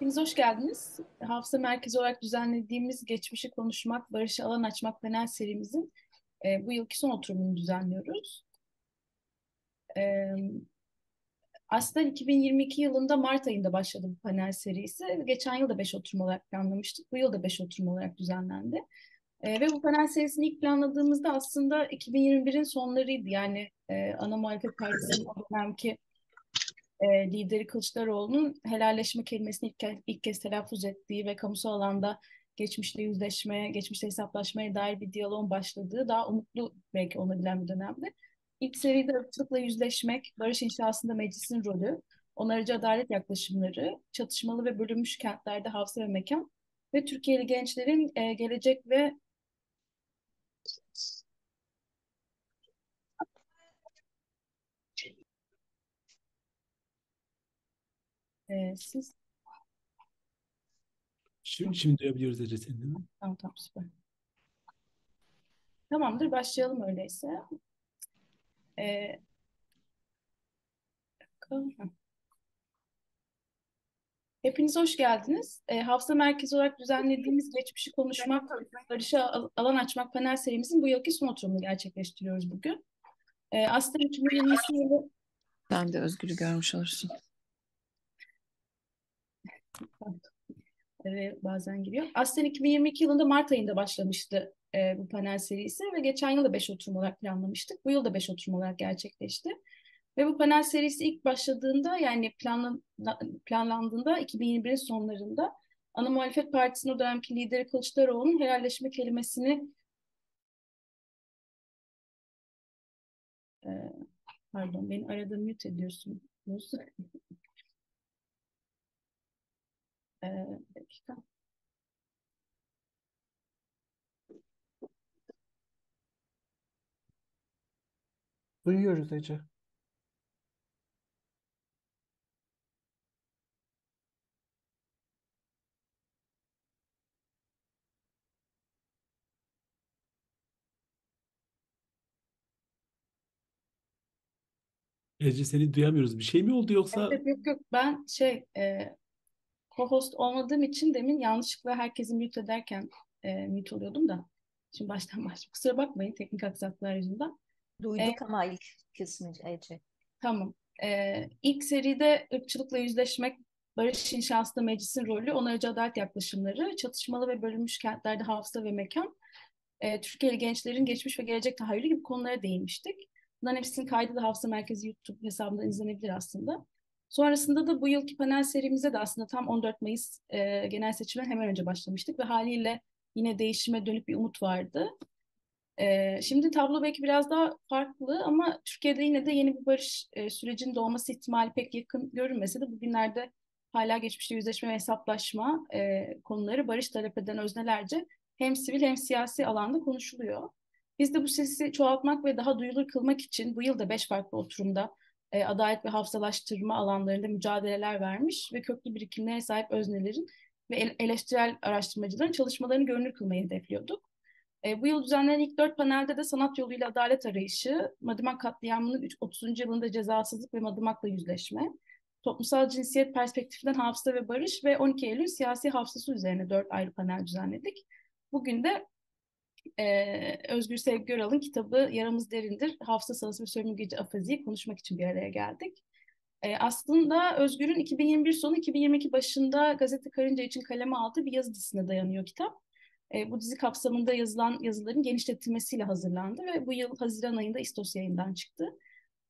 Hepiniz hoş geldiniz. Hafıza Merkezi olarak düzenlediğimiz Geçmişi Konuşmak, Barış'a Alan Açmak panel serimizin e, bu yılki son oturumunu düzenliyoruz. E, aslında 2022 yılında Mart ayında başladı bu panel serisi. Geçen yıl da beş oturum olarak planlamıştık. Bu yıl da beş oturum olarak düzenlendi. E, ve bu panel serisini ilk planladığımızda aslında 2021'in sonlarıydı. Yani e, ana muhalefet partisinin o dönemki e, lideri Kılıçdaroğlu'nun helalleşme kelimesini ilk, kez, ilk kez telaffuz ettiği ve kamusal alanda geçmişte yüzleşme geçmişte hesaplaşmaya dair bir diyaloğun başladığı daha umutlu belki olabilen bir dönemde. İlk seride ırkçılıkla yüzleşmek, barış inşasında meclisin rolü, onarıcı adalet yaklaşımları, çatışmalı ve bölünmüş kentlerde havza ve mekan ve Türkiye'li gençlerin e, gelecek ve Ee, siz? Şimdi, şimdi duyabiliyoruz Ece mi? Tamam tamam süper. Tamamdır başlayalım öyleyse. Ee, Hepiniz hoş geldiniz. E, Hafıza Merkezi olarak düzenlediğimiz Geçmişi Konuşmak, Barış'a Alan Açmak panel serimizin bu yılki son oturumunu gerçekleştiriyoruz bugün. E, ee, aslında üçüncü yeni Ben de Özgür'ü görmüş olursun bazen giriyor. Aslen 2022 yılında Mart ayında başlamıştı e, bu panel serisi ve geçen yıl da 5 oturum olarak planlamıştık. Bu yıl da 5 oturum olarak gerçekleşti. Ve bu panel serisi ilk başladığında yani planlan, planlandığında 2021'in sonlarında Ana Muhalefet Partisi'nin o dönemki lideri Kılıçdaroğlu'nun helalleşme kelimesini e, pardon beni arada mute ediyorsunuz e, dakika. Duyuyoruz Ece. Ece seni duyamıyoruz. Bir şey mi oldu yoksa? Evet, yok yok ben şey e, co-host olmadığım için demin yanlışlıkla herkesi mute ederken e, mute oluyordum da. Şimdi baştan başlayayım. Kusura bakmayın teknik aksaklıklar yüzünden. Duyduk ee, ama ilk kesinlikle Ece. Tamam. Ee, ilk seride ırkçılıkla yüzleşmek, barış inşasında meclisin rolü, onarıcı adalet yaklaşımları, çatışmalı ve bölünmüş kentlerde hafıza ve mekan, e, Türkiye'li gençlerin geçmiş ve gelecek tahayyülü gibi konulara değinmiştik. Bunların hepsinin kaydı da Hafıza Merkezi YouTube hesabından izlenebilir aslında. Sonrasında da bu yılki panel serimize de aslında tam 14 Mayıs e, genel seçime hemen önce başlamıştık ve haliyle yine değişime dönük bir umut vardı. E, şimdi tablo belki biraz daha farklı ama Türkiye'de yine de yeni bir barış e, sürecinin doğması ihtimali pek yakın görünmese de bugünlerde hala geçmişte yüzleşme ve hesaplaşma e, konuları barış talep eden öznelerce hem sivil hem siyasi alanda konuşuluyor. Biz de bu sesi çoğaltmak ve daha duyulur kılmak için bu yıl da beş farklı oturumda e, adalet ve hafızalaştırma alanlarında mücadeleler vermiş ve köklü birikimlere sahip öznelerin ve eleştirel araştırmacıların çalışmalarını görünür kılmayı hedefliyorduk. E, bu yıl düzenlenen ilk dört panelde de sanat yoluyla adalet arayışı, Madımak katliamının 30. yılında cezasızlık ve Madımak'la yüzleşme, toplumsal cinsiyet perspektifinden hafıza ve barış ve 12 Eylül siyasi hafızası üzerine dört ayrı panel düzenledik. Bugün de ee, Özgür Sevgi Göral'ın kitabı Yaramız Derindir. Hafsa Sağlısı ve Sömürgeci Afazi'yi konuşmak için bir araya geldik. Ee, aslında Özgür'ün 2021 sonu 2022 başında Gazete Karınca için kaleme aldığı bir yazı dizisine dayanıyor kitap. Ee, bu dizi kapsamında yazılan yazıların genişletilmesiyle hazırlandı ve bu yıl Haziran ayında İstos yayından çıktı.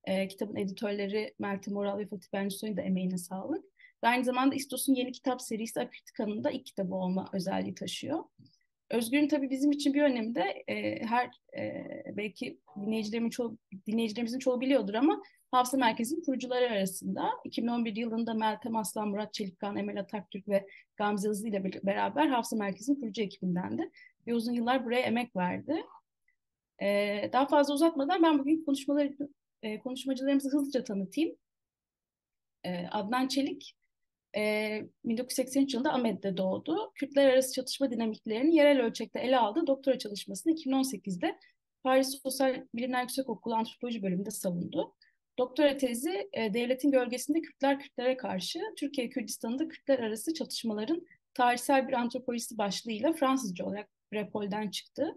Ee, kitabın editörleri Mertem Oral ve Fatih Bensoy'un da emeğine sağlık. Ve aynı zamanda İstos'un yeni kitap serisi Apritika'nın da ilk kitabı olma özelliği taşıyor. Özgür'ün tabii bizim için bir önemi de e, her e, belki dinleyicilerimin çoğu, dinleyicilerimizin çoğu biliyordur ama Hafıza Merkezi'nin kurucuları arasında 2011 yılında Meltem Aslan, Murat Çelikkan, Emel Ataktürk ve Gamze Hızlı ile beraber Hafıza Merkezi'nin kurucu ekibindendi. Ve uzun yıllar buraya emek verdi. E, daha fazla uzatmadan ben bugün konuşmaları, e, konuşmacılarımızı hızlıca tanıtayım. E, Adnan Çelik, e, 1983 yılında Amed'de doğdu. Kürtler arası çatışma dinamiklerini yerel ölçekte ele aldığı doktora çalışmasını 2018'de Paris Sosyal Bilimler Yüksekokulu Antropoloji bölümünde savundu. Doktora tezi e, devletin gölgesinde Kürtler Kürtlere karşı Türkiye Kürdistan'da Kürtler arası çatışmaların tarihsel bir antropolojisi başlığıyla Fransızca olarak Repol'den çıktı.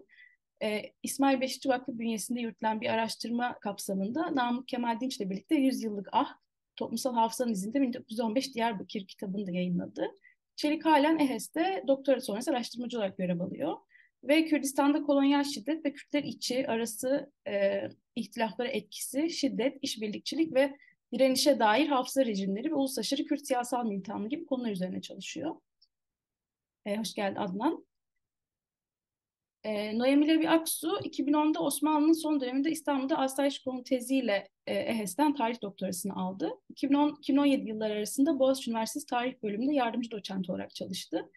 E, İsmail Beşikçi Vakfı bünyesinde yürütülen bir araştırma kapsamında Namık Kemal Dinç ile birlikte 100 yıllık ah Toplumsal Hafızanın İzinde 1915 Diyarbakır kitabını da yayınladı. Çelik halen EHES'te doktora sonrası araştırmacı olarak görev alıyor. Ve Kürdistan'da kolonyal şiddet ve Kürtler içi arası e, ihtilaflara etkisi, şiddet, işbirlikçilik ve direnişe dair hafıza rejimleri ve uluslararası Kürt siyasal militanlığı gibi konular üzerine çalışıyor. E, hoş geldin Adnan. E, Noemi Levi Aksu 2010'da Osmanlı'nın son döneminde İstanbul'da asayiş konu teziyle e, EHES'ten tarih doktorasını aldı. 2010, 2017 yılları arasında Boğaziçi Üniversitesi Tarih Bölümünde yardımcı doçent olarak çalıştı.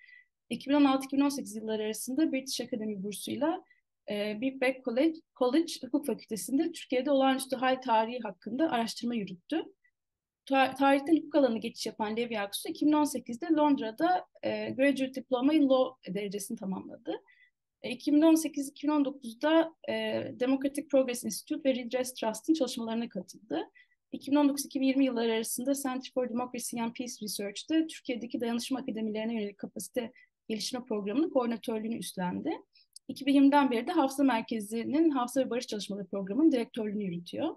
2016-2018 yılları arasında British Academy bursuyla e, Big Bang College, College Hukuk Fakültesi'nde Türkiye'de olağanüstü hal tarihi hakkında araştırma yürüttü. Ta tarihten hukuk alanı geçiş yapan Levi Aksu 2018'de Londra'da e, Graduate Diploma in Law derecesini tamamladı. 2018-2019'da e, e, Democratic Progress Institute ve Redress Trust'ın çalışmalarına katıldı. 2019-2020 yılları arasında Center for Democracy and Peace Research'te Türkiye'deki dayanışma akademilerine yönelik kapasite gelişme programının koordinatörlüğünü üstlendi. 2020'den beri de Hafsa Merkezi'nin Hafsa ve Barış Çalışmaları Programı'nın direktörlüğünü yürütüyor.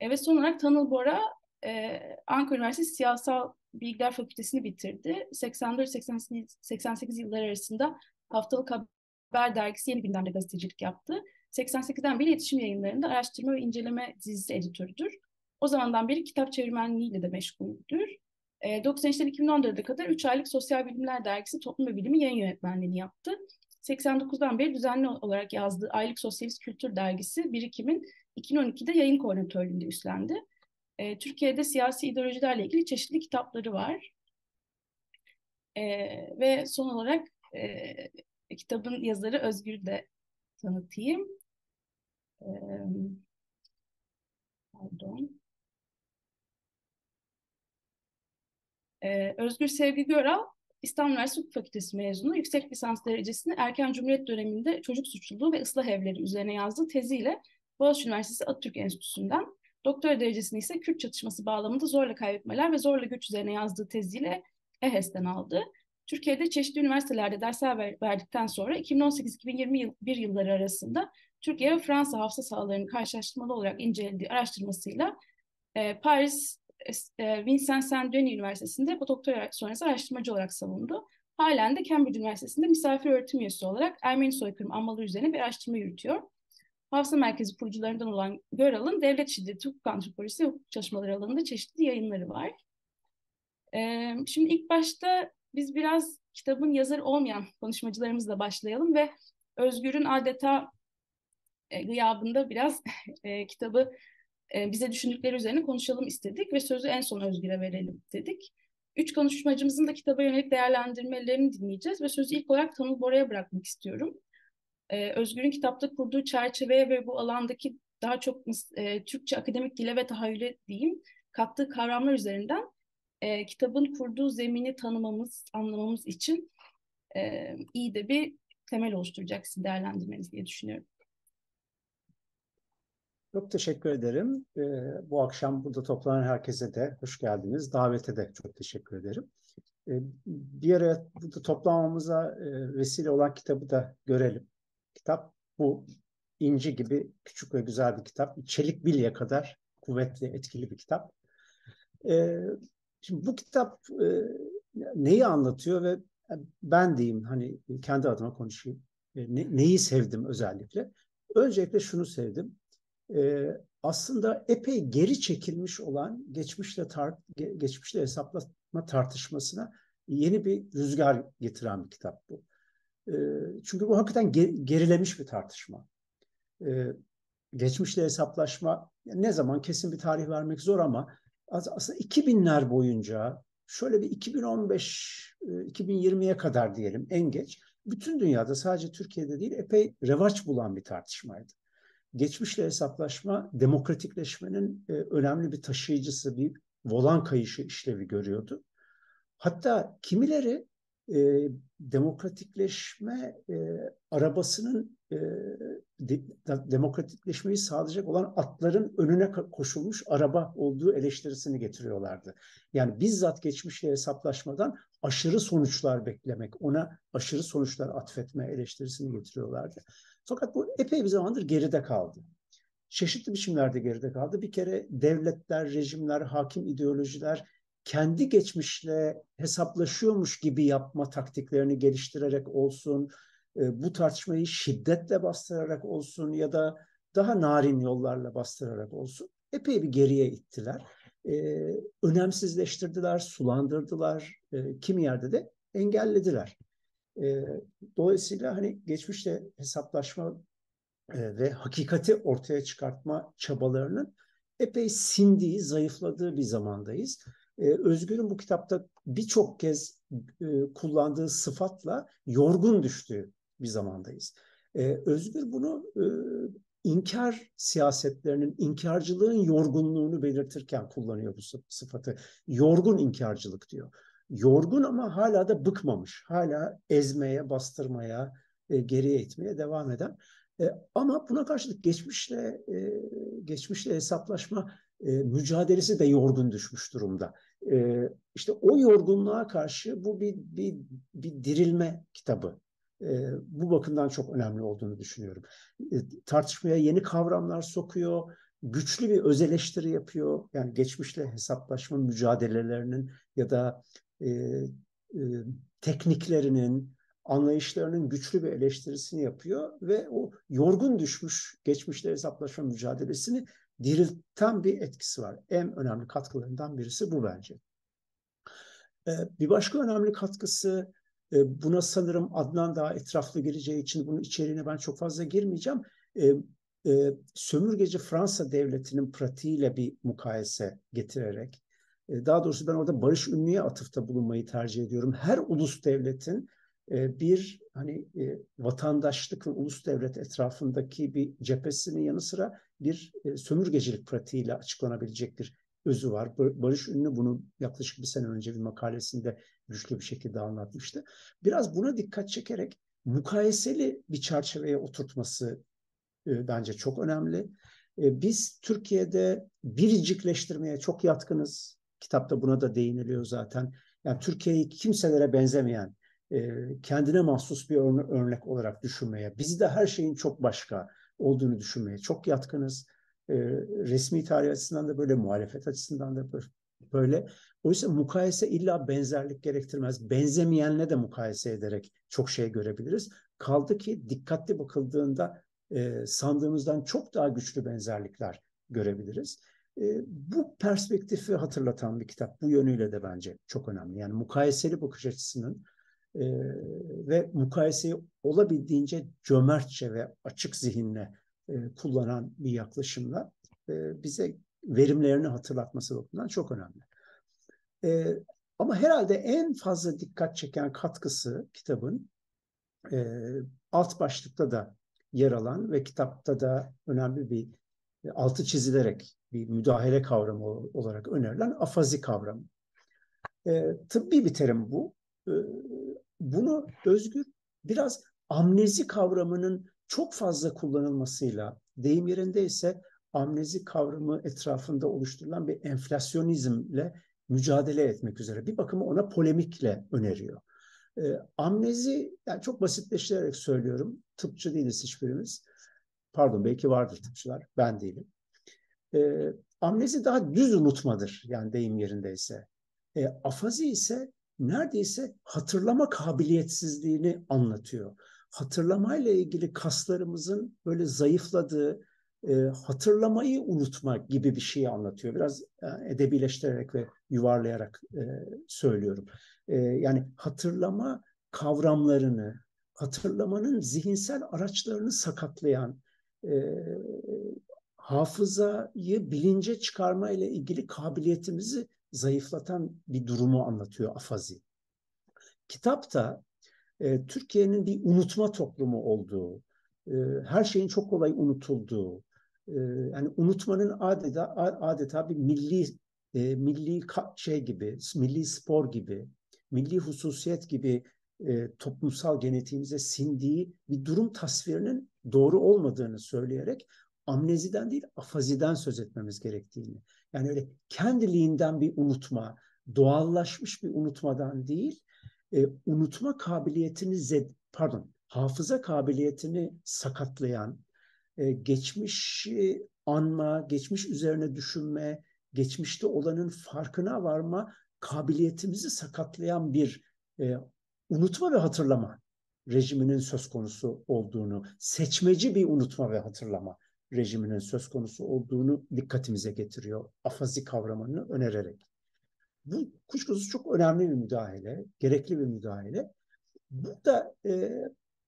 E, ve son olarak Tanıl Bora e, Ankara Üniversitesi Siyasal Bilgiler Fakültesini bitirdi. 84-88 yılları arasında haftalık haber Ver dergisi Yeni Gündem'de gazetecilik yaptı. 88'den beri iletişim yayınlarında araştırma ve inceleme dizisi editörüdür. O zamandan beri kitap çevirmenliğiyle de meşguldür. E, 93'ten 2014'e kadar 3 aylık Sosyal Bilimler Dergisi Toplum ve Bilimi yayın yönetmenliğini yaptı. 89'dan beri düzenli olarak yazdığı Aylık Sosyalist Kültür Dergisi Birikim'in 2012'de yayın koordinatörlüğünde üstlendi. E, Türkiye'de siyasi ideolojilerle ilgili çeşitli kitapları var. E, ve son olarak e, Kitabın yazarı Özgür de tanıtayım. pardon. Özgür Sevgi Göral İstanbul Üniversitesi Hukuk Fakültesi mezunu, yüksek lisans derecesini erken Cumhuriyet döneminde çocuk suçluluğu ve ıslah evleri üzerine yazdığı teziyle Boğaziçi Üniversitesi Atatürk Enstitüsü'nden, doktora derecesini ise Kürt çatışması bağlamında zorla kaybetmeler ve zorla göç üzerine yazdığı teziyle EHES'ten aldı. Türkiye'de çeşitli üniversitelerde dersler ver, verdikten sonra 2018-2021 yılları arasında Türkiye ve Fransa hafıza sahalarını karşılaştırmalı olarak incelediği araştırmasıyla e, Paris e, e Vincent Saint-Denis Üniversitesi'nde bu doktora sonrası araştırmacı olarak savundu. Halen de Cambridge Üniversitesi'nde misafir öğretim üyesi olarak Ermeni soykırım anmaları üzerine bir araştırma yürütüyor. Hafıza Merkezi kurucularından olan Göral'ın devlet şiddeti, hukuk antropolojisi ve hukuk çalışmaları alanında çeşitli yayınları var. Ee, şimdi ilk başta biz biraz kitabın yazarı olmayan konuşmacılarımızla başlayalım ve Özgür'ün adeta e, gıyabında biraz e, kitabı e, bize düşündükleri üzerine konuşalım istedik ve sözü en son Özgür'e verelim dedik. Üç konuşmacımızın da kitaba yönelik değerlendirmelerini dinleyeceğiz ve sözü ilk olarak Tanıl Bora'ya bırakmak istiyorum. Ee, Özgür'ün kitapta kurduğu çerçeveye ve bu alandaki daha çok e, Türkçe akademik dile ve tahayyüle diyeyim kattığı kavramlar üzerinden e, kitabın kurduğu zemini tanımamız, anlamamız için e, iyi de bir temel oluşturacak sizi değerlendirmeniz diye düşünüyorum. Çok teşekkür ederim. E, bu akşam burada toplanan herkese de hoş geldiniz. Davete de çok teşekkür ederim. E, bir araya burada toplanmamıza e, vesile olan kitabı da görelim. Kitap bu. İnci gibi küçük ve güzel bir kitap. Çelik bilye kadar kuvvetli, etkili bir kitap. E, Şimdi bu kitap e, neyi anlatıyor ve ben diyeyim hani kendi adıma konuşayım. E, ne, neyi sevdim özellikle? Öncelikle şunu sevdim. E, aslında epey geri çekilmiş olan geçmişle tar geçmişle hesaplatma tartışmasına yeni bir rüzgar getiren bir kitap bu. E, çünkü bu hakikaten ge- gerilemiş bir tartışma. E, geçmişle hesaplaşma ne zaman kesin bir tarih vermek zor ama aslında 2000'ler boyunca şöyle bir 2015-2020'ye e, kadar diyelim en geç bütün dünyada sadece Türkiye'de değil epey revaç bulan bir tartışmaydı. Geçmişle hesaplaşma demokratikleşmenin e, önemli bir taşıyıcısı, bir volan kayışı işlevi görüyordu. Hatta kimileri e, demokratikleşme e, arabasının de, demokratikleşmeyi sağlayacak olan atların önüne koşulmuş araba olduğu eleştirisini getiriyorlardı. Yani bizzat geçmişle hesaplaşmadan aşırı sonuçlar beklemek, ona aşırı sonuçlar atfetme eleştirisini getiriyorlardı. Fakat bu epey bir zamandır geride kaldı. Çeşitli biçimlerde geride kaldı. Bir kere devletler, rejimler, hakim ideolojiler kendi geçmişle hesaplaşıyormuş gibi yapma taktiklerini geliştirerek olsun, e, bu tartışmayı şiddetle bastırarak olsun ya da daha narin yollarla bastırarak olsun epey bir geriye ittiler. E, önemsizleştirdiler, sulandırdılar, e, kimi yerde de engellediler. E, dolayısıyla hani geçmişte hesaplaşma e, ve hakikati ortaya çıkartma çabalarının epey sindiği, zayıfladığı bir zamandayız. Ee, Özgür'ün bu kitapta birçok kez e, kullandığı sıfatla yorgun düştüğü bir zamandayız. Ee, Özgür bunu e, inkar siyasetlerinin, inkarcılığın yorgunluğunu belirtirken kullanıyor bu sıfatı. Yorgun inkarcılık diyor. Yorgun ama hala da bıkmamış. Hala ezmeye, bastırmaya, e, geriye itmeye devam eden. E, ama buna karşılık geçmişle e, geçmişle hesaplaşma e, mücadelesi de yorgun düşmüş durumda. E, işte o yorgunluğa karşı bu bir, bir, bir dirilme kitabı bu bakımdan çok önemli olduğunu düşünüyorum. Tartışmaya yeni kavramlar sokuyor, güçlü bir öz eleştiri yapıyor. Yani geçmişle hesaplaşma mücadelelerinin ya da e, e, tekniklerinin, anlayışlarının güçlü bir eleştirisini yapıyor ve o yorgun düşmüş geçmişle hesaplaşma mücadelesini dirilten bir etkisi var. En önemli katkılarından birisi bu bence. Bir başka önemli katkısı e, buna sanırım Adnan daha etraflı geleceği için bunun içeriğine ben çok fazla girmeyeceğim. E, e, sömürgeci Fransa devletinin pratiğiyle bir mukayese getirerek, daha doğrusu ben orada Barış Ünlü'ye atıfta bulunmayı tercih ediyorum. Her ulus devletin bir hani vatandaşlık ve ulus devlet etrafındaki bir cephesinin yanı sıra bir sömürgecilik pratiğiyle açıklanabilecektir özü var. Barış Ünlü bunu yaklaşık bir sene önce bir makalesinde güçlü bir şekilde anlatmıştı. Biraz buna dikkat çekerek mukayeseli bir çerçeveye oturtması e, bence çok önemli. E, biz Türkiye'de biricikleştirmeye çok yatkınız. Kitapta buna da değiniliyor zaten. Yani Türkiye'yi kimselere benzemeyen, e, kendine mahsus bir örne örnek olarak düşünmeye, bizi de her şeyin çok başka olduğunu düşünmeye çok yatkınız. E, resmi tarih açısından da böyle, muhalefet açısından da böyle. Oysa mukayese illa benzerlik gerektirmez. Benzemeyenle de mukayese ederek çok şey görebiliriz. Kaldı ki dikkatli bakıldığında e, sandığımızdan çok daha güçlü benzerlikler görebiliriz. E, bu perspektifi hatırlatan bir kitap. Bu yönüyle de bence çok önemli. Yani mukayeseli bakış açısının ve mukayeseyi olabildiğince cömertçe ve açık zihinle e, kullanan bir yaklaşımla e, bize verimlerini hatırlatması bakımından çok önemli. E, ama herhalde en fazla dikkat çeken katkısı kitabın alt başlıkta da yer alan ve kitapta da önemli bir altı çizilerek bir müdahale kavramı olarak önerilen afazi kavramı. E, tıbbi bir terim bu. bunu Özgür biraz amnezi kavramının çok fazla kullanılmasıyla deyim yerinde ise amnezi kavramı etrafında oluşturulan bir enflasyonizmle mücadele etmek üzere. Bir bakıma ona polemikle öneriyor. E, amnezi, yani çok basitleştirerek söylüyorum, tıpçı değiliz hiçbirimiz. Pardon belki vardır tıpçılar, ben değilim. E, amnezi daha düz unutmadır yani deyim yerindeyse. E, ee, afazi ise neredeyse hatırlama kabiliyetsizliğini anlatıyor hatırlamayla ilgili kaslarımızın böyle zayıfladığı, e, hatırlamayı unutmak gibi bir şeyi anlatıyor. Biraz yani e, edebileştirerek ve yuvarlayarak e, söylüyorum. E, yani hatırlama kavramlarını, hatırlamanın zihinsel araçlarını sakatlayan, e, hafızayı bilince çıkarma ile ilgili kabiliyetimizi zayıflatan bir durumu anlatıyor afazi. Kitapta e, Türkiye'nin bir unutma toplumu olduğu, e, her şeyin çok kolay unutulduğu, e, yani unutmanın adeta adeta bir milli e, milli şey gibi, milli spor gibi, milli hususiyet gibi e, toplumsal genetiğimize sindiği bir durum tasvirinin doğru olmadığını söyleyerek amneziden değil afaziden söz etmemiz gerektiğini. Yani öyle kendiliğinden bir unutma, doğallaşmış bir unutmadan değil, e, unutma kabiliyetini zed pardon hafıza kabiliyetini sakatlayan e, geçmişi anma, geçmiş üzerine düşünme, geçmişte olanın farkına varma kabiliyetimizi sakatlayan bir e, unutma ve hatırlama rejiminin söz konusu olduğunu, seçmeci bir unutma ve hatırlama rejiminin söz konusu olduğunu dikkatimize getiriyor afazi kavramını önererek. Bu kuşkusuz çok önemli bir müdahale, gerekli bir müdahale. Burada e,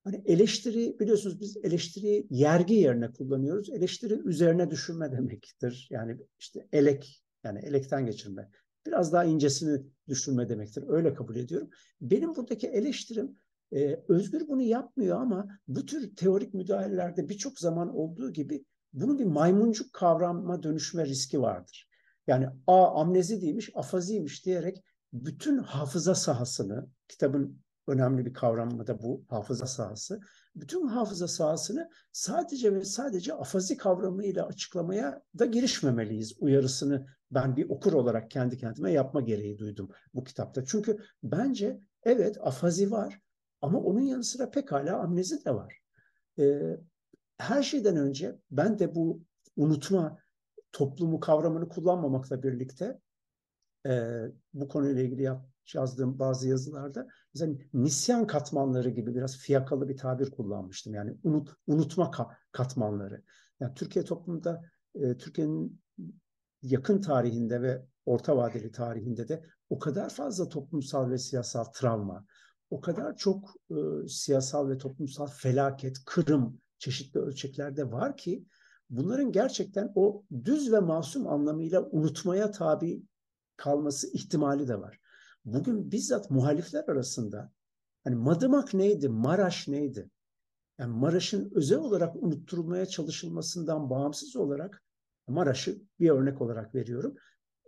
hani eleştiri biliyorsunuz biz eleştiri yergi yerine kullanıyoruz. Eleştiri üzerine düşünme demektir. Yani işte elek yani elekten geçirme. Biraz daha incesini düşünme demektir. Öyle kabul ediyorum. Benim buradaki eleştirim e, Özgür bunu yapmıyor ama bu tür teorik müdahalelerde birçok zaman olduğu gibi bunun bir maymuncuk kavrama dönüşme riski vardır. Yani a amnezi değilmiş, afaziymiş diyerek bütün hafıza sahasını, kitabın önemli bir kavramı da bu hafıza sahası. Bütün hafıza sahasını sadece ve sadece afazi kavramıyla açıklamaya da girişmemeliyiz uyarısını ben bir okur olarak kendi kendime yapma gereği duydum bu kitapta. Çünkü bence evet afazi var ama onun yanı sıra pekala amnezi de var. Ee, her şeyden önce ben de bu unutma toplumu kavramını kullanmamakla birlikte e, bu konuyla ilgili yap, yazdığım bazı yazılarda mesela nisyan katmanları gibi biraz fiyakalı bir tabir kullanmıştım. Yani unut, unutma ka, katmanları. Yani Türkiye toplumunda e, Türkiye'nin yakın tarihinde ve orta vadeli tarihinde de o kadar fazla toplumsal ve siyasal travma, o kadar çok e, siyasal ve toplumsal felaket, kırım çeşitli ölçeklerde var ki bunların gerçekten o düz ve masum anlamıyla unutmaya tabi kalması ihtimali de var. Bugün bizzat muhalifler arasında hani Madımak neydi, Maraş neydi? Yani Maraş'ın özel olarak unutturulmaya çalışılmasından bağımsız olarak Maraş'ı bir örnek olarak veriyorum.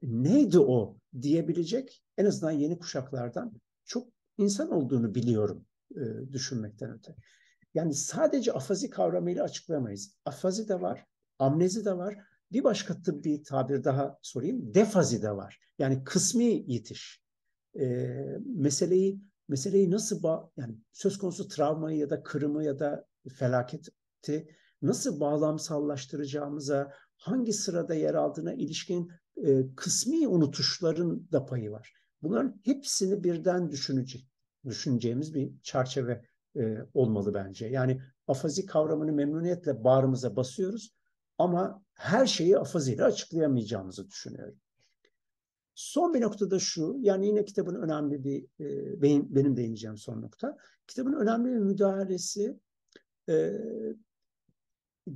Neydi o diyebilecek en azından yeni kuşaklardan çok insan olduğunu biliyorum e, düşünmekten öte. Yani sadece afazi kavramıyla açıklayamayız. Afazi de var, amnezi de var. Bir başka tıbbi tabir daha sorayım. Defazi de var. Yani kısmi yitiş. E, ee, meseleyi meseleyi nasıl ba yani söz konusu travmayı ya da kırımı ya da felaketi nasıl bağlamsallaştıracağımıza, hangi sırada yer aldığına ilişkin e, kısmi unutuşların da payı var. Bunların hepsini birden düşünecek, düşüneceğimiz bir çerçeve e, olmalı bence. Yani afazi kavramını memnuniyetle bağrımıza basıyoruz ama her şeyi afazıyla açıklayamayacağımızı düşünüyorum. Son bir noktada şu, yani yine kitabın önemli bir, e, benim, benim değineceğim son nokta. Kitabın önemli bir müdahalesi e,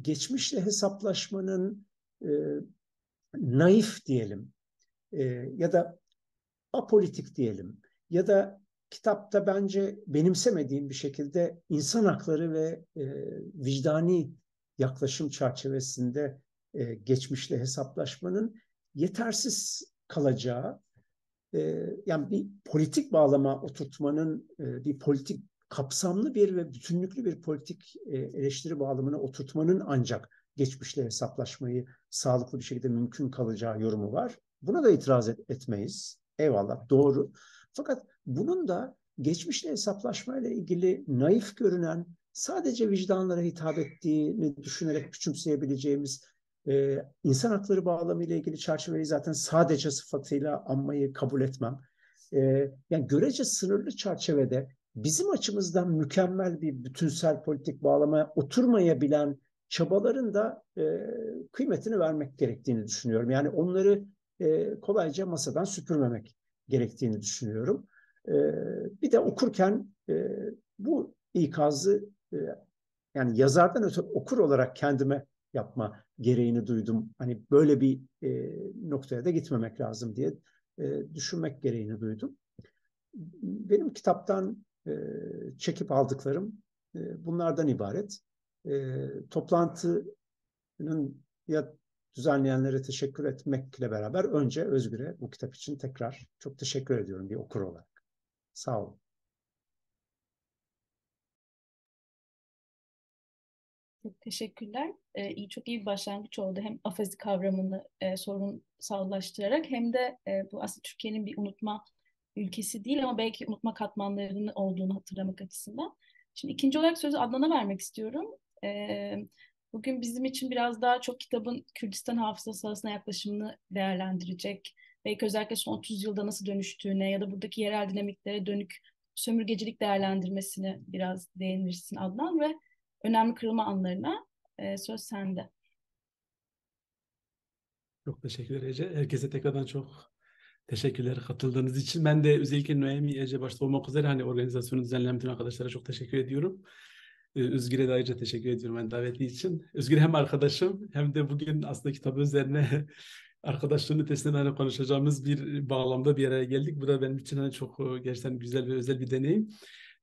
geçmişle hesaplaşmanın e, naif diyelim e, ya da apolitik diyelim ya da kitapta bence benimsemediğim bir şekilde insan hakları ve e, vicdani yaklaşım çerçevesinde e, geçmişle hesaplaşmanın yetersiz kalacağı, e, yani bir politik bağlama oturtmanın e, bir politik kapsamlı bir ve bütünlüklü bir politik e, eleştiri bağlamına oturtmanın ancak geçmişle hesaplaşmayı sağlıklı bir şekilde mümkün kalacağı yorumu var. Buna da itiraz et, etmeyiz. Eyvallah doğru. Fakat bunun da geçmişle hesaplaşmayla ilgili naif görünen sadece vicdanlara hitap ettiğini düşünerek küçümseyebileceğimiz e, insan hakları bağlamı ile ilgili çerçeveyi zaten sadece sıfatıyla anmayı kabul etmem. E, yani görece sınırlı çerçevede bizim açımızdan mükemmel bir bütünsel politik bağlamaya oturmayabilen çabaların da e, kıymetini vermek gerektiğini düşünüyorum. Yani onları e, kolayca masadan süpürmemek gerektiğini düşünüyorum. E, bir de okurken e, bu ikazı ee, yani yazardan öte okur olarak kendime yapma gereğini duydum. Hani böyle bir e, noktaya da gitmemek lazım diye e, düşünmek gereğini duydum. Benim kitaptan e, çekip aldıklarım e, bunlardan ibaret. E, toplantının ya düzenleyenlere teşekkür etmekle beraber önce Özgür'e bu kitap için tekrar çok teşekkür ediyorum bir okur olarak. Sağ olun. Çok teşekkürler. Ee, iyi, çok iyi bir başlangıç oldu. Hem afazi kavramını e, sağlaştırarak hem de e, bu aslında Türkiye'nin bir unutma ülkesi değil ama belki unutma katmanlarının olduğunu hatırlamak açısından. Şimdi ikinci olarak sözü Adnan'a vermek istiyorum. E, bugün bizim için biraz daha çok kitabın Kürdistan hafızası sahasına yaklaşımını değerlendirecek. Belki özellikle son 30 yılda nasıl dönüştüğüne ya da buradaki yerel dinamiklere dönük sömürgecilik değerlendirmesini biraz değinirsin Adnan ve önemli kırılma anlarına. E, söz sende. Çok teşekkürler Ece. Herkese tekrardan çok teşekkürler katıldığınız için. Ben de özellikle Noemi Ece başta olmak üzere hani organizasyonu düzenleyen bütün arkadaşlara çok teşekkür ediyorum. E, Özgür'e de ayrıca teşekkür ediyorum ben daveti için. Özgür hem arkadaşım hem de bugün aslında kitabı üzerine arkadaşlığın ötesinde hani konuşacağımız bir bağlamda bir araya geldik. Bu da benim için hani çok e, gerçekten güzel ve özel bir deneyim.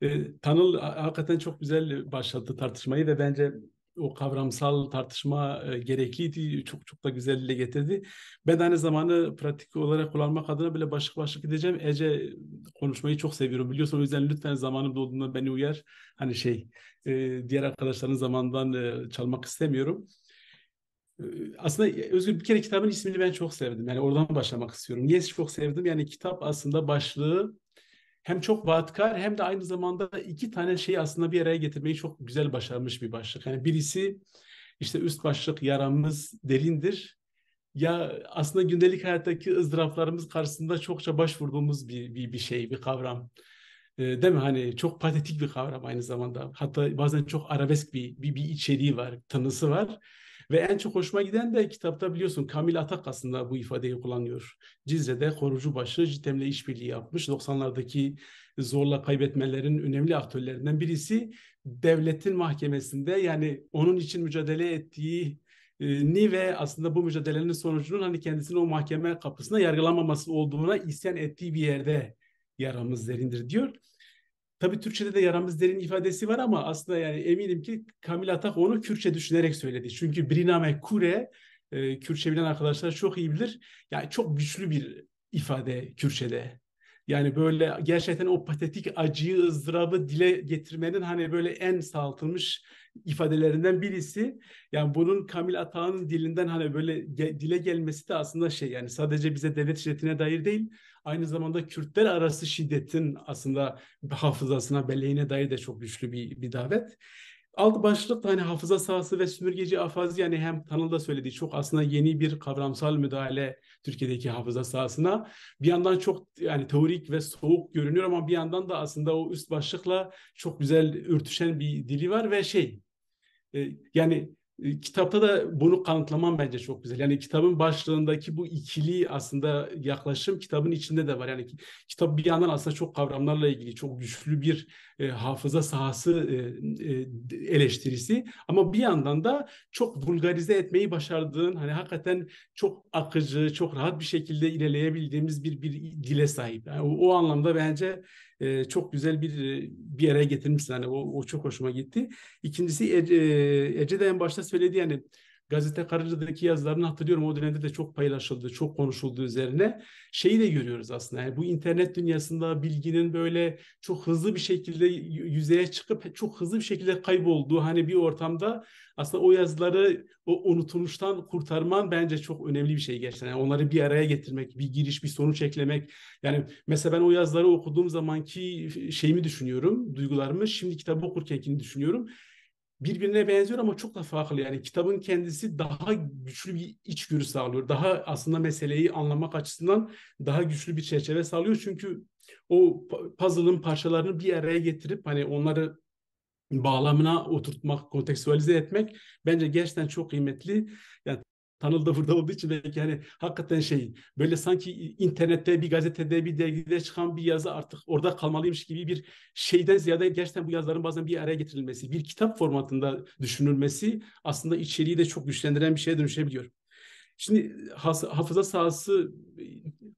Ee, Tanıl hakikaten çok güzel başladı tartışmayı ve bence o kavramsal tartışma e, gerekiydi. Çok çok da güzel dile getirdi. Ben aynı zamanı pratik olarak kullanmak adına bile başlık başlık gideceğim. Ece konuşmayı çok seviyorum biliyorsun. O yüzden lütfen zamanım dolduğunda beni uyar. Hani şey e, diğer arkadaşların zamandan e, çalmak istemiyorum. E, aslında Özgür bir kere kitabın ismini ben çok sevdim. Yani oradan başlamak istiyorum. Niye çok sevdim? Yani kitap aslında başlığı hem çok vaatkar hem de aynı zamanda iki tane şeyi aslında bir araya getirmeyi çok güzel başarmış bir başlık. Yani birisi işte üst başlık yaramız derindir. Ya aslında gündelik hayattaki ızdıraplarımız karşısında çokça başvurduğumuz bir, bir, bir şey, bir kavram. Ee, değil mi? Hani çok patetik bir kavram aynı zamanda. Hatta bazen çok arabesk bir, bir, bir içeriği var, tanısı var. Ve en çok hoşuma giden de kitapta biliyorsun Kamil Atak aslında bu ifadeyi kullanıyor. Cizre'de Korucubaşı Citem'le işbirliği yapmış. 90'lardaki zorla kaybetmelerin önemli aktörlerinden birisi devletin mahkemesinde yani onun için mücadele ettiği ni ve aslında bu mücadelenin sonucunun hani kendisini o mahkeme kapısına yargılamaması olduğuna isyan ettiği bir yerde yaramız derindir diyor. Tabii Türkçe'de de yaramız derin ifadesi var ama aslında yani eminim ki Kamil Atak onu Kürtçe düşünerek söyledi. Çünkü Briname Kure e, Kürtçe bilen arkadaşlar çok iyi bilir. Yani çok güçlü bir ifade Kürtçe'de. Yani böyle gerçekten o patetik acıyı, ızdırabı dile getirmenin hani böyle en sağaltılmış ifadelerinden birisi. Yani bunun Kamil Atağ'ın dilinden hani böyle ge- dile gelmesi de aslında şey yani sadece bize devlet şiddetine dair değil, Aynı zamanda Kürtler arası şiddetin aslında hafızasına, belleğine dair de çok güçlü bir, bir davet. Alt başlık da hani hafıza sahası ve Sümürgeci afazi yani hem Tanıl da söylediği çok aslında yeni bir kavramsal müdahale Türkiye'deki hafıza sahasına. Bir yandan çok yani teorik ve soğuk görünüyor ama bir yandan da aslında o üst başlıkla çok güzel örtüşen bir dili var ve şey e, yani ee, kitapta da bunu kanıtlaman bence çok güzel. Yani kitabın başlığındaki bu ikili aslında yaklaşım kitabın içinde de var. Yani kitap bir yandan aslında çok kavramlarla ilgili çok güçlü bir e, hafıza sahası e, e, eleştirisi ama bir yandan da çok vulgarize etmeyi başardığın hani hakikaten çok akıcı, çok rahat bir şekilde ilerleyebildiğimiz bir bir dile sahip. Yani o, o anlamda bence e, çok güzel bir e, bir araya getirmişsin. Hani o, o çok hoşuma gitti. İkincisi Ece, e, Ece de en başta söyledi yani Gazete Karınca'daki yazılarını hatırlıyorum. O dönemde de çok paylaşıldı, çok konuşuldu üzerine. Şeyi de görüyoruz aslında. Yani bu internet dünyasında bilginin böyle çok hızlı bir şekilde yüzeye çıkıp çok hızlı bir şekilde kaybolduğu hani bir ortamda aslında o yazıları o unutulmuştan kurtarman bence çok önemli bir şey gerçekten. Yani onları bir araya getirmek, bir giriş, bir sonuç eklemek. Yani mesela ben o yazıları okuduğum zamanki şeyimi düşünüyorum, duygularımı. Şimdi kitabı okurkenkini düşünüyorum birbirine benziyor ama çok da farklı. Yani kitabın kendisi daha güçlü bir içgörü sağlıyor. Daha aslında meseleyi anlamak açısından daha güçlü bir çerçeve sağlıyor. Çünkü o puzzle'ın parçalarını bir araya getirip hani onları bağlamına oturtmak, kontekstualize etmek bence gerçekten çok kıymetli. Yani Tanıl da burada olduğu için belki hani hakikaten şey böyle sanki internette bir gazetede bir dergide çıkan bir yazı artık orada kalmalıymış gibi bir şeyden ziyade gerçekten bu yazıların bazen bir araya getirilmesi, bir kitap formatında düşünülmesi aslında içeriği de çok güçlendiren bir şeye dönüşebiliyor. Şimdi hafıza sahası e,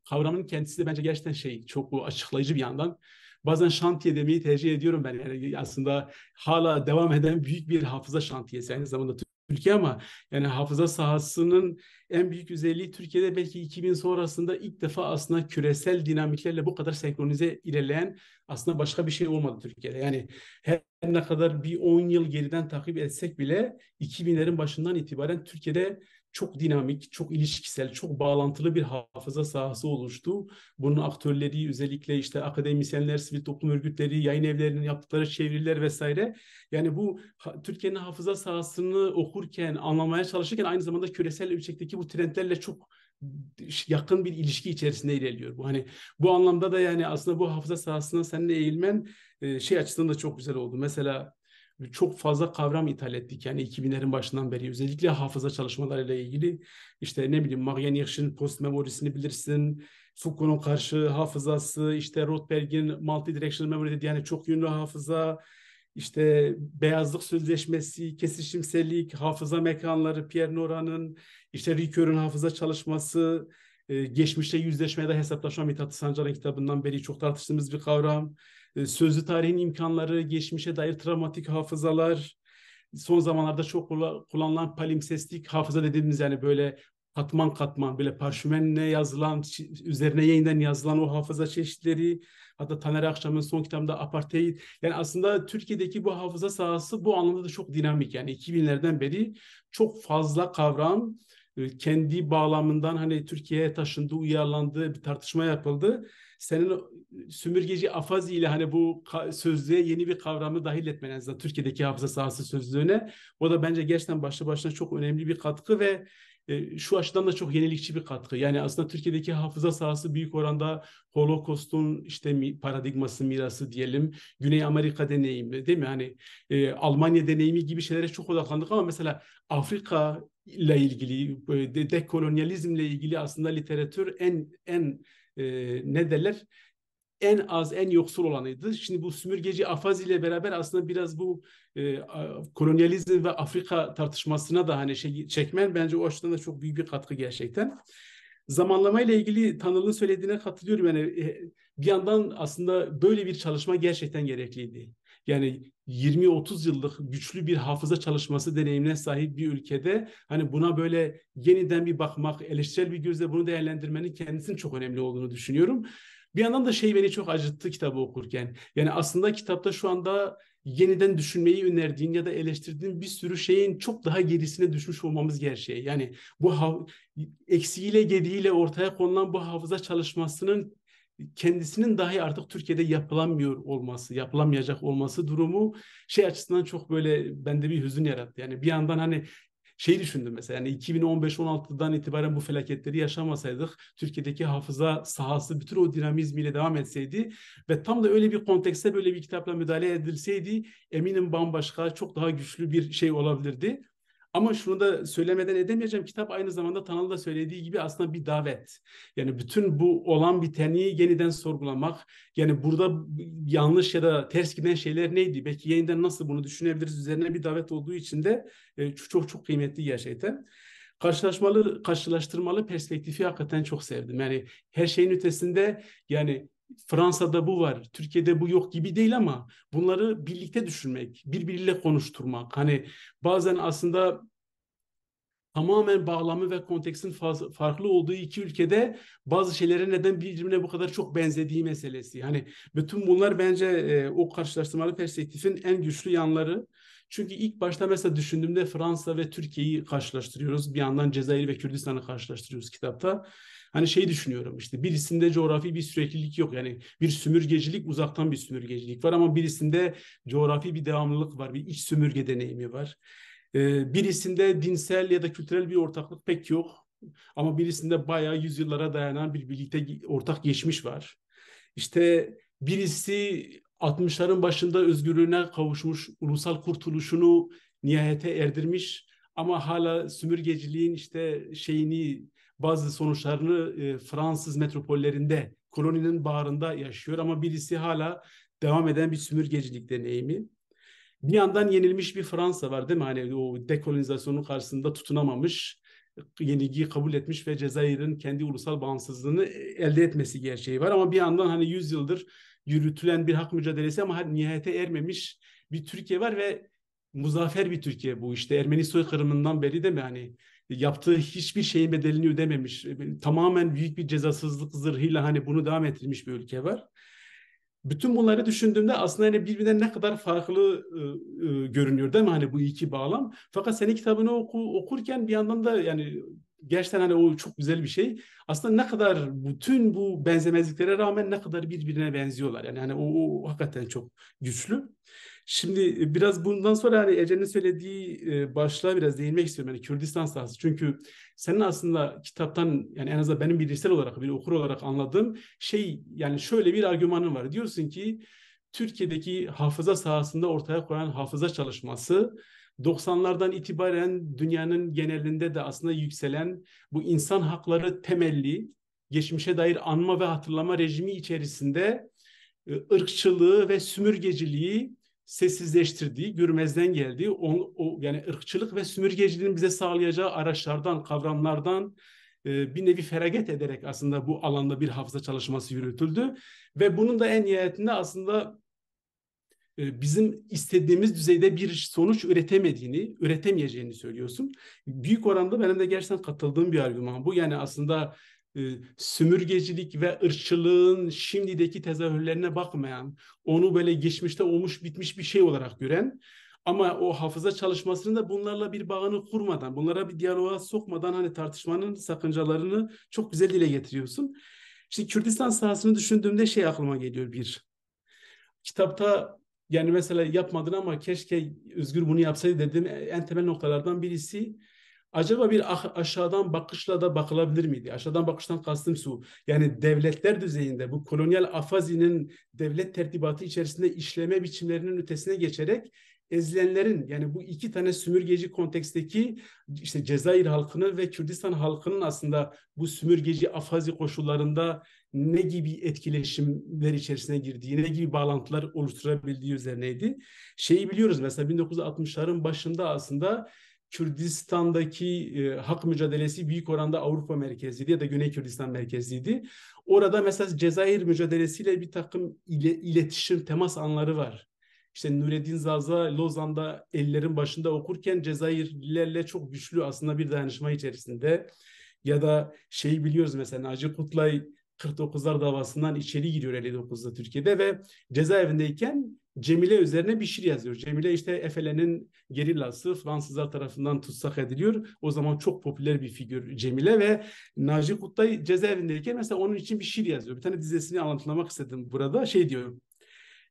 kavramının kendisi de bence gerçekten şey çok açıklayıcı bir yandan. Bazen şantiye demeyi tercih ediyorum ben. Yani aslında hala devam eden büyük bir hafıza şantiyesi. Aynı zamanda Türkiye ama yani hafıza sahasının en büyük özelliği Türkiye'de belki 2000 sonrasında ilk defa aslında küresel dinamiklerle bu kadar senkronize ilerleyen aslında başka bir şey olmadı Türkiye'de. Yani her ne kadar bir 10 yıl geriden takip etsek bile 2000'lerin başından itibaren Türkiye'de çok dinamik, çok ilişkisel, çok bağlantılı bir hafıza sahası oluştu. Bunun aktörleri özellikle işte akademisyenler, sivil toplum örgütleri, yayın evlerinin yaptıkları çeviriler vesaire. Yani bu Türkiye'nin hafıza sahasını okurken, anlamaya çalışırken aynı zamanda küresel ölçekteki bu trendlerle çok yakın bir ilişki içerisinde ilerliyor. Bu hani bu anlamda da yani aslında bu hafıza sahasına seninle eğilmen şey açısından da çok güzel oldu. Mesela çok fazla kavram ithal ettik. Yani 2000'lerin başından beri özellikle hafıza çalışmalarıyla ilgili işte ne bileyim Marian Hirsch'in post memorisini bilirsin. Foucault'un karşı hafızası, işte Rothberg'in directional memory dedi yani çok yönlü hafıza, işte beyazlık sözleşmesi, kesişimsellik, hafıza mekanları, Pierre Nora'nın, işte Ricoeur'un hafıza çalışması, e, geçmişte yüzleşmeye de hesaplaşma Mithat Sancar'ın kitabından beri çok tartıştığımız bir kavram. Ee, sözlü tarihin imkanları, geçmişe dair travmatik hafızalar, son zamanlarda çok kullanılan palimpsestik hafıza dediğimiz yani böyle katman katman böyle parşümenle yazılan, üzerine yeniden yazılan o hafıza çeşitleri, hatta Taner Akşam'ın son kitabında apartheid. Yani aslında Türkiye'deki bu hafıza sahası bu anlamda da çok dinamik. Yani 2000'lerden beri çok fazla kavram e, kendi bağlamından hani Türkiye'ye taşındı, uyarlandı, bir tartışma yapıldı senin Sümürgeci afazi ile hani bu sözlüğe yeni bir kavramı dahil etmen en azından Türkiye'deki hafıza sahası sözlüğüne. O da bence gerçekten başlı başına çok önemli bir katkı ve e, şu açıdan da çok yenilikçi bir katkı. Yani aslında Türkiye'deki hafıza sahası büyük oranda Holokost'un işte paradigması, mirası diyelim. Güney Amerika deneyimi değil mi? Hani e, Almanya deneyimi gibi şeylere çok odaklandık ama mesela Afrika ile ilgili, dekolonyalizmle ilgili aslında literatür en en e, ne derler en az en yoksul olanıydı. Şimdi bu sümürgeci afazi ile beraber aslında biraz bu e, kolonyalizm ve Afrika tartışmasına da hani şey, çekmen bence o açıdan da çok büyük bir katkı gerçekten. Zamanlama ile ilgili Tanılın söylediğine katılıyorum. Yani e, bir yandan aslında böyle bir çalışma gerçekten gerekliydi. Yani 20-30 yıllık güçlü bir hafıza çalışması deneyimine sahip bir ülkede hani buna böyle yeniden bir bakmak, eleştirel bir gözle bunu değerlendirmenin kendisinin çok önemli olduğunu düşünüyorum. Bir yandan da şey beni çok acıttı kitabı okurken. Yani aslında kitapta şu anda yeniden düşünmeyi önerdiğin ya da eleştirdiğin bir sürü şeyin çok daha gerisine düşmüş olmamız gerçeği. Yani bu eksiğiyle gediğiyle ortaya konulan bu hafıza çalışmasının kendisinin dahi artık Türkiye'de yapılamıyor olması, yapılamayacak olması durumu şey açısından çok böyle bende bir hüzün yarattı. Yani bir yandan hani şey düşündüm mesela yani 2015-16'dan itibaren bu felaketleri yaşamasaydık Türkiye'deki hafıza sahası bütün o dinamizmiyle devam etseydi ve tam da öyle bir kontekste böyle bir kitapla müdahale edilseydi eminim bambaşka çok daha güçlü bir şey olabilirdi. Ama şunu da söylemeden edemeyeceğim. Kitap aynı zamanda Tanıl da söylediği gibi aslında bir davet. Yani bütün bu olan biteni yeniden sorgulamak. Yani burada yanlış ya da ters giden şeyler neydi? Belki yeniden nasıl bunu düşünebiliriz üzerine bir davet olduğu için de e, çok çok kıymetli gerçekten karşılaşmalı karşılaştırmalı perspektifi hakikaten çok sevdim. Yani her şeyin ötesinde yani Fransa'da bu var, Türkiye'de bu yok gibi değil ama bunları birlikte düşünmek, birbiriyle konuşturmak. Hani bazen aslında tamamen bağlamı ve kontekstin farklı olduğu iki ülkede bazı şeylere neden birbirine bu kadar çok benzediği meselesi. Hani bütün bunlar bence e, o karşılaştırmalı perspektifin en güçlü yanları. Çünkü ilk başta mesela düşündüğümde Fransa ve Türkiye'yi karşılaştırıyoruz. Bir yandan Cezayir ve Kürdistan'ı karşılaştırıyoruz kitapta. Hani şey düşünüyorum işte birisinde coğrafi bir süreklilik yok. Yani bir sümürgecilik uzaktan bir sümürgecilik var ama birisinde coğrafi bir devamlılık var. Bir iç sümürge deneyimi var. Ee, birisinde dinsel ya da kültürel bir ortaklık pek yok. Ama birisinde bayağı yüzyıllara dayanan bir birlikte ortak geçmiş var. İşte birisi 60'ların başında özgürlüğüne kavuşmuş, ulusal kurtuluşunu nihayete erdirmiş ama hala sümürgeciliğin işte şeyini bazı sonuçlarını e, Fransız metropollerinde, koloninin bağrında yaşıyor ama birisi hala devam eden bir sümürgecilik deneyimi. Bir yandan yenilmiş bir Fransa var değil mi? Hani o dekolonizasyonun karşısında tutunamamış, yenilgiyi kabul etmiş ve Cezayir'in kendi ulusal bağımsızlığını e, elde etmesi gerçeği var. Ama bir yandan hani 100 yıldır yürütülen bir hak mücadelesi ama hani nihayete ermemiş bir Türkiye var ve muzaffer bir Türkiye bu işte. Ermeni soykırımından beri de mi hani yaptığı hiçbir şeyin bedelini ödememiş, e, tamamen büyük bir cezasızlık zırhıyla hani bunu devam ettirmiş bir ülke var. Bütün bunları düşündüğümde aslında hani birbirinden ne kadar farklı e, e, görünüyor değil mi hani bu iki bağlam? Fakat senin kitabını oku, okurken bir yandan da yani gerçekten hani o çok güzel bir şey. Aslında ne kadar bütün bu benzemezliklere rağmen ne kadar birbirine benziyorlar. Yani hani o, o hakikaten çok güçlü. Şimdi e, biraz bundan sonra hani Ece'nin söylediği e, başlığa biraz değinmek istiyorum. Yani Kürdistan sahası. Çünkü senin aslında kitaptan yani en azından benim bilişsel olarak bir okur olarak anladığım şey yani şöyle bir argümanın var. Diyorsun ki Türkiye'deki hafıza sahasında ortaya koyan hafıza çalışması 90'lardan itibaren dünyanın genelinde de aslında yükselen bu insan hakları temelli geçmişe dair anma ve hatırlama rejimi içerisinde e, ırkçılığı ve sümürgeciliği sessizleştirdiği, görmezden geldiği o, o yani ırkçılık ve sömürgeciliğin bize sağlayacağı araçlardan, kavramlardan e, bir nevi feragat ederek aslında bu alanda bir hafıza çalışması yürütüldü ve bunun da en nihayetinde aslında e, bizim istediğimiz düzeyde bir sonuç üretemediğini, üretemeyeceğini söylüyorsun. Büyük oranda benim de gerçekten katıldığım bir argüman bu. Yani aslında e, sümürgecilik ve ırçılığın şimdideki tezahürlerine bakmayan, onu böyle geçmişte olmuş bitmiş bir şey olarak gören ama o hafıza çalışmasının da bunlarla bir bağını kurmadan, bunlara bir diyaloğa sokmadan hani tartışmanın sakıncalarını çok güzel dile getiriyorsun. şimdi Kürdistan sahasını düşündüğümde şey aklıma geliyor bir. Kitapta yani mesela yapmadın ama keşke Özgür bunu yapsaydı dedim en temel noktalardan birisi acaba bir ah, aşağıdan bakışla da bakılabilir miydi? Aşağıdan bakıştan kastım su. Yani devletler düzeyinde bu kolonyal afazinin devlet tertibatı içerisinde işleme biçimlerinin ötesine geçerek ezilenlerin yani bu iki tane sümürgeci konteksteki işte Cezayir halkının ve Kürdistan halkının aslında bu sümürgeci afazi koşullarında ne gibi etkileşimler içerisine girdiği, ne gibi bağlantılar oluşturabildiği üzerineydi. Şeyi biliyoruz mesela 1960'ların başında aslında Kürdistan'daki e, hak mücadelesi büyük oranda Avrupa merkezliydi ya da Güney Kürdistan merkezliydi. Orada mesela Cezayir mücadelesiyle bir takım ile, iletişim, temas anları var. İşte Nureddin Zaza Lozan'da ellerin başında okurken Cezayirlilerle çok güçlü aslında bir dayanışma içerisinde. Ya da şeyi biliyoruz mesela Naci Kutlay 49'lar davasından içeri giriyor 59'da Türkiye'de ve cezaevindeyken Cemile üzerine bir şiir yazıyor. Cemile işte Efele'nin gerillası Fransızlar tarafından tutsak ediliyor. O zaman çok popüler bir figür Cemile ve Naci Kutlay cezaevindeyken mesela onun için bir şiir yazıyor. Bir tane dizesini anlatmak istedim burada. Şey diyor.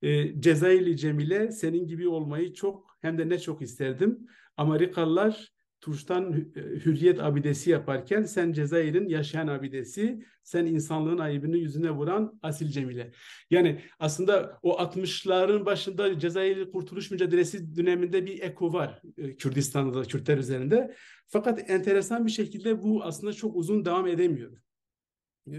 E, Cezayirli Cemile senin gibi olmayı çok hem de ne çok isterdim. Amerikalılar Turş'tan e, hürriyet abidesi yaparken sen Cezayir'in yaşayan abidesi, sen insanlığın ayıbını yüzüne vuran asil Cemile. Yani aslında o 60'ların başında Cezayir Kurtuluş Mücadelesi döneminde bir eko var e, Kürdistan'da, da, Kürtler üzerinde. Fakat enteresan bir şekilde bu aslında çok uzun devam edemiyor. Ee,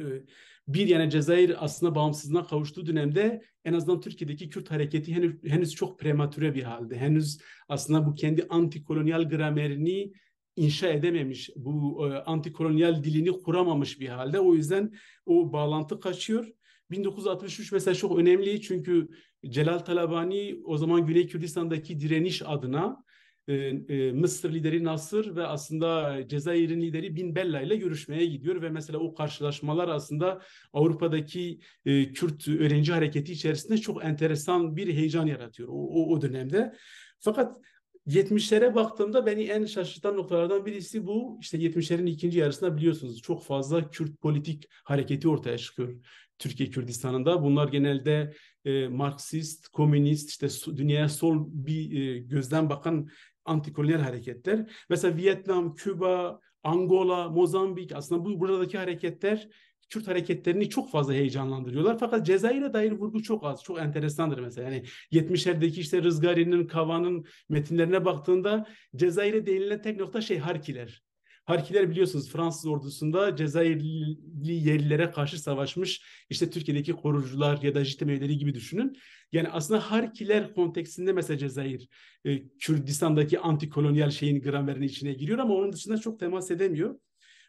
bir yani Cezayir aslında bağımsızlığına kavuştuğu dönemde en azından Türkiye'deki Kürt hareketi henüz, henüz çok prematüre bir halde. Henüz aslında bu kendi antikolonyal gramerini inşa edememiş, bu e, antikolonyal dilini kuramamış bir halde. O yüzden o bağlantı kaçıyor. 1963 mesela çok önemli çünkü Celal Talabani o zaman Güney Kürdistan'daki direniş adına ee, e, Mısır lideri Nasır ve aslında Cezayir'in lideri Bin Bella ile görüşmeye gidiyor ve mesela o karşılaşmalar aslında Avrupa'daki e, Kürt öğrenci hareketi içerisinde çok enteresan bir heyecan yaratıyor o, o, o dönemde. Fakat 70'lere baktığımda beni en şaşırtan noktalardan birisi bu. İşte 70'lerin ikinci yarısında biliyorsunuz çok fazla Kürt politik hareketi ortaya çıkıyor. Türkiye Kürdistan'ında. Bunlar genelde e, Marksist, komünist, işte dünyaya sol bir e, gözden bakan antikolonyal hareketler. Mesela Vietnam, Küba, Angola, Mozambik aslında bu buradaki hareketler Kürt hareketlerini çok fazla heyecanlandırıyorlar. Fakat Cezayir'e dair vurgu çok az. Çok enteresandır mesela. Yani 70'lerdeki işte Rızgari'nin, Kavan'ın metinlerine baktığında Cezayir'e değinilen tek nokta şey Harkiler. Harkiler biliyorsunuz Fransız ordusunda Cezayirli yerlilere karşı savaşmış İşte Türkiye'deki korucular ya da JITEM gibi düşünün. Yani aslında Harkiler konteksinde mesela Cezayir e, Kürdistan'daki antikolonyal şeyin gramberinin içine giriyor ama onun dışında çok temas edemiyor.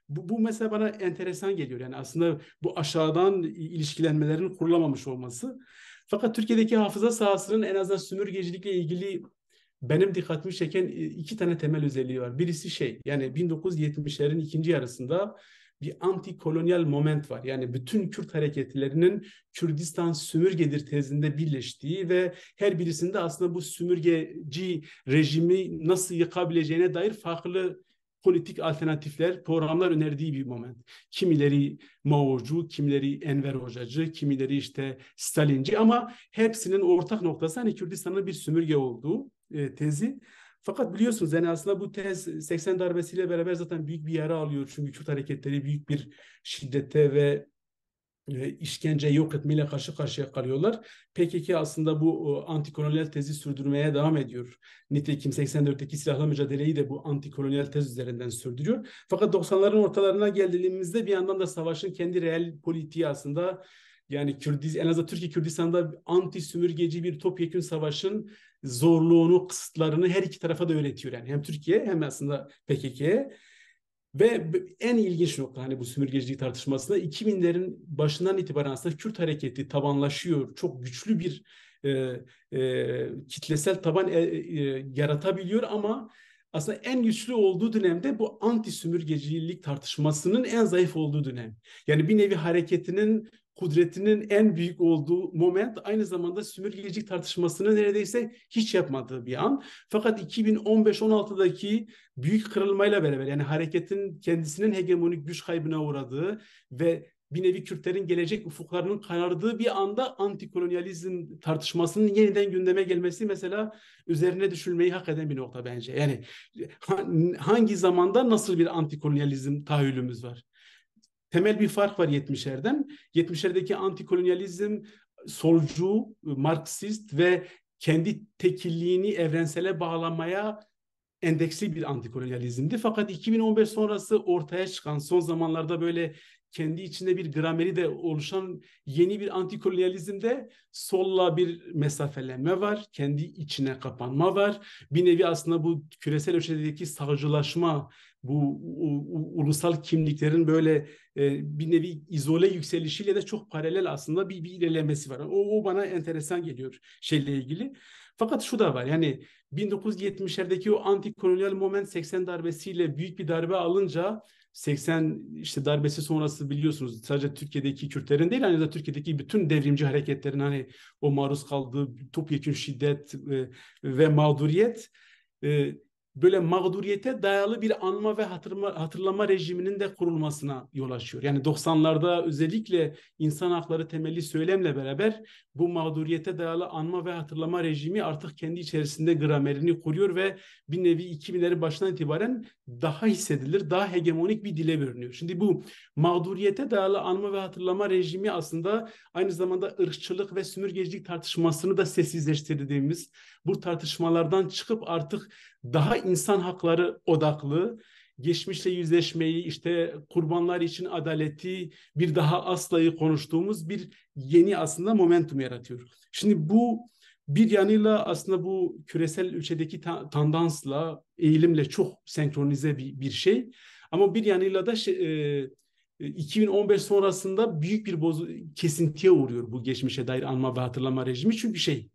Bu, bu mesela bana enteresan geliyor. Yani aslında bu aşağıdan ilişkilenmelerin kurulamamış olması. Fakat Türkiye'deki hafıza sahasının en azından sümürgecilikle ilgili benim dikkatimi çeken e, iki tane temel özelliği var. Birisi şey yani 1970'lerin ikinci yarısında bir antikolonyal moment var. Yani bütün Kürt hareketlerinin Kürdistan sömürgedir tezinde birleştiği ve her birisinde aslında bu sömürgeci rejimi nasıl yıkabileceğine dair farklı politik alternatifler, programlar önerdiği bir moment. Kimileri Mao'cu, kimileri Enver Hocacı, kimileri işte Stalinci ama hepsinin ortak noktası hani Kürdistan'ın bir sömürge olduğu e, tezi. Fakat biliyorsunuz yani aslında bu tez 80 darbesiyle beraber zaten büyük bir yara alıyor. Çünkü Kürt hareketleri büyük bir şiddete ve e, işkence yok etmeyle karşı karşıya kalıyorlar. PKK aslında bu antikolonyal tezi sürdürmeye devam ediyor. Nitekim 84'teki silahlı mücadeleyi de bu antikolonyal tez üzerinden sürdürüyor. Fakat 90'ların ortalarına geldiğimizde bir yandan da savaşın kendi reel politiği aslında yani Kürdiz, en azından Türkiye Kürdistan'da anti sümürgeci bir topyekün savaşın zorluğunu, kısıtlarını her iki tarafa da öğretiyor. Yani hem Türkiye hem aslında PKK'ye. Ve en ilginç nokta hani bu sümürgecilik tartışmasında 2000'lerin başından itibaren aslında Kürt hareketi tabanlaşıyor. Çok güçlü bir e, e, kitlesel taban e, e, yaratabiliyor ama aslında en güçlü olduğu dönemde bu anti sümürgecilik tartışmasının en zayıf olduğu dönem. Yani bir nevi hareketinin kudretinin en büyük olduğu moment aynı zamanda sömürgecilik tartışmasını neredeyse hiç yapmadığı bir an. Fakat 2015-16'daki büyük kırılmayla beraber yani hareketin kendisinin hegemonik güç kaybına uğradığı ve bir nevi Kürtlerin gelecek ufuklarının karardığı bir anda antikolonyalizm tartışmasının yeniden gündeme gelmesi mesela üzerine düşünmeyi hak eden bir nokta bence. Yani hangi zamanda nasıl bir antikolonyalizm tahayyülümüz var? temel bir fark var 70'lerden. 70'lerdeki antikolonyalizm solcu, marksist ve kendi tekilliğini evrensele bağlamaya endeksli bir antikolonyalizmdi. Fakat 2015 sonrası ortaya çıkan son zamanlarda böyle kendi içinde bir grameri de oluşan yeni bir antikolonyalizmde solla bir mesafelenme var. Kendi içine kapanma var. Bir nevi aslında bu küresel ölçüdeki sağcılaşma bu ulusal kimliklerin böyle e, bir nevi izole yükselişiyle de çok paralel aslında bir, bir ilerlemesi var. O, o bana enteresan geliyor şeyle ilgili. Fakat şu da var yani 1970'lerdeki o antikolonyal moment 80 darbesiyle büyük bir darbe alınca 80 işte darbesi sonrası biliyorsunuz sadece Türkiye'deki Kürtlerin değil aynı da Türkiye'deki bütün devrimci hareketlerin hani o maruz kaldığı topyekun şiddet e, ve mağduriyet e, böyle mağduriyete dayalı bir anma ve hatırlama, hatırlama rejiminin de kurulmasına yol açıyor. Yani 90'larda özellikle insan hakları temelli söylemle beraber bu mağduriyete dayalı anma ve hatırlama rejimi artık kendi içerisinde gramerini kuruyor ve bir nevi 2000'lerin başından itibaren daha hissedilir, daha hegemonik bir dile bürünüyor. Şimdi bu mağduriyete dayalı anma ve hatırlama rejimi aslında aynı zamanda ırkçılık ve sümürgecilik tartışmasını da sessizleştirdiğimiz bu tartışmalardan çıkıp artık daha insan hakları odaklı, geçmişle yüzleşmeyi, işte kurbanlar için adaleti, bir daha aslayı konuştuğumuz bir yeni aslında momentum yaratıyor. Şimdi bu bir yanıyla aslında bu küresel ülkedeki ta- tandansla, eğilimle çok senkronize bir, bir şey. Ama bir yanıyla da şey, e, 2015 sonrasında büyük bir bozu kesintiye uğruyor bu geçmişe dair anma ve hatırlama rejimi. Çünkü şey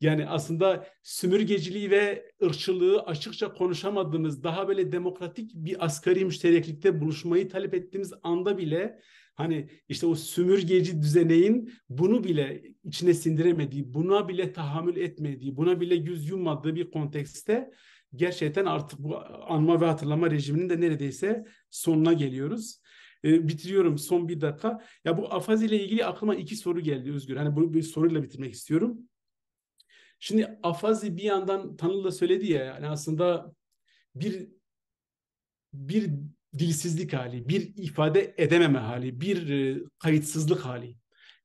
yani aslında sömürgeciliği ve ırkçılığı açıkça konuşamadığımız, daha böyle demokratik bir asgari müştereklikte buluşmayı talep ettiğimiz anda bile hani işte o sömürgeci düzeneğin bunu bile içine sindiremediği, buna bile tahammül etmediği, buna bile yüz yummadığı bir kontekste gerçekten artık bu anma ve hatırlama rejiminin de neredeyse sonuna geliyoruz. E, bitiriyorum son bir dakika. Ya bu afaz ile ilgili aklıma iki soru geldi Özgür. Hani bu bir soruyla bitirmek istiyorum. Şimdi afazi bir yandan Tanıl da söyledi ya yani aslında bir bir dilsizlik hali, bir ifade edememe hali, bir e, kayıtsızlık hali.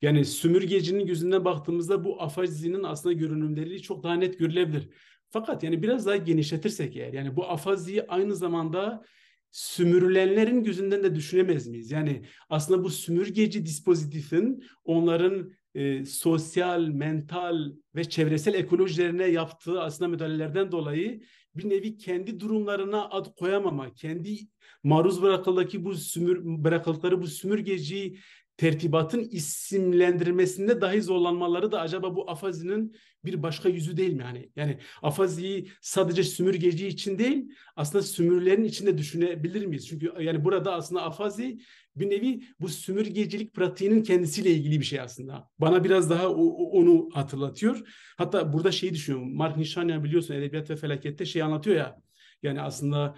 Yani sömürgecinin gözünden baktığımızda bu afazinin aslında görünümleri çok daha net görülebilir. Fakat yani biraz daha genişletirsek eğer yani bu afaziyi aynı zamanda sümürülenlerin gözünden de düşünemez miyiz? Yani aslında bu sümürgeci dispozitifin onların e, sosyal, mental ve çevresel ekolojilerine yaptığı aslında müdahalelerden dolayı bir nevi kendi durumlarına ad koyamama, kendi maruz bırakıldıkları bu sümür bırakıldıkları bu sümürgeci tertibatın isimlendirmesinde dahi zorlanmaları da acaba bu afazinin bir başka yüzü değil mi? Yani, yani afaziyi sadece sümürgeci için değil aslında sümürlerin içinde düşünebilir miyiz? Çünkü yani burada aslında afazi bir nevi bu sümürgecilik pratiğinin kendisiyle ilgili bir şey aslında. Bana biraz daha o, onu hatırlatıyor. Hatta burada şeyi düşünüyorum. Mark Nişanyan biliyorsun Edebiyat ve Felaket'te şey anlatıyor ya. Yani aslında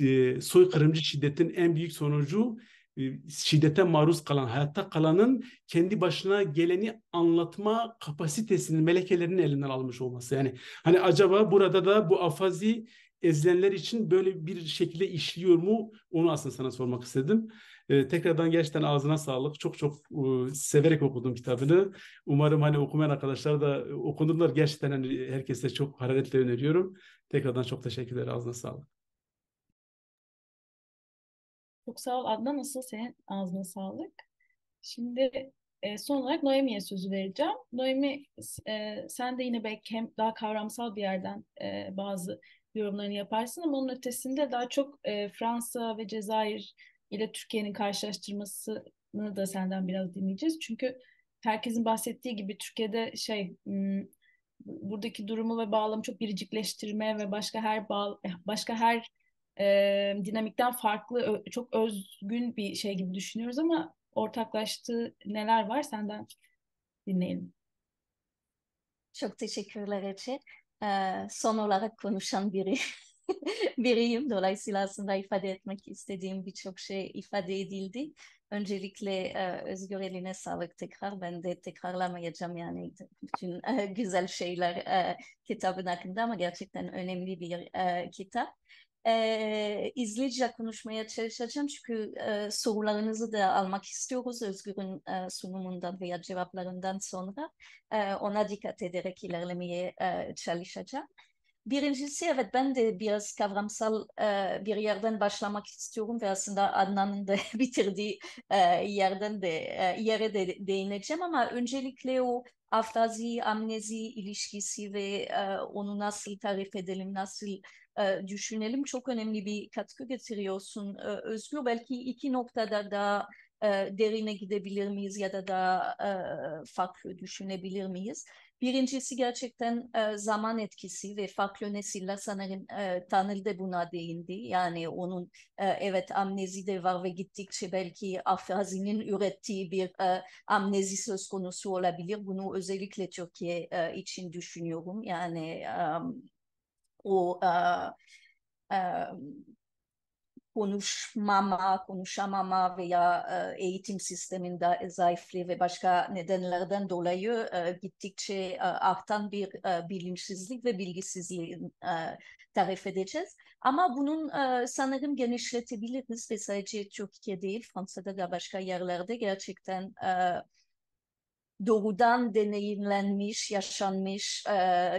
e, soykırımcı şiddetin en büyük sonucu ee, şiddete maruz kalan, hayatta kalanın kendi başına geleni anlatma kapasitesinin, melekelerini elinden almış olması. Yani hani acaba burada da bu afazi ezilenler için böyle bir şekilde işliyor mu? Onu aslında sana sormak istedim. Ee, tekrardan gerçekten ağzına sağlık. Çok çok e, severek okudum kitabını. Umarım hani okumayan arkadaşlar da okunurlar. Gerçekten hani herkese çok hararetle öneriyorum. Tekrardan çok teşekkürler. Ağzına sağlık. Çok sağ ol Adnan. Asıl senin ağzına sağlık. Şimdi e, son olarak Noemi'ye sözü vereceğim. Noemi e, sen de yine belki hem daha kavramsal bir yerden e, bazı yorumlarını yaparsın ama onun ötesinde daha çok e, Fransa ve Cezayir ile Türkiye'nin karşılaştırmasını da senden biraz dinleyeceğiz. Çünkü herkesin bahsettiği gibi Türkiye'de şey hmm, buradaki durumu ve bağlamı çok biricikleştirmeye ve başka her bağ, başka her e, dinamikten farklı, çok özgün bir şey gibi düşünüyoruz ama ortaklaştığı neler var senden dinleyelim. Çok teşekkürler Ece. Ee, son olarak konuşan biri biriyim. Dolayısıyla aslında ifade etmek istediğim birçok şey ifade edildi. Öncelikle e, özgür eline sağlık tekrar. Ben de tekrarlamayacağım yani bütün e, güzel şeyler e, kitabın hakkında ama gerçekten önemli bir e, kitap e, izleyiciyle konuşmaya çalışacağım çünkü e, sorularınızı da almak istiyoruz Özgür'ün e, sunumundan veya cevaplarından sonra e, ona dikkat ederek ilerlemeye e, çalışacağım. Birincisi evet ben de biraz kavramsal e, bir yerden başlamak istiyorum ve aslında Adnan'ın da bitirdiği e, yerden de e, yere de değineceğim ama öncelikle o afazi, amnezi ilişkisi ve e, onu nasıl tarif edelim, nasıl ee, düşünelim. Çok önemli bir katkı getiriyorsun ee, Özgür. Belki iki noktada da e, derine gidebilir miyiz ya da da e, farklı düşünebilir miyiz? Birincisi gerçekten e, zaman etkisi ve farklı nesiller sanırım e, Tanrı buna değindi. Yani onun evet amnezi de var ve gittikçe belki afrazinin ürettiği bir e, amnezi söz konusu olabilir. Bunu özellikle Türkiye için düşünüyorum. Yani o a, e, a, e, konuşmama, konuşamama veya e, eğitim sisteminde zayıflığı ve başka nedenlerden dolayı e, gittikçe e, artan bir e, bilinçsizlik ve bilgisizliği e, tarif edeceğiz. Ama bunun e, sanırım genişletebiliriz ve sadece Türkiye değil, Fransa'da da başka yerlerde gerçekten e, doğrudan deneyimlenmiş, yaşanmış, e,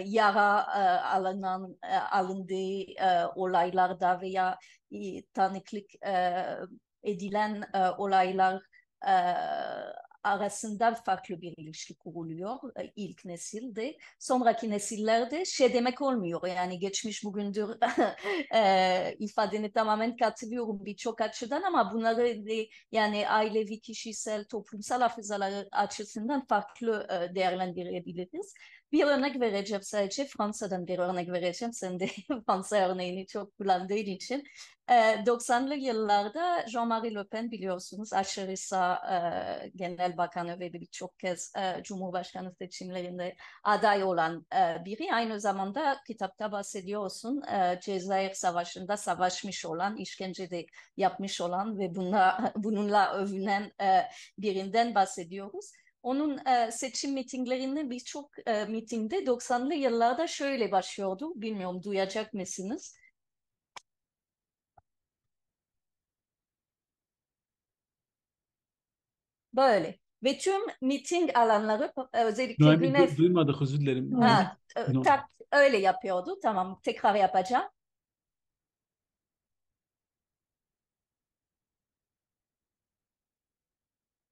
yara e, alınan, e, alındığı e, olaylarda veya e, tanıklık e, edilen e, olaylar e, arasında farklı bir ilişki kuruluyor e, ilk nesilde. Sonraki nesillerde şey demek olmuyor yani geçmiş bugündür e, ifadene tamamen katılıyorum birçok açıdan ama bunları de, yani ailevi, kişisel, toplumsal hafızalar açısından farklı e, değerlendirebiliriz. Bir örnek vereceğim sadece Fransa'dan bir örnek vereceğim. Sen de Fransa örneğini çok kullandığın için. 90'lı yıllarda Jean-Marie Le Pen biliyorsunuz aşırı sağ e, genel bakanı ve birçok kez e, Cumhurbaşkanı seçimlerinde aday olan e, biri. Aynı zamanda kitapta bahsediyorsun e, Cezayir Savaşı'nda savaşmış olan, işkencede yapmış olan ve bununla, bununla övünen e, birinden bahsediyoruz. Onun e, seçim mitinglerinde birçok e, mitingde 90'lı yıllarda şöyle başlıyordu. Bilmiyorum duyacak mısınız? Böyle. Ve tüm meeting alanları e, özellikle Noemi, Güney... Du- duymadık özür dilerim. Ha, no. E, tak, öyle yapıyordu. Tamam tekrar yapacağım.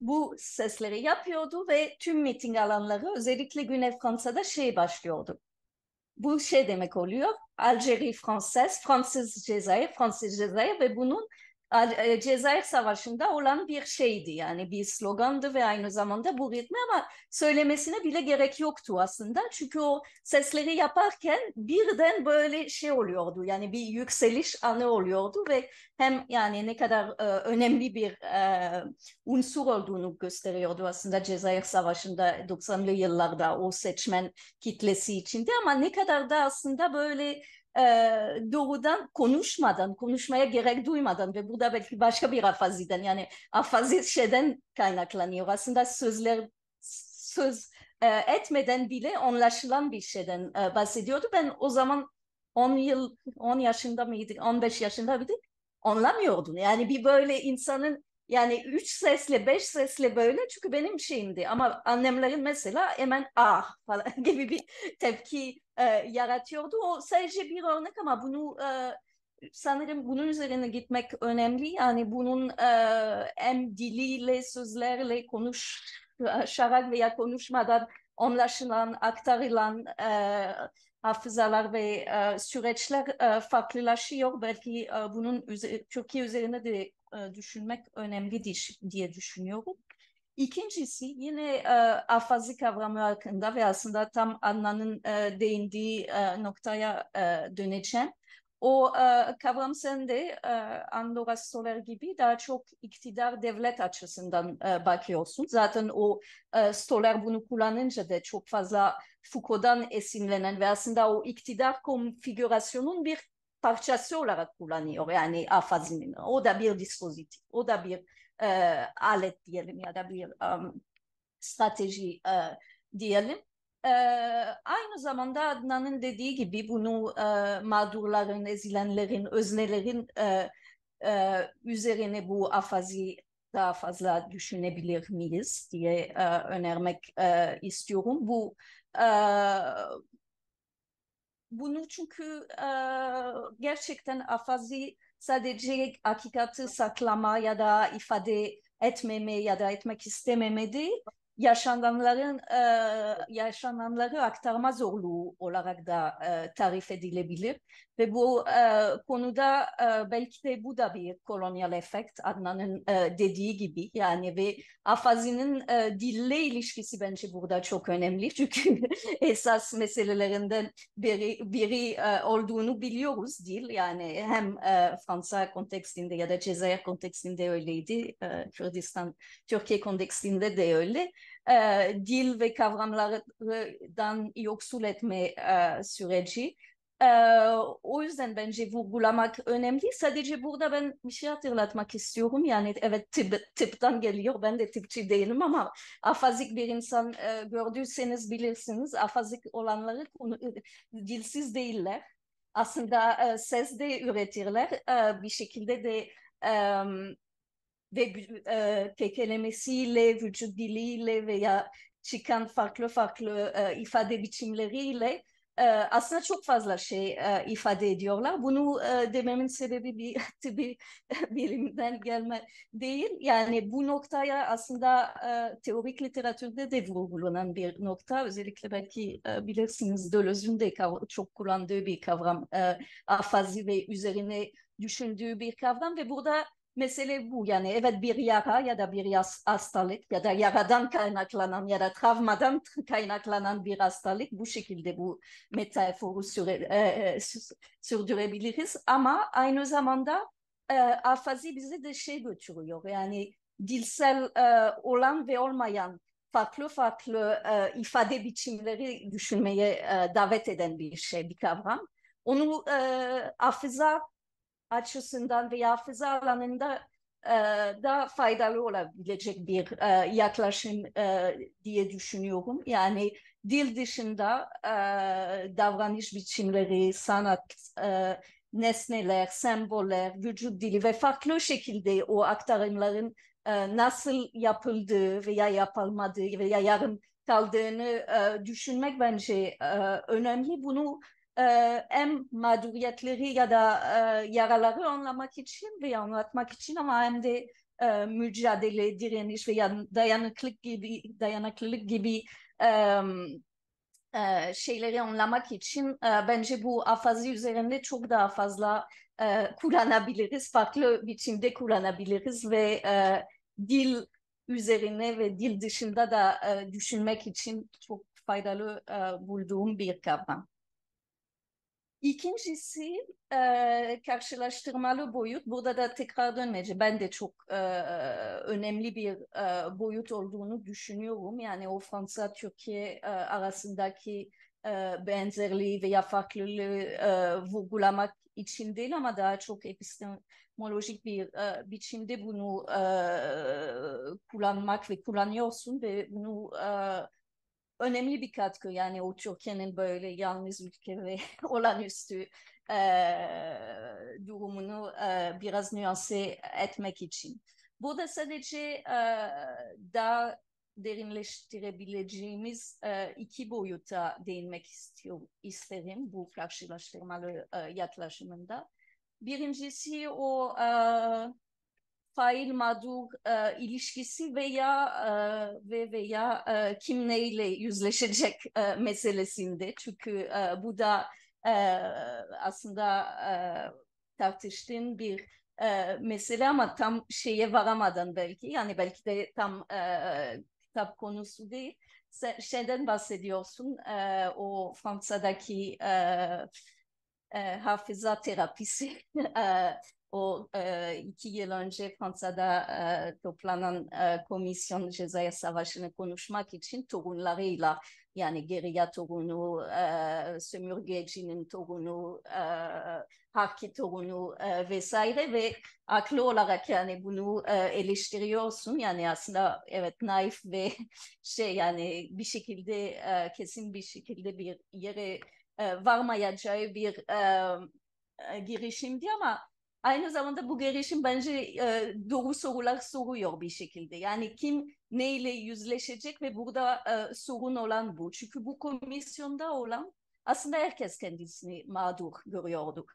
bu sesleri yapıyordu ve tüm meeting alanları özellikle Güney Fransa'da şey başlıyordu. Bu şey demek oluyor. Algeri Fransız, Fransız Cezayir, Fransız Cezayir ve bunun e, Cezayir Savaşı'nda olan bir şeydi yani bir slogandı ve aynı zamanda bu ritmi ama söylemesine bile gerek yoktu aslında. Çünkü o sesleri yaparken birden böyle şey oluyordu yani bir yükseliş anı oluyordu ve hem yani ne kadar e, önemli bir e, unsur olduğunu gösteriyordu aslında Cezayir Savaşı'nda 90'lı yıllarda o seçmen kitlesi içinde ama ne kadar da aslında böyle e, doğrudan konuşmadan, konuşmaya gerek duymadan ve burada belki başka bir afaziden yani afazi şeyden kaynaklanıyor. Aslında sözler söz e, etmeden bile anlaşılan bir şeyden e, bahsediyordu. Ben o zaman 10 yıl, 10 yaşında mıydık, 15 yaşında mıydık? Anlamıyordum. Yani bir böyle insanın yani üç sesle, beş sesle böyle çünkü benim şeyimdi. Ama annemlerin mesela hemen ah falan gibi bir tepki e, yaratıyordu. O sadece bir örnek ama bunu e, sanırım bunun üzerine gitmek önemli. Yani bunun e, hem diliyle, sözlerle konuşarak veya konuşmadan anlaşılan, aktarılan e, hafızalar ve e, süreçler e, farklılaşıyor. Belki e, bunun üze- Türkiye üzerine de e, düşünmek önemlidir diye düşünüyorum. İkincisi yine e, afazi kavramı hakkında ve aslında tam annanın e, değindiği e, noktaya e, döneceğim. O e, kavram sende e, Andorra Soler gibi daha çok iktidar devlet açısından e, bakıyorsun. Zaten o e, Soler bunu kullanınca da çok fazla Foucault'dan esinlenen ve aslında o iktidar konfigürasyonun bir parçası olarak kullanıyor. Yani afazinin. O da bir dispozitif. O da bir e, alet diyelim ya da bir um, strateji e, diyelim. E, aynı zamanda Adnan'ın dediği gibi bunu e, mağdurların, ezilenlerin, öznelerin e, e, üzerine bu afazi daha fazla düşünebilir miyiz diye e, önermek e, istiyorum. Bu e, bunu çünkü e, gerçekten afazi sadece hakikati saklama ya da ifade etmeme ya da etmek istememe değil, yaşananların e, yaşananları aktarma zorluğu olarak da e, tarif edilebilir ve bu e, konuda e, belki de bu da bir kolonyal efekt Adnan'ın e, dediği gibi yani ve Afazi'nin e, dille ilişkisi bence burada çok önemli çünkü esas meselelerinden biri, biri e, olduğunu biliyoruz dil yani hem e, Fransa kontekstinde ya da Cezayir kontekstinde öyleydi e, Kürdistan Türkiye kontekstinde de öyle e, dil ve kavramlardan yoksul etme e, süreci. E, o yüzden bence vurgulamak önemli. Sadece burada ben bir şey hatırlatmak istiyorum. Yani evet tip tıptan geliyor, ben de tipçi değilim ama afazik bir insan e, gördüyseniz bilirsiniz. Afazik olanları konu, dilsiz değiller. Aslında e, ses de üretirler. E, bir şekilde de e, ve e, tekelemesiyle, vücut diliyle veya çıkan farklı farklı e, ifade biçimleriyle e, aslında çok fazla şey e, ifade ediyorlar. Bunu e, dememin sebebi bir tıbbi bilimden gelme değil. Yani bu noktaya aslında e, teorik literatürde de vurgulanan bir nokta. Özellikle belki e, bilirsiniz Deleuze'ün de çok kullandığı bir kavram. E, afazi ve üzerine düşündüğü bir kavram ve burada mesele bu yani evet bir yara ya da bir hastalık ya da yaradan kaynaklanan ya da travmadan kaynaklanan bir hastalık bu şekilde bu metaforu süre, e, e sürdürebiliriz ama aynı zamanda e, afazi bizi de şey götürüyor yani dilsel e, olan ve olmayan farklı farklı e, ifade biçimleri düşünmeye e, davet eden bir şey bir kavram onu e, hafıza açısından ve hafıza alanında e, da faydalı olabilecek bir e, yaklaşım e, diye düşünüyorum. Yani dil dışında e, davranış biçimleri, sanat, e, nesneler, semboller, vücut dili ve farklı şekilde o aktarımların e, nasıl yapıldığı veya yapılmadığı veya yarım kaldığını e, düşünmek bence e, önemli. Bunu e, ee, hem mağduriyetleri ya da e, yaraları anlamak için ve anlatmak için ama hem de e, mücadele, direniş ve dayanıklılık gibi dayanıklılık gibi e, e, şeyleri anlamak için e, bence bu afazi üzerinde çok daha fazla e, kullanabiliriz, farklı biçimde kullanabiliriz ve dil üzerine ve dil dışında da düşünmek için çok faydalı bulduğum bir kavram. İkincisi e, karşılaştırmalı boyut. Burada da tekrar dönmeyeceğim. Ben de çok e, önemli bir e, boyut olduğunu düşünüyorum. Yani o Fransa-Türkiye e, arasındaki e, benzerliği veya farklılığı e, vurgulamak için değil ama daha çok epistemolojik bir e, biçimde bunu e, kullanmak ve kullanıyorsun ve bunu e, önemli bir katkı yani o Türkiye'nin böyle yalnız ülke ve olağanüstü e, durumunu e, biraz nüanse etmek için. Burada sadece e, daha derinleştirebileceğimiz e, iki boyuta değinmek istiyor, isterim bu karşılaştırmalı e, yaklaşımında. Birincisi o e, fail mağdur e, ilişkisi veya e, ve veya e, kim neyle yüzleşecek e, meselesinde çünkü e, bu da e, aslında e, tartıştığın bir e, mesele ama tam şeye varamadan belki yani belki de tam e, kitap konusu değil Sen, şeyden bahsediyorsun e, o Fransa'daki e, e, hafıza terapisi e, o e, iki yıl önce Fransa'da e, toplanan e, komisyon Cezayir Savaşı'nı konuşmak için torunlarıyla yani Geriya torunu, e, sömürgecinin torunu, e, Harki torunu e, vesaire ve aklı olarak yani bunu e, eleştiriyorsun. Yani aslında evet naif ve şey yani bir şekilde e, kesin bir şekilde bir yere e, varmayacağı bir e, e girişimdi ama aynı zamanda bu gelişim bence e, doğru sorular soruyor bir şekilde. Yani kim neyle yüzleşecek ve burada e, sorun olan bu. Çünkü bu komisyonda olan aslında herkes kendisini mağdur görüyorduk.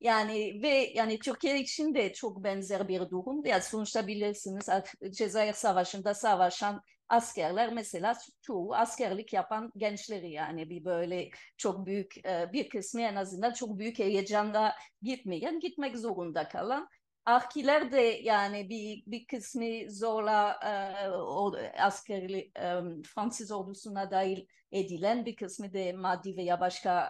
Yani ve yani Türkiye için de çok benzer bir durum. Yani sonuçta bilirsiniz Cezayir Savaşı'nda savaşan askerler mesela çoğu askerlik yapan gençleri yani bir böyle çok büyük e, bir kısmı en azından çok büyük heyecanla gitmeyen gitmek zorunda kalan Arkiler de yani bir, bir kısmı zorla e, o, askerli e, Fransız ordusuna dahil edilen bir kısmı da maddi veya başka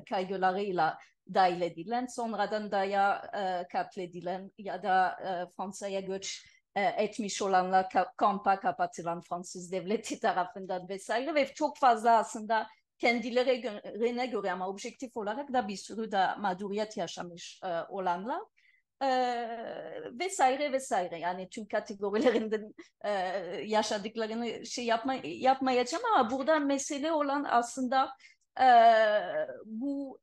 e, kaygılarıyla dahil edilen sonradan da ya e, katledilen ya da e, Fransa'ya göç e, etmiş olanlar kampa kapatılan Fransız devleti tarafından vesaire ve çok fazla aslında kendilerine göre ama objektif olarak da bir sürü de mağduriyet yaşamış e, olanlar e, vesaire vesaire yani tüm kategorilerinden e, yaşadıklarını şey yapma, yapmayacağım ama burada mesele olan aslında bu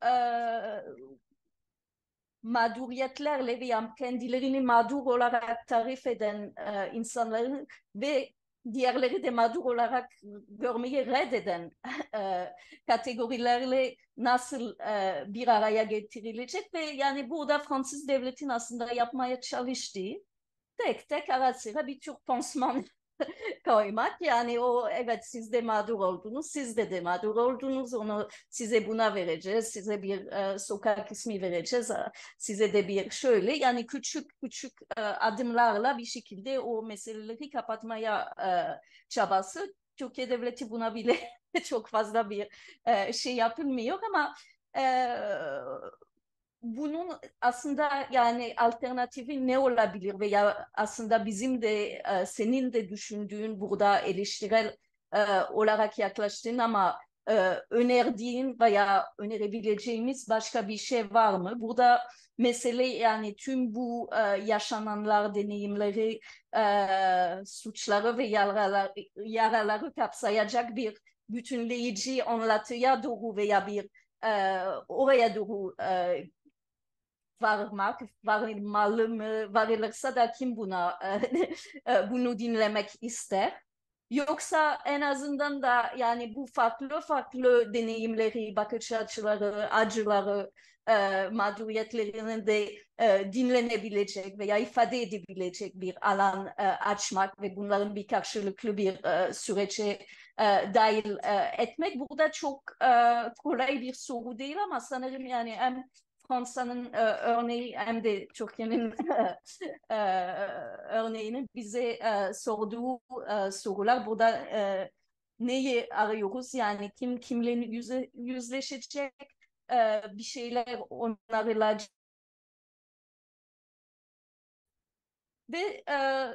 mağduriyetlerle veya kendilerini mağdur olarak tarif eden e, insanların ve diğerleri de mağdur olarak görmeyi reddeden e, kategorilerle nasıl e, bir araya getirilecek ve yani burada Fransız devletin aslında yapmaya çalıştığı tek tek ara sıra bir tür pansman koymak. Yani o evet siz de mağdur oldunuz, siz de de mağdur oldunuz. Onu size buna vereceğiz, size bir e, sokak ismi vereceğiz, size de bir şöyle. Yani küçük küçük e, adımlarla bir şekilde o meseleleri kapatmaya e, çabası. Türkiye devleti buna bile çok fazla bir e, şey yapılmıyor ama e, bunun aslında yani alternatifi ne olabilir veya aslında bizim de e, senin de düşündüğün burada eleştirel e, olarak yaklaştığın ama e, önerdiğin veya önerebileceğimiz başka bir şey var mı? Burada mesele yani tüm bu yaşananlar, deneyimleri, suçları ve yaraları, yaraları kapsayacak bir bütünleyici anlatıya doğru veya bir oraya doğru varmak, varılmalı mı, varılırsa da kim buna e, bunu dinlemek ister? Yoksa en azından da yani bu farklı farklı deneyimleri, bakış açıları, acıları, e, mağduriyetlerini de e, dinlenebilecek veya ifade edebilecek bir alan e, açmak ve bunların bir karşılıklı bir e, sürece e, dahil e, etmek burada çok e, kolay bir soru değil ama sanırım yani hem Fransa'nın e, örneği hem de Türkiye'nin e, örneğini bize e, sorduğu e, sorular burada e, neyi arıyoruz yani kim kimle yüzleşecek e, bir şeyler onarılacak ve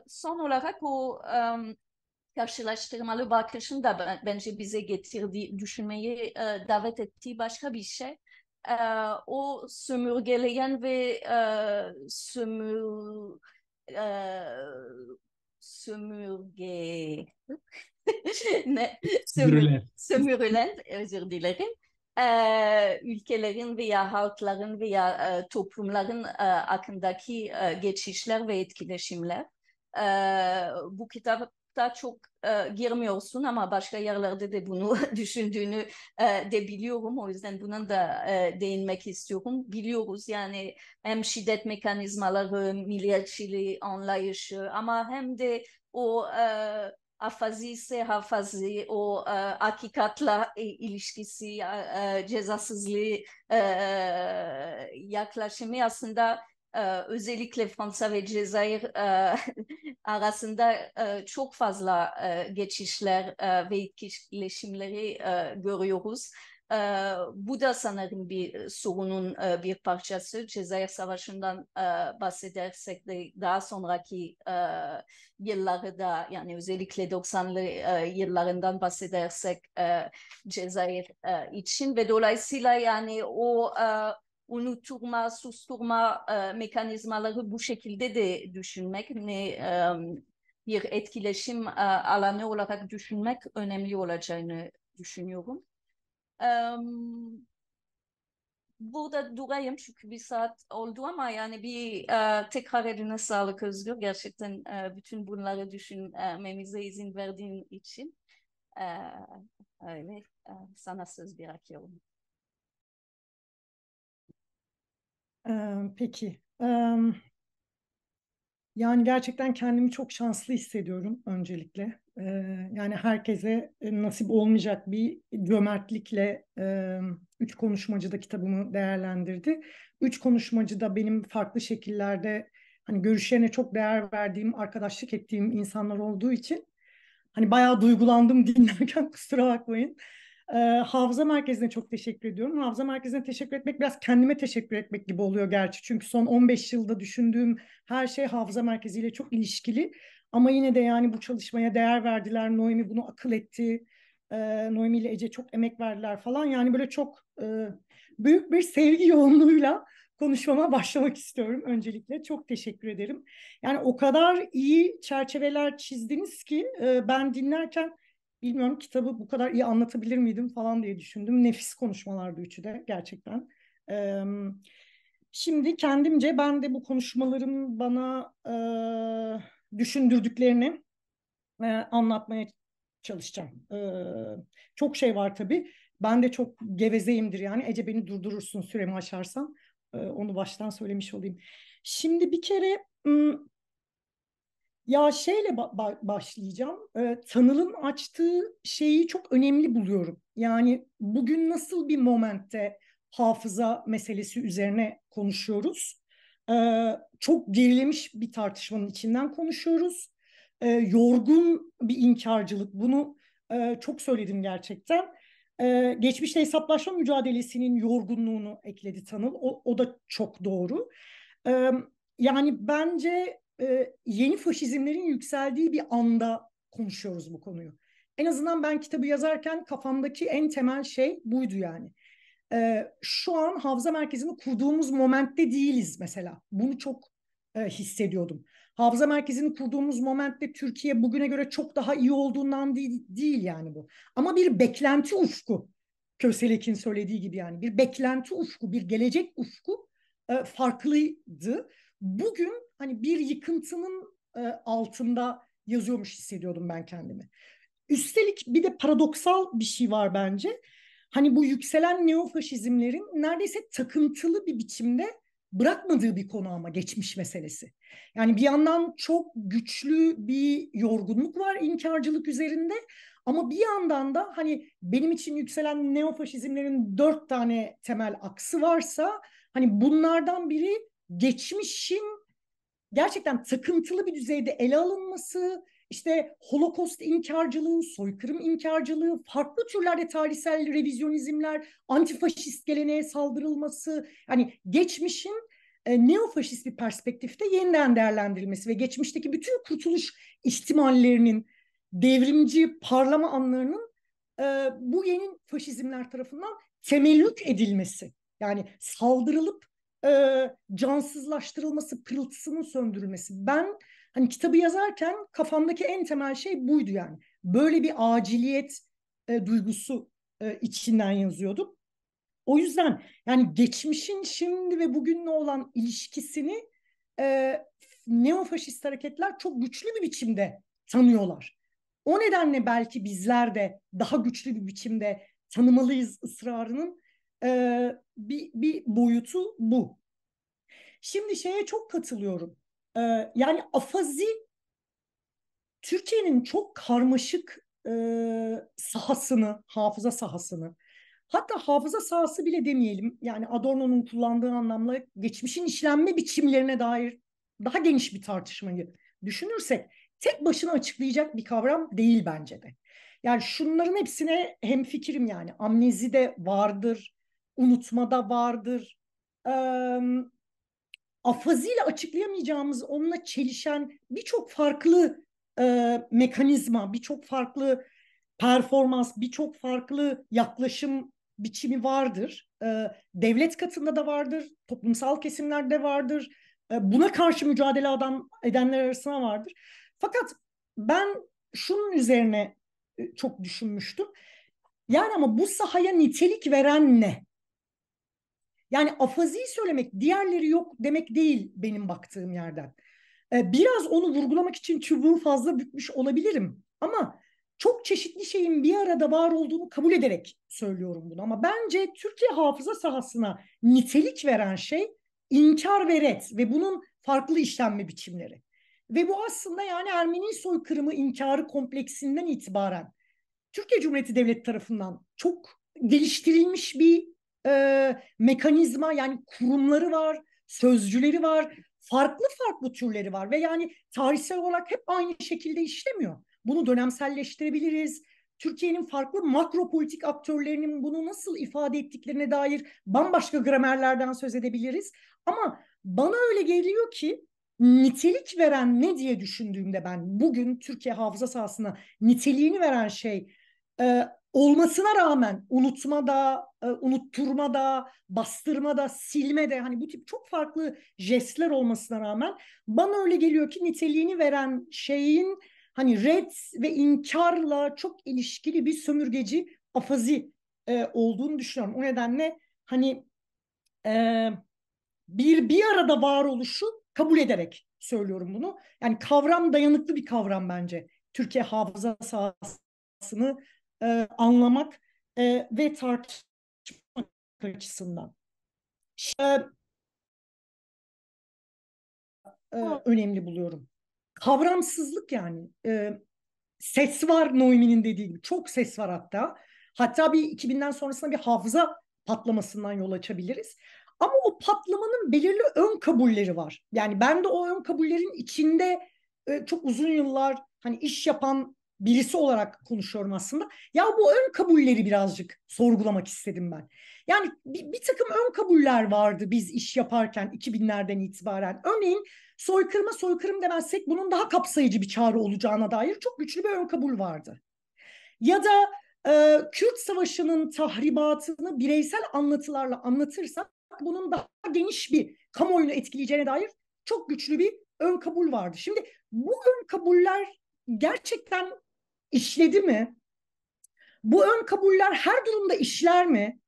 son olarak o karşılaştırmalı bakışın da bence bize getirdiği düşünmeyi davet ettiği başka bir şey e, o sömürgeleyen ve e, sömür e, sömürge ne sömürülen özür dilerim e, ülkelerin veya halkların veya e, toplumların e, hakkındaki e, geçişler ve etkileşimler. E, bu kitap da çok e, girmiyorsun ama başka yerlerde de bunu düşündüğünü e, de biliyorum. O yüzden buna da e, değinmek istiyorum. Biliyoruz yani hem şiddet mekanizmaları, milliyetçiliği, anlayışı ama hem de o e, afazi ise hafazi, o e, hakikatla e, ilişkisi, e, cezasızlığı e, e yaklaşımı aslında özellikle Fransa ve Cezayir arasında çok fazla geçişler ve etkileşimleri görüyoruz. bu da sanırım bir sorunun bir parçası. Cezayir Savaşı'ndan bahsedersek de daha sonraki e, yıllarda yani özellikle 90'lı e, yıllarından bahsedersek Cezayir için ve dolayısıyla yani o unuturma, susturma e, mekanizmaları bu şekilde de düşünmek, ne e, bir etkileşim e, alanı olarak düşünmek önemli olacağını düşünüyorum. E, burada durayım çünkü bir saat oldu ama yani bir e, tekrar eline sağlık Özgür. Gerçekten e, bütün bunları düşünmemize izin verdiğin için. E, öyle e, sana söz bırakıyorum. peki. yani gerçekten kendimi çok şanslı hissediyorum öncelikle. yani herkese nasip olmayacak bir cömertlikle Üç konuşmacıda kitabımı değerlendirdi. Üç konuşmacıda benim farklı şekillerde hani görüşlerine çok değer verdiğim, arkadaşlık ettiğim insanlar olduğu için hani bayağı duygulandım dinlerken kusura bakmayın. E, Hafıza Merkezi'ne çok teşekkür ediyorum. Havza Merkezi'ne teşekkür etmek biraz kendime teşekkür etmek gibi oluyor gerçi. Çünkü son 15 yılda düşündüğüm her şey havza Merkezi ile çok ilişkili. Ama yine de yani bu çalışmaya değer verdiler. Noemi bunu akıl etti. E, Noemi ile Ece çok emek verdiler falan. Yani böyle çok e, büyük bir sevgi yoğunluğuyla konuşmama başlamak istiyorum öncelikle. Çok teşekkür ederim. Yani o kadar iyi çerçeveler çizdiniz ki e, ben dinlerken bilmiyorum kitabı bu kadar iyi anlatabilir miydim falan diye düşündüm. Nefis konuşmalardı üçü de gerçekten. Ee, şimdi kendimce ben de bu konuşmaların bana e, düşündürdüklerini e, anlatmaya çalışacağım. E, çok şey var tabii. Ben de çok gevezeyimdir yani. Ece beni durdurursun süremi aşarsam. E, onu baştan söylemiş olayım. Şimdi bir kere ya şeyle ba- başlayacağım. E, Tanıl'ın açtığı şeyi çok önemli buluyorum. Yani bugün nasıl bir momentte hafıza meselesi üzerine konuşuyoruz. E, çok gerilemiş bir tartışmanın içinden konuşuyoruz. E, yorgun bir inkarcılık. Bunu e, çok söyledim gerçekten. E, geçmişte hesaplaşma mücadelesinin yorgunluğunu ekledi Tanıl. O, o da çok doğru. E, yani bence e, yeni faşizmlerin yükseldiği bir anda konuşuyoruz bu konuyu. En azından ben kitabı yazarken kafamdaki en temel şey buydu yani. E, şu an hafıza merkezini kurduğumuz momentte değiliz mesela. Bunu çok e, hissediyordum. Hafıza merkezini kurduğumuz momentte Türkiye bugüne göre çok daha iyi olduğundan değil, değil yani bu. Ama bir beklenti ufku. Köselek'in söylediği gibi yani bir beklenti ufku, bir gelecek ufku e, farklıydı. Bugün hani bir yıkıntının e, altında yazıyormuş hissediyordum ben kendimi. Üstelik bir de paradoksal bir şey var bence. Hani bu yükselen neofaşizmlerin neredeyse takıntılı bir biçimde bırakmadığı bir konu ama geçmiş meselesi. Yani bir yandan çok güçlü bir yorgunluk var inkarcılık üzerinde ama bir yandan da hani benim için yükselen neofaşizmlerin dört tane temel aksı varsa hani bunlardan biri geçmişin gerçekten takıntılı bir düzeyde ele alınması, işte holokost inkarcılığı, soykırım inkarcılığı, farklı türlerde tarihsel revizyonizmler, antifaşist geleneğe saldırılması, yani geçmişin e, neofaşist bir perspektifte yeniden değerlendirilmesi ve geçmişteki bütün kurtuluş ihtimallerinin, devrimci parlama anlarının e, bu yeni faşizmler tarafından temellük edilmesi. Yani saldırılıp e, cansızlaştırılması, pırıltısının söndürülmesi. Ben hani kitabı yazarken kafamdaki en temel şey buydu yani. Böyle bir aciliyet e, duygusu e, içinden yazıyordum. O yüzden yani geçmişin şimdi ve bugünle olan ilişkisini e, neofaşist hareketler çok güçlü bir biçimde tanıyorlar. O nedenle belki bizler de daha güçlü bir biçimde tanımalıyız ısrarının e, bir, bir boyutu bu. Şimdi şeye çok katılıyorum. Ee, yani afazi Türkiye'nin çok karmaşık e, sahasını, hafıza sahasını hatta hafıza sahası bile demeyelim. Yani Adorno'nun kullandığı anlamla geçmişin işlenme biçimlerine dair daha geniş bir tartışmayı düşünürsek tek başına açıklayacak bir kavram değil bence de. Yani şunların hepsine hem fikrim yani amnezi de vardır, unutmada vardır. E, afaziyle açıklayamayacağımız onunla çelişen birçok farklı e, mekanizma, birçok farklı performans, birçok farklı yaklaşım biçimi vardır. E, devlet katında da vardır, toplumsal kesimlerde vardır. E, buna karşı mücadele adam, edenler arasında vardır. Fakat ben şunun üzerine çok düşünmüştüm. Yani ama bu sahaya nitelik veren ne? Yani afaziyi söylemek diğerleri yok demek değil benim baktığım yerden. Ee, biraz onu vurgulamak için çubuğu fazla bükmüş olabilirim ama çok çeşitli şeyin bir arada var olduğunu kabul ederek söylüyorum bunu. Ama bence Türkiye hafıza sahasına nitelik veren şey inkar ve red ve bunun farklı işlenme biçimleri. Ve bu aslında yani Ermeni soykırımı inkarı kompleksinden itibaren Türkiye Cumhuriyeti Devleti tarafından çok geliştirilmiş bir e, mekanizma yani kurumları var, sözcüleri var, farklı farklı türleri var ve yani tarihsel olarak hep aynı şekilde işlemiyor. Bunu dönemselleştirebiliriz. Türkiye'nin farklı makro politik aktörlerinin bunu nasıl ifade ettiklerine dair bambaşka gramerlerden söz edebiliriz. Ama bana öyle geliyor ki nitelik veren ne diye düşündüğümde ben bugün Türkiye hafıza sahasına niteliğini veren şey olmasına rağmen unutma da, e, unutturma da, bastırma da, silme de hani bu tip çok farklı jestler olmasına rağmen bana öyle geliyor ki niteliğini veren şeyin hani red ve inkarla çok ilişkili bir sömürgeci afazi e, olduğunu düşünüyorum. O nedenle hani e, bir bir arada varoluşu kabul ederek söylüyorum bunu. Yani kavram dayanıklı bir kavram bence. Türkiye hafıza sahasını e, anlamak e, ve tartışmak açısından. Şimdi, e, önemli buluyorum. Kavramsızlık yani. E, ses var Noemi'nin dediği gibi. Çok ses var hatta. Hatta bir 2000'den sonrasında bir hafıza patlamasından yol açabiliriz. Ama o patlamanın belirli ön kabulleri var. Yani ben de o ön kabullerin içinde e, çok uzun yıllar hani iş yapan birisi olarak konuşuyorum aslında. Ya bu ön kabulleri birazcık sorgulamak istedim ben. Yani bir, bir takım ön kabuller vardı biz iş yaparken 2000'lerden itibaren. Örneğin soykırıma soykırım demezsek bunun daha kapsayıcı bir çağrı olacağına dair çok güçlü bir ön kabul vardı. Ya da e, Kürt Savaşı'nın tahribatını bireysel anlatılarla anlatırsak bunun daha geniş bir kamuoyunu etkileyeceğine dair çok güçlü bir ön kabul vardı. Şimdi bu ön kabuller gerçekten işledi mi? Bu ön kabuller her durumda işler mi?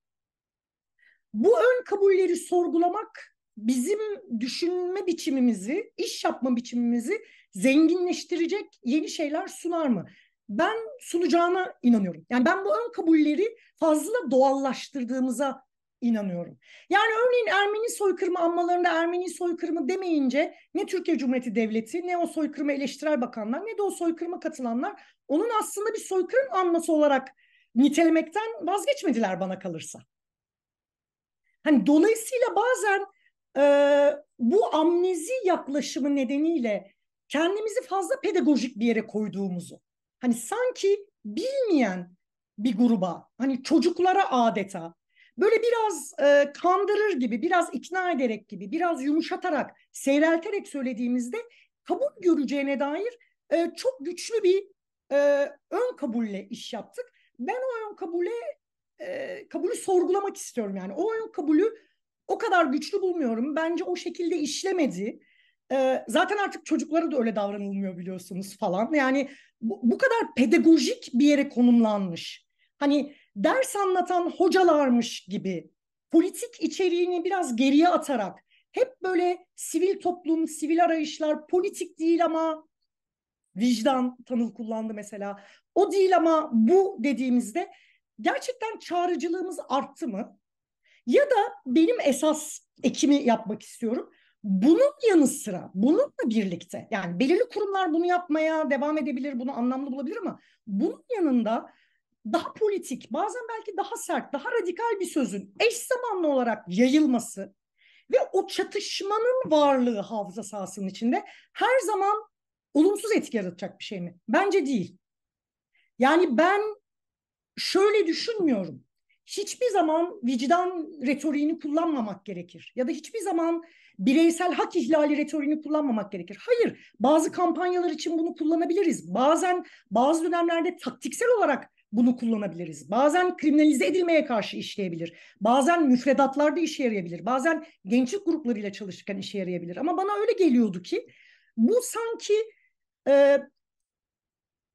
Bu ön kabulleri sorgulamak bizim düşünme biçimimizi, iş yapma biçimimizi zenginleştirecek yeni şeyler sunar mı? Ben sunacağına inanıyorum. Yani ben bu ön kabulleri fazla doğallaştırdığımıza inanıyorum. Yani örneğin Ermeni soykırımı anmalarında Ermeni soykırımı demeyince ne Türkiye Cumhuriyeti Devleti ne o soykırımı eleştirel bakanlar ne de o soykırıma katılanlar onun aslında bir soykırım anması olarak nitelemekten vazgeçmediler bana kalırsa. Hani dolayısıyla bazen e, bu amnezi yaklaşımı nedeniyle kendimizi fazla pedagojik bir yere koyduğumuzu hani sanki bilmeyen bir gruba hani çocuklara adeta böyle biraz e, kandırır gibi, biraz ikna ederek gibi, biraz yumuşatarak, seyrelterek söylediğimizde kabul göreceğine dair e, çok güçlü bir e, ön kabulle iş yaptık. Ben o ön kabule e, kabulü sorgulamak istiyorum yani. O ön kabulü o kadar güçlü bulmuyorum. Bence o şekilde işlemedi. E, zaten artık çocuklara da öyle davranılmıyor biliyorsunuz falan. Yani bu, bu kadar pedagojik bir yere konumlanmış. Hani ders anlatan hocalarmış gibi politik içeriğini biraz geriye atarak hep böyle sivil toplum, sivil arayışlar, politik değil ama vicdan tanıl kullandı mesela. O değil ama bu dediğimizde gerçekten çağrıcılığımız arttı mı? Ya da benim esas ekimi yapmak istiyorum. Bunun yanı sıra, bununla birlikte yani belirli kurumlar bunu yapmaya devam edebilir, bunu anlamlı bulabilir ama bunun yanında daha politik, bazen belki daha sert, daha radikal bir sözün eş zamanlı olarak yayılması ve o çatışmanın varlığı hafıza sahasının içinde her zaman olumsuz etki yaratacak bir şey mi? Bence değil. Yani ben şöyle düşünmüyorum. Hiçbir zaman vicdan retoriğini kullanmamak gerekir. Ya da hiçbir zaman bireysel hak ihlali retoriğini kullanmamak gerekir. Hayır, bazı kampanyalar için bunu kullanabiliriz. Bazen bazı dönemlerde taktiksel olarak bunu kullanabiliriz. Bazen kriminalize edilmeye karşı işleyebilir. Bazen müfredatlarda işe yarayabilir. Bazen gençlik gruplarıyla çalışırken işe yarayabilir. Ama bana öyle geliyordu ki bu sanki e,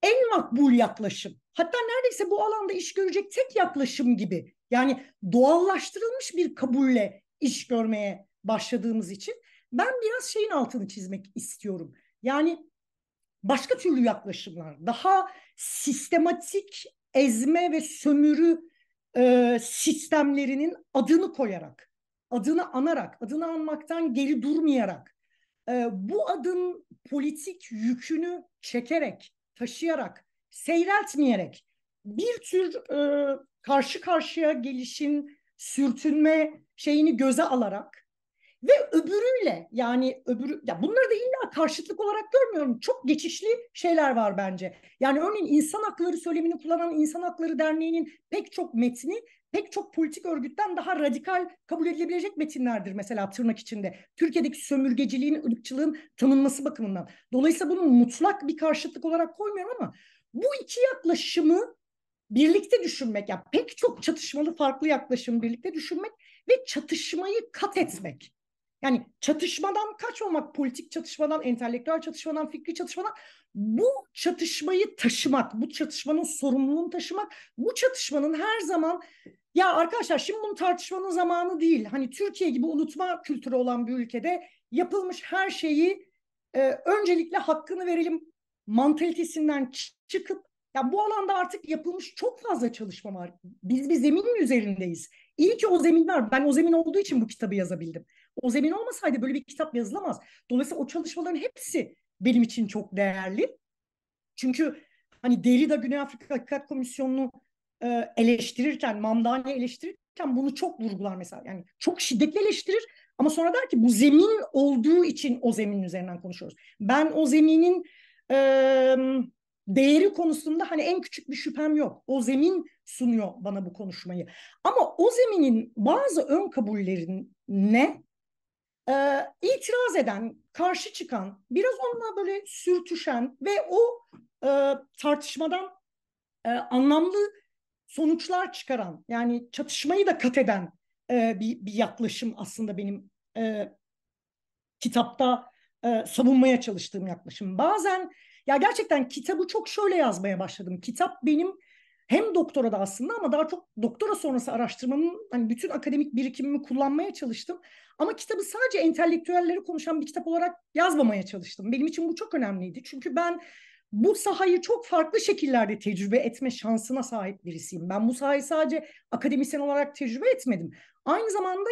en makbul yaklaşım. Hatta neredeyse bu alanda iş görecek tek yaklaşım gibi. Yani doğallaştırılmış bir kabulle iş görmeye başladığımız için ben biraz şeyin altını çizmek istiyorum. Yani başka türlü yaklaşımlar, daha sistematik ezme ve sömürü e, sistemlerinin adını koyarak, adını anarak, adını anmaktan geri durmayarak, e, bu adın politik yükünü çekerek, taşıyarak, seyreltmeyerek bir tür e, karşı karşıya gelişin sürtünme şeyini göze alarak ve öbürüyle yani öbürü ya bunları da illa karşıtlık olarak görmüyorum. Çok geçişli şeyler var bence. Yani örneğin insan hakları söylemini kullanan insan Hakları Derneği'nin pek çok metni pek çok politik örgütten daha radikal kabul edilebilecek metinlerdir mesela tırnak içinde. Türkiye'deki sömürgeciliğin, ırkçılığın tanınması bakımından. Dolayısıyla bunu mutlak bir karşıtlık olarak koymuyorum ama bu iki yaklaşımı birlikte düşünmek, yani pek çok çatışmalı farklı yaklaşımı birlikte düşünmek ve çatışmayı kat etmek. Yani çatışmadan kaçmamak, politik çatışmadan, entelektüel çatışmadan, fikri çatışmadan bu çatışmayı taşımak, bu çatışmanın sorumluluğunu taşımak, bu çatışmanın her zaman ya arkadaşlar şimdi bunu tartışmanın zamanı değil. Hani Türkiye gibi unutma kültürü olan bir ülkede yapılmış her şeyi e, öncelikle hakkını verelim mantalitesinden çıkıp ya bu alanda artık yapılmış çok fazla çalışma var. Biz bir zemin üzerindeyiz. İyi ki o zemin var. Ben o zemin olduğu için bu kitabı yazabildim. O zemin olmasaydı böyle bir kitap yazılamaz. Dolayısıyla o çalışmaların hepsi benim için çok değerli. Çünkü hani Derrida Güney Afrika Hakikat Komisyonu'nu e, eleştirirken, Mamdani eleştirirken bunu çok vurgular mesela. Yani çok şiddetli eleştirir ama sonra der ki bu zemin olduğu için o zeminin üzerinden konuşuyoruz. Ben o zeminin e, değeri konusunda hani en küçük bir şüphem yok. O zemin sunuyor bana bu konuşmayı. Ama o zeminin bazı ön kabullerine e, itiraz eden, karşı çıkan, biraz onunla böyle sürtüşen ve o e, tartışmadan e, anlamlı sonuçlar çıkaran, yani çatışmayı da kat eden e, bir, bir yaklaşım aslında benim e, kitapta e, savunmaya çalıştığım yaklaşım. Bazen ya gerçekten kitabı çok şöyle yazmaya başladım. Kitap benim hem doktora da aslında ama daha çok doktora sonrası araştırmamın hani bütün akademik birikimimi kullanmaya çalıştım. Ama kitabı sadece entelektüelleri konuşan bir kitap olarak yazmamaya çalıştım. Benim için bu çok önemliydi. Çünkü ben bu sahayı çok farklı şekillerde tecrübe etme şansına sahip birisiyim. Ben bu sahayı sadece akademisyen olarak tecrübe etmedim. Aynı zamanda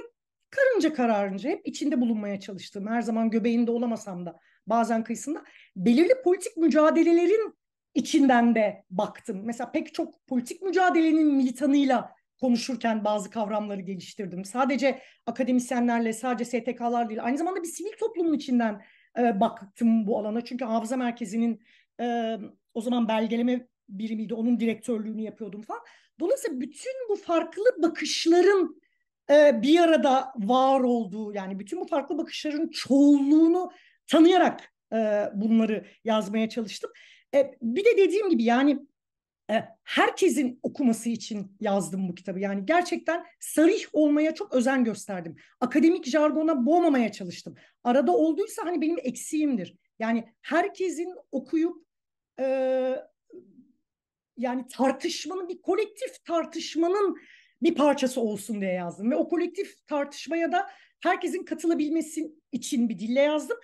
karınca kararınca hep içinde bulunmaya çalıştım. her zaman göbeğinde olamasam da bazen kıyısında belirli politik mücadelelerin içinden de baktım. Mesela pek çok politik mücadelenin militanıyla konuşurken bazı kavramları geliştirdim. Sadece akademisyenlerle, sadece STK'lar değil, aynı zamanda bir sivil toplumun içinden e, baktım bu alana. Çünkü Hafıza Merkezi'nin e, o zaman belgeleme birimiydi, onun direktörlüğünü yapıyordum falan. Dolayısıyla bütün bu farklı bakışların e, bir arada var olduğu, yani bütün bu farklı bakışların çoğunluğunu tanıyarak e, bunları yazmaya çalıştım. E, bir de dediğim gibi yani e, herkesin okuması için yazdım bu kitabı. Yani gerçekten sarih olmaya çok özen gösterdim. Akademik jargona boğmamaya çalıştım. Arada olduysa hani benim eksiğimdir. Yani herkesin okuyup e, yani tartışmanın bir kolektif tartışmanın bir parçası olsun diye yazdım. Ve o kolektif tartışmaya da herkesin katılabilmesi için bir dille yazdım.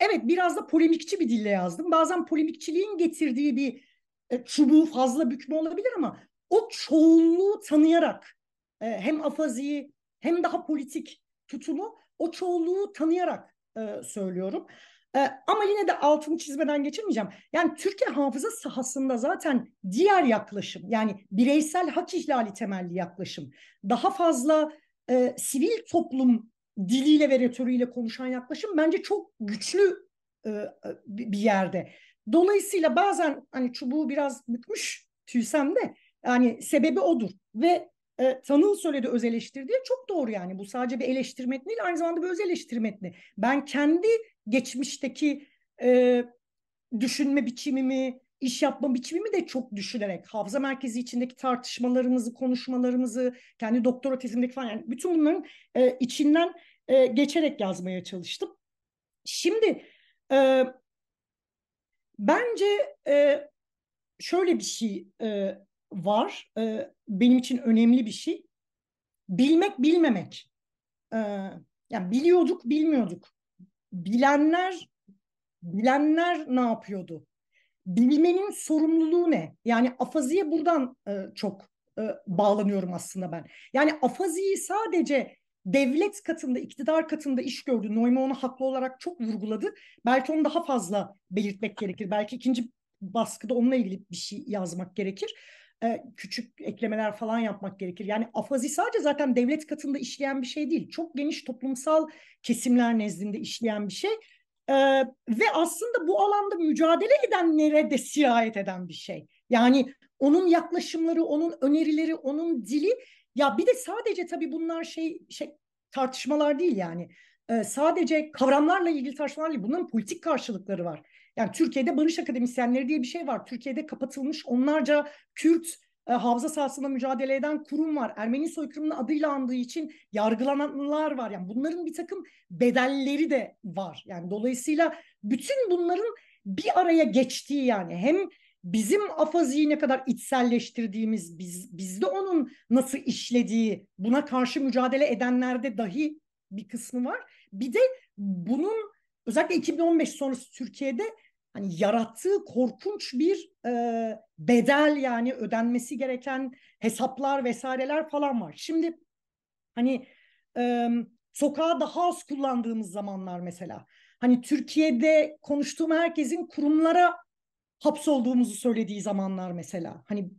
Evet biraz da polemikçi bir dille yazdım. Bazen polemikçiliğin getirdiği bir e, çubuğu fazla bükme olabilir ama o çoğunluğu tanıyarak e, hem afaziyi hem daha politik tutumu o çoğunluğu tanıyarak e, söylüyorum. E, ama yine de altını çizmeden geçemeyeceğim. Yani Türkiye hafıza sahasında zaten diğer yaklaşım yani bireysel hak ihlali temelli yaklaşım daha fazla e, sivil toplum diliyle ve retoriğiyle konuşan yaklaşım bence çok güçlü e, e bir yerde. Dolayısıyla bazen hani çubuğu biraz bükmüş tüysem de yani sebebi odur ve e, Tanıl söyledi öz eleştirdiği çok doğru yani bu sadece bir eleştiri metni değil aynı zamanda bir öz eleştiri metni. Ben kendi geçmişteki e, düşünme biçimimi, iş yapma biçimimi de çok düşünerek hafıza merkezi içindeki tartışmalarımızı, konuşmalarımızı, kendi doktora tezimdeki falan yani bütün bunların e, içinden e, geçerek yazmaya çalıştım. Şimdi e, bence e, şöyle bir şey e, var. E, benim için önemli bir şey. Bilmek bilmemek. E, yani biliyorduk bilmiyorduk. Bilenler bilenler ne yapıyordu? bilmenin sorumluluğu ne? Yani afaziye buradan e, çok e, bağlanıyorum aslında ben. Yani afaziyi sadece devlet katında, iktidar katında iş gördü. Noyma onu haklı olarak çok vurguladı. Belki onu daha fazla belirtmek gerekir. Belki ikinci baskıda onunla ilgili bir şey yazmak gerekir. Ee, küçük eklemeler falan yapmak gerekir. Yani afazi sadece zaten devlet katında işleyen bir şey değil. Çok geniş toplumsal kesimler nezdinde işleyen bir şey e, ve aslında bu alanda mücadele eden nerede sirayet eden bir şey. Yani onun yaklaşımları, onun önerileri, onun dili ya bir de sadece tabii bunlar şey şey tartışmalar değil yani. E, sadece kavramlarla ilgili tartışmalar değil. Bunların politik karşılıkları var. Yani Türkiye'de barış akademisyenleri diye bir şey var. Türkiye'de kapatılmış onlarca Kürt, e, havza sahasında mücadele eden kurum var. Ermeni soykırımının adıyla andığı için yargılananlar var. Yani bunların bir takım bedelleri de var. Yani dolayısıyla bütün bunların bir araya geçtiği yani hem bizim afaziyi ne kadar içselleştirdiğimiz, biz, bizde onun nasıl işlediği, buna karşı mücadele edenlerde dahi bir kısmı var. Bir de bunun özellikle 2015 sonrası Türkiye'de hani yarattığı korkunç bir e, bedel yani ödenmesi gereken hesaplar vesaireler falan var. Şimdi hani e, sokağa daha az kullandığımız zamanlar mesela. Hani Türkiye'de konuştuğum herkesin kurumlara hapsolduğumuzu söylediği zamanlar mesela. Hani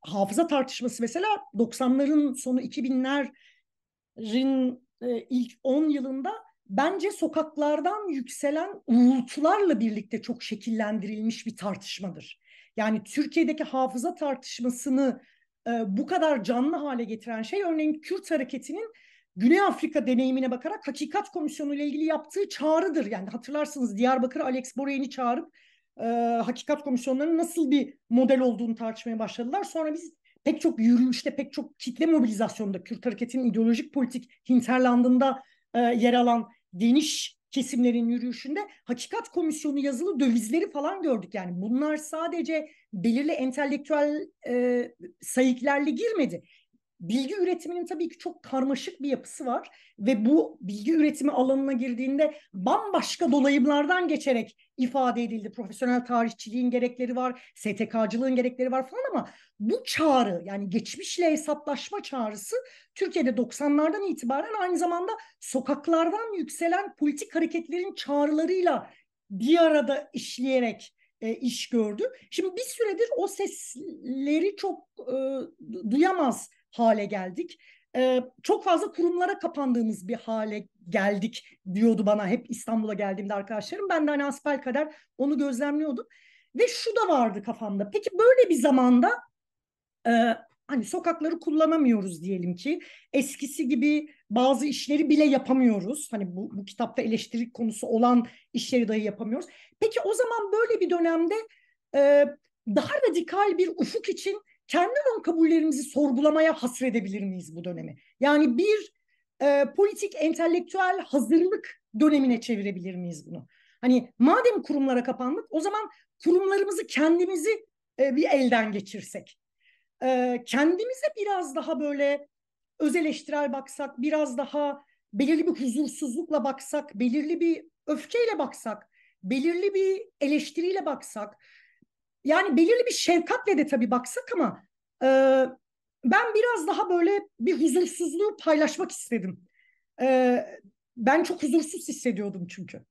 hafıza tartışması mesela 90'ların sonu 2000'lerin e, ilk 10 yılında bence sokaklardan yükselen uğultularla birlikte çok şekillendirilmiş bir tartışmadır. Yani Türkiye'deki hafıza tartışmasını e, bu kadar canlı hale getiren şey örneğin Kürt hareketinin Güney Afrika deneyimine bakarak Hakikat Komisyonu ile ilgili yaptığı çağrıdır. Yani hatırlarsınız Diyarbakır Alex Boreyen'i çağırıp e, Hakikat Komisyonları'nın nasıl bir model olduğunu tartışmaya başladılar. Sonra biz pek çok yürüyüşte, pek çok kitle mobilizasyonunda Kürt hareketinin ideolojik politik hinterlandında e, yer alan geniş kesimlerin yürüyüşünde hakikat komisyonu yazılı dövizleri falan gördük. Yani bunlar sadece belirli entelektüel e, sayıklarla girmedi bilgi üretiminin tabii ki çok karmaşık bir yapısı var ve bu bilgi üretimi alanına girdiğinde bambaşka dolayımlardan geçerek ifade edildi. Profesyonel tarihçiliğin gerekleri var, STK'cılığın gerekleri var falan ama bu çağrı yani geçmişle hesaplaşma çağrısı Türkiye'de 90'lardan itibaren aynı zamanda sokaklardan yükselen politik hareketlerin çağrılarıyla bir arada işleyerek e, iş gördü. Şimdi bir süredir o sesleri çok e, duyamaz hale geldik. Ee, çok fazla kurumlara kapandığımız bir hale geldik diyordu bana hep İstanbul'a geldiğimde arkadaşlarım. Ben de hani asbel kadar onu gözlemliyordum. Ve şu da vardı kafamda. Peki böyle bir zamanda e, hani sokakları kullanamıyoruz diyelim ki. Eskisi gibi bazı işleri bile yapamıyoruz. Hani bu, bu kitapta eleştiri konusu olan işleri dahi yapamıyoruz. Peki o zaman böyle bir dönemde e, daha radikal bir ufuk için kendi ön kabullerimizi sorgulamaya hasredebilir miyiz bu dönemi? Yani bir e, politik entelektüel hazırlık dönemine çevirebilir miyiz bunu? Hani madem kurumlara kapandık o zaman kurumlarımızı kendimizi e, bir elden geçirsek. E, kendimize biraz daha böyle öz eleştirel baksak, biraz daha belirli bir huzursuzlukla baksak, belirli bir öfkeyle baksak, belirli bir eleştiriyle baksak, yani belirli bir şefkatle de tabii baksak ama e, ben biraz daha böyle bir huzursuzluğu paylaşmak istedim. E, ben çok huzursuz hissediyordum çünkü.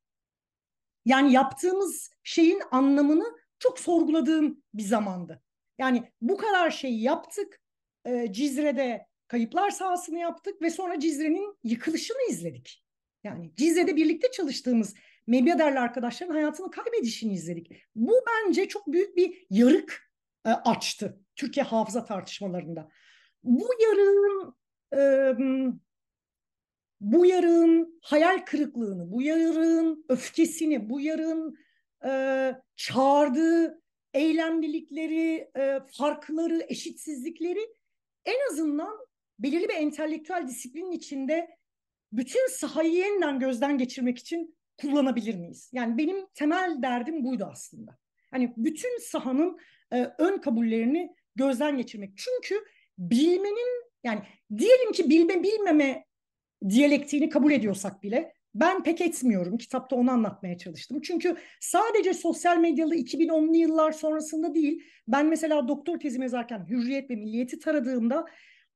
Yani yaptığımız şeyin anlamını çok sorguladığım bir zamandı. Yani bu kadar şeyi yaptık. E, Cizre'de kayıplar sahasını yaptık ve sonra Cizre'nin yıkılışını izledik. Yani Cizre'de birlikte çalıştığımız Mebyader'le arkadaşların hayatını kaybedişini izledik. Bu bence çok büyük bir yarık e, açtı Türkiye hafıza tartışmalarında. Bu yarığın e, bu yarığın hayal kırıklığını, bu yarığın öfkesini, bu yarığın e, çağırdığı eylemlilikleri, e, farkları, eşitsizlikleri en azından belirli bir entelektüel disiplinin içinde bütün sahayı yeniden gözden geçirmek için kullanabilir miyiz? Yani benim temel derdim buydu aslında. Hani bütün sahanın e, ön kabullerini gözden geçirmek. Çünkü bilmenin yani diyelim ki bilme bilmeme diyalektiğini kabul ediyorsak bile ben pek etmiyorum. Kitapta onu anlatmaya çalıştım. Çünkü sadece sosyal medyalı 2010'lu yıllar sonrasında değil. Ben mesela doktor tezimi yazarken hürriyet ve milliyeti taradığımda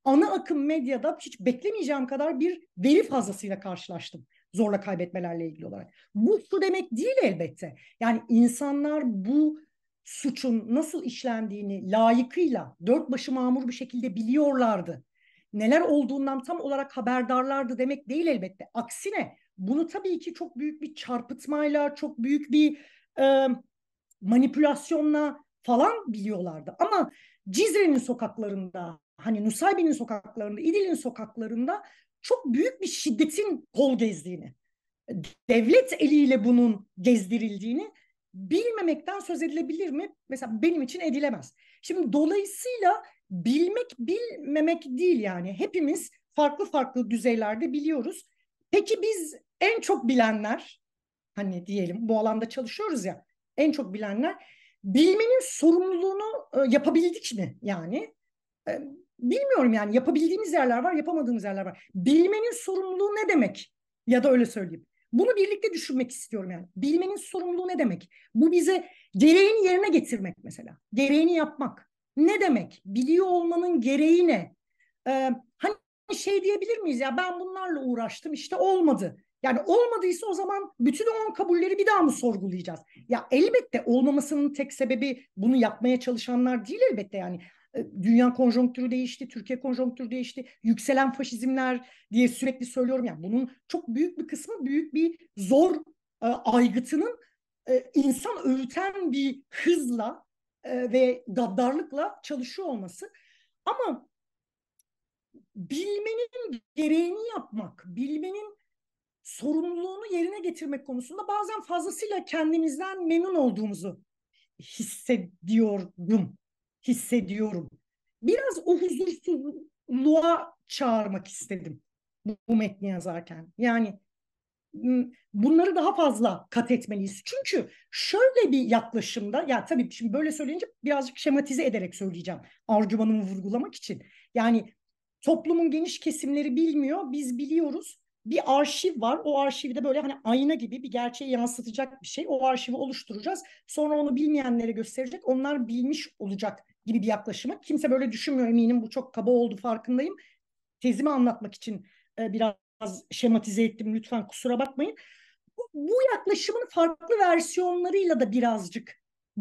ana akım medyada hiç beklemeyeceğim kadar bir veri fazlasıyla karşılaştım zorla kaybetmelerle ilgili olarak. Bu şu demek değil elbette. Yani insanlar bu suçun nasıl işlendiğini layıkıyla dört başı mamur bir şekilde biliyorlardı. Neler olduğundan tam olarak haberdarlardı demek değil elbette. Aksine bunu tabii ki çok büyük bir çarpıtmayla, çok büyük bir e, manipülasyonla falan biliyorlardı. Ama Cizre'nin sokaklarında, hani Nusaybin'in sokaklarında, İdil'in sokaklarında çok büyük bir şiddetin kol gezdiğini, devlet eliyle bunun gezdirildiğini bilmemekten söz edilebilir mi? Mesela benim için edilemez. Şimdi dolayısıyla bilmek bilmemek değil yani. Hepimiz farklı farklı düzeylerde biliyoruz. Peki biz en çok bilenler hani diyelim bu alanda çalışıyoruz ya en çok bilenler bilmenin sorumluluğunu e, yapabildik mi yani? E, bilmiyorum yani yapabildiğimiz yerler var, yapamadığımız yerler var. Bilmenin sorumluluğu ne demek? Ya da öyle söyleyeyim. Bunu birlikte düşünmek istiyorum yani. Bilmenin sorumluluğu ne demek? Bu bize gereğini yerine getirmek mesela. Gereğini yapmak. Ne demek? Biliyor olmanın gereği ne? Ee, hani şey diyebilir miyiz ya ben bunlarla uğraştım işte olmadı. Yani olmadıysa o zaman bütün on kabulleri bir daha mı sorgulayacağız? Ya elbette olmamasının tek sebebi bunu yapmaya çalışanlar değil elbette yani dünya konjonktürü değişti, Türkiye konjonktürü değişti, yükselen faşizmler diye sürekli söylüyorum. Yani bunun çok büyük bir kısmı büyük bir zor e, aygıtının e, insan öğüten bir hızla e, ve gaddarlıkla çalışıyor olması. Ama bilmenin gereğini yapmak, bilmenin sorumluluğunu yerine getirmek konusunda bazen fazlasıyla kendimizden memnun olduğumuzu hissediyordum hissediyorum. Biraz o huzursuzluğa çağırmak istedim bu, bu metni yazarken. Yani bunları daha fazla kat etmeliyiz. Çünkü şöyle bir yaklaşımda ya tabii şimdi böyle söyleyince birazcık şematize ederek söyleyeceğim argümanımı vurgulamak için. Yani toplumun geniş kesimleri bilmiyor, biz biliyoruz. Bir arşiv var. O arşivde böyle hani ayna gibi bir gerçeği yansıtacak bir şey. O arşivi oluşturacağız. Sonra onu bilmeyenlere gösterecek. Onlar bilmiş olacak gibi bir yaklaşımı. Kimse böyle düşünmüyor eminim bu çok kaba oldu farkındayım. Tezimi anlatmak için e, biraz şematize ettim lütfen kusura bakmayın. Bu, bu yaklaşımın farklı versiyonlarıyla da birazcık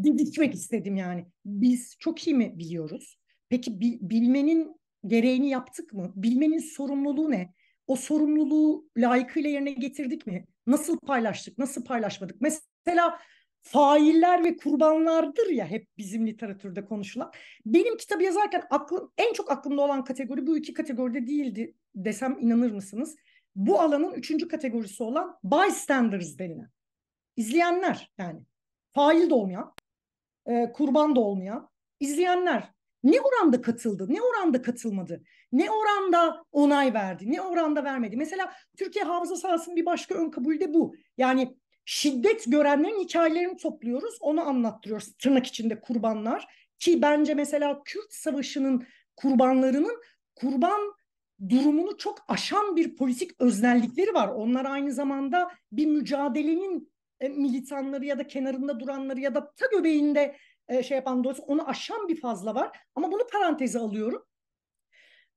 didikmek istedim yani. Biz çok iyi mi biliyoruz? Peki bi, bilmenin gereğini yaptık mı? Bilmenin sorumluluğu ne? O sorumluluğu layıkıyla yerine getirdik mi? Nasıl paylaştık, nasıl paylaşmadık? Mesela failler ve kurbanlardır ya hep bizim literatürde konuşulan. Benim kitabı yazarken aklım, en çok aklımda olan kategori bu iki kategoride değildi desem inanır mısınız? Bu alanın üçüncü kategorisi olan bystanders denilen. izleyenler yani. Fail de olmayan, e, kurban da olmayan izleyenler ne oranda katıldı, ne oranda katılmadı, ne oranda onay verdi, ne oranda vermedi. Mesela Türkiye hafıza sahasının bir başka ön kabulü de bu. Yani şiddet görenlerin hikayelerini topluyoruz. Onu anlattırıyoruz tırnak içinde kurbanlar. Ki bence mesela Kürt Savaşı'nın kurbanlarının kurban durumunu çok aşan bir politik öznellikleri var. Onlar aynı zamanda bir mücadelenin e, militanları ya da kenarında duranları ya da ta göbeğinde e, şey yapan dolayısıyla onu aşan bir fazla var. Ama bunu paranteze alıyorum.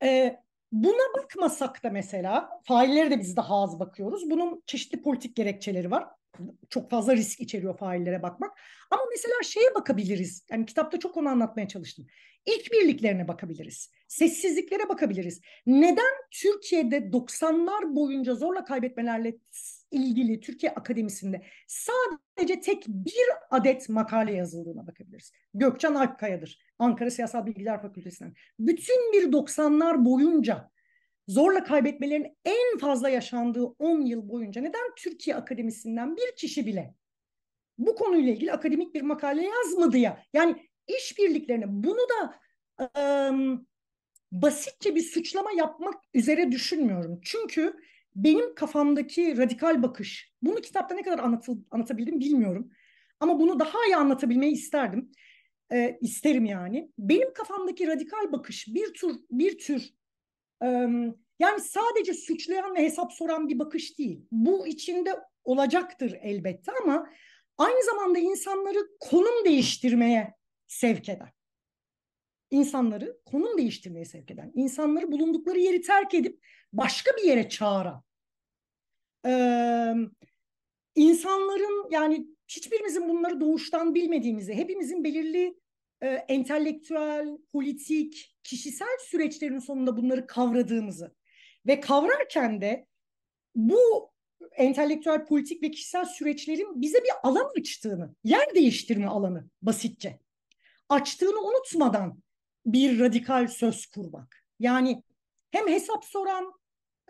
E, buna bakmasak da mesela failleri de biz daha az bakıyoruz. Bunun çeşitli politik gerekçeleri var çok fazla risk içeriyor faillere bakmak. Ama mesela şeye bakabiliriz. Yani kitapta çok onu anlatmaya çalıştım. İlk birliklerine bakabiliriz. Sessizliklere bakabiliriz. Neden Türkiye'de 90'lar boyunca zorla kaybetmelerle ilgili Türkiye Akademisi'nde sadece tek bir adet makale yazıldığına bakabiliriz. Gökçen Alpkaya'dır. Ankara Siyasal Bilgiler Fakültesinden. Bütün bir 90'lar boyunca zorla kaybetmelerin en fazla yaşandığı 10 yıl boyunca neden Türkiye akademisinden bir kişi bile bu konuyla ilgili akademik bir makale yazmadı ya? Yani işbirliklerine bunu da ıı, basitçe bir suçlama yapmak üzere düşünmüyorum. Çünkü benim kafamdaki radikal bakış, bunu kitapta ne kadar anlatıl, anlatabildim bilmiyorum. Ama bunu daha iyi anlatabilmeyi isterdim. E, isterim yani. Benim kafamdaki radikal bakış bir tür bir tür yani sadece suçlayan ve hesap soran bir bakış değil. Bu içinde olacaktır elbette ama aynı zamanda insanları konum değiştirmeye sevk eden. İnsanları konum değiştirmeye sevk eden, insanları bulundukları yeri terk edip başka bir yere çağıran, insanların yani hiçbirimizin bunları doğuştan bilmediğimizi, hepimizin belirli entelektüel, politik, kişisel süreçlerin sonunda bunları kavradığımızı ve kavrarken de bu entelektüel, politik ve kişisel süreçlerin bize bir alan açtığını, yer değiştirme alanı basitçe açtığını unutmadan bir radikal söz kurmak. Yani hem hesap soran,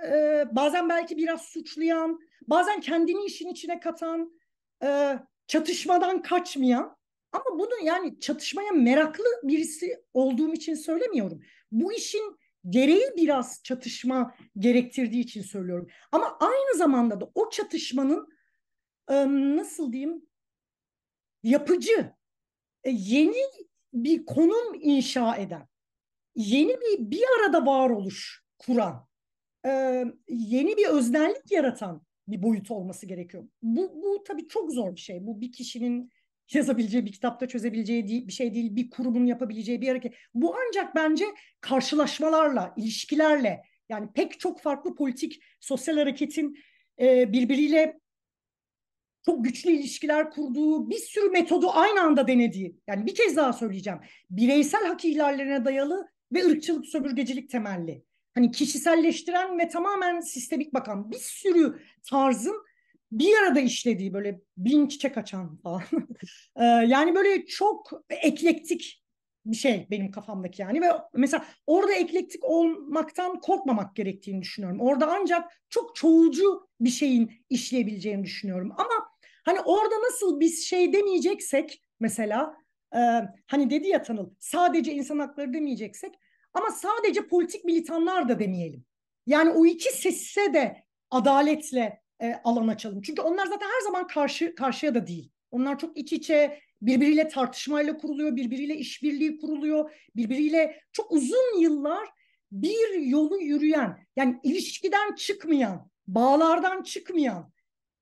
e, bazen belki biraz suçlayan, bazen kendini işin içine katan, e, çatışmadan kaçmayan ama bunu yani çatışmaya meraklı birisi olduğum için söylemiyorum. Bu işin gereği biraz çatışma gerektirdiği için söylüyorum. Ama aynı zamanda da o çatışmanın nasıl diyeyim yapıcı, e, yeni bir konum inşa eden, yeni bir bir arada varoluş kuran, yeni bir öznellik yaratan bir boyut olması gerekiyor. Bu, bu tabii çok zor bir şey. Bu bir kişinin yazabileceği, bir kitapta çözebileceği değil, bir şey değil, bir kurumun yapabileceği bir hareket. Bu ancak bence karşılaşmalarla, ilişkilerle yani pek çok farklı politik, sosyal hareketin e, birbiriyle çok güçlü ilişkiler kurduğu, bir sürü metodu aynı anda denediği. Yani bir kez daha söyleyeceğim. Bireysel hak ihlallerine dayalı ve ırkçılık, sömürgecilik temelli. Hani kişiselleştiren ve tamamen sistemik bakan bir sürü tarzın bir arada işlediği böyle bin çiçek açan falan. Ee, yani böyle çok eklektik bir şey benim kafamdaki yani ve mesela orada eklektik olmaktan korkmamak gerektiğini düşünüyorum. Orada ancak çok çoğulcu bir şeyin işleyebileceğini düşünüyorum. Ama hani orada nasıl biz şey demeyeceksek mesela e, hani dedi ya Tanıl sadece insan hakları demeyeceksek ama sadece politik militanlar da demeyelim. Yani o iki sesse de adaletle e, alan açalım. Çünkü onlar zaten her zaman karşı karşıya da değil. Onlar çok iç içe birbiriyle tartışmayla kuruluyor, birbiriyle işbirliği kuruluyor, birbiriyle çok uzun yıllar bir yolu yürüyen, yani ilişkiden çıkmayan, bağlardan çıkmayan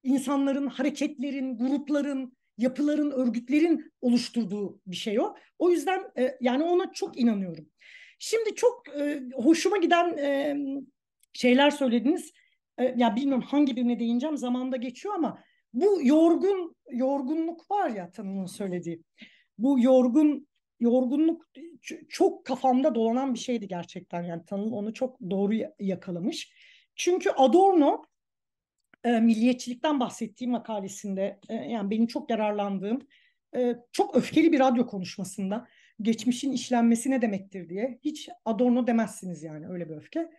insanların, hareketlerin, grupların, yapıların, örgütlerin oluşturduğu bir şey o. O yüzden e, yani ona çok inanıyorum. Şimdi çok e, hoşuma giden e, şeyler söylediniz. E, ya yani bilmiyorum hangi birine değineceğim zamanda geçiyor ama bu yorgun yorgunluk var ya Tanım'ın söylediği. Bu yorgun yorgunluk çok kafamda dolanan bir şeydi gerçekten. Yani Tanıl onu çok doğru yakalamış. Çünkü Adorno e, milliyetçilikten bahsettiğim makalesinde e, yani benim çok yararlandığım e, çok öfkeli bir radyo konuşmasında geçmişin işlenmesi ne demektir diye hiç Adorno demezsiniz yani öyle bir öfke.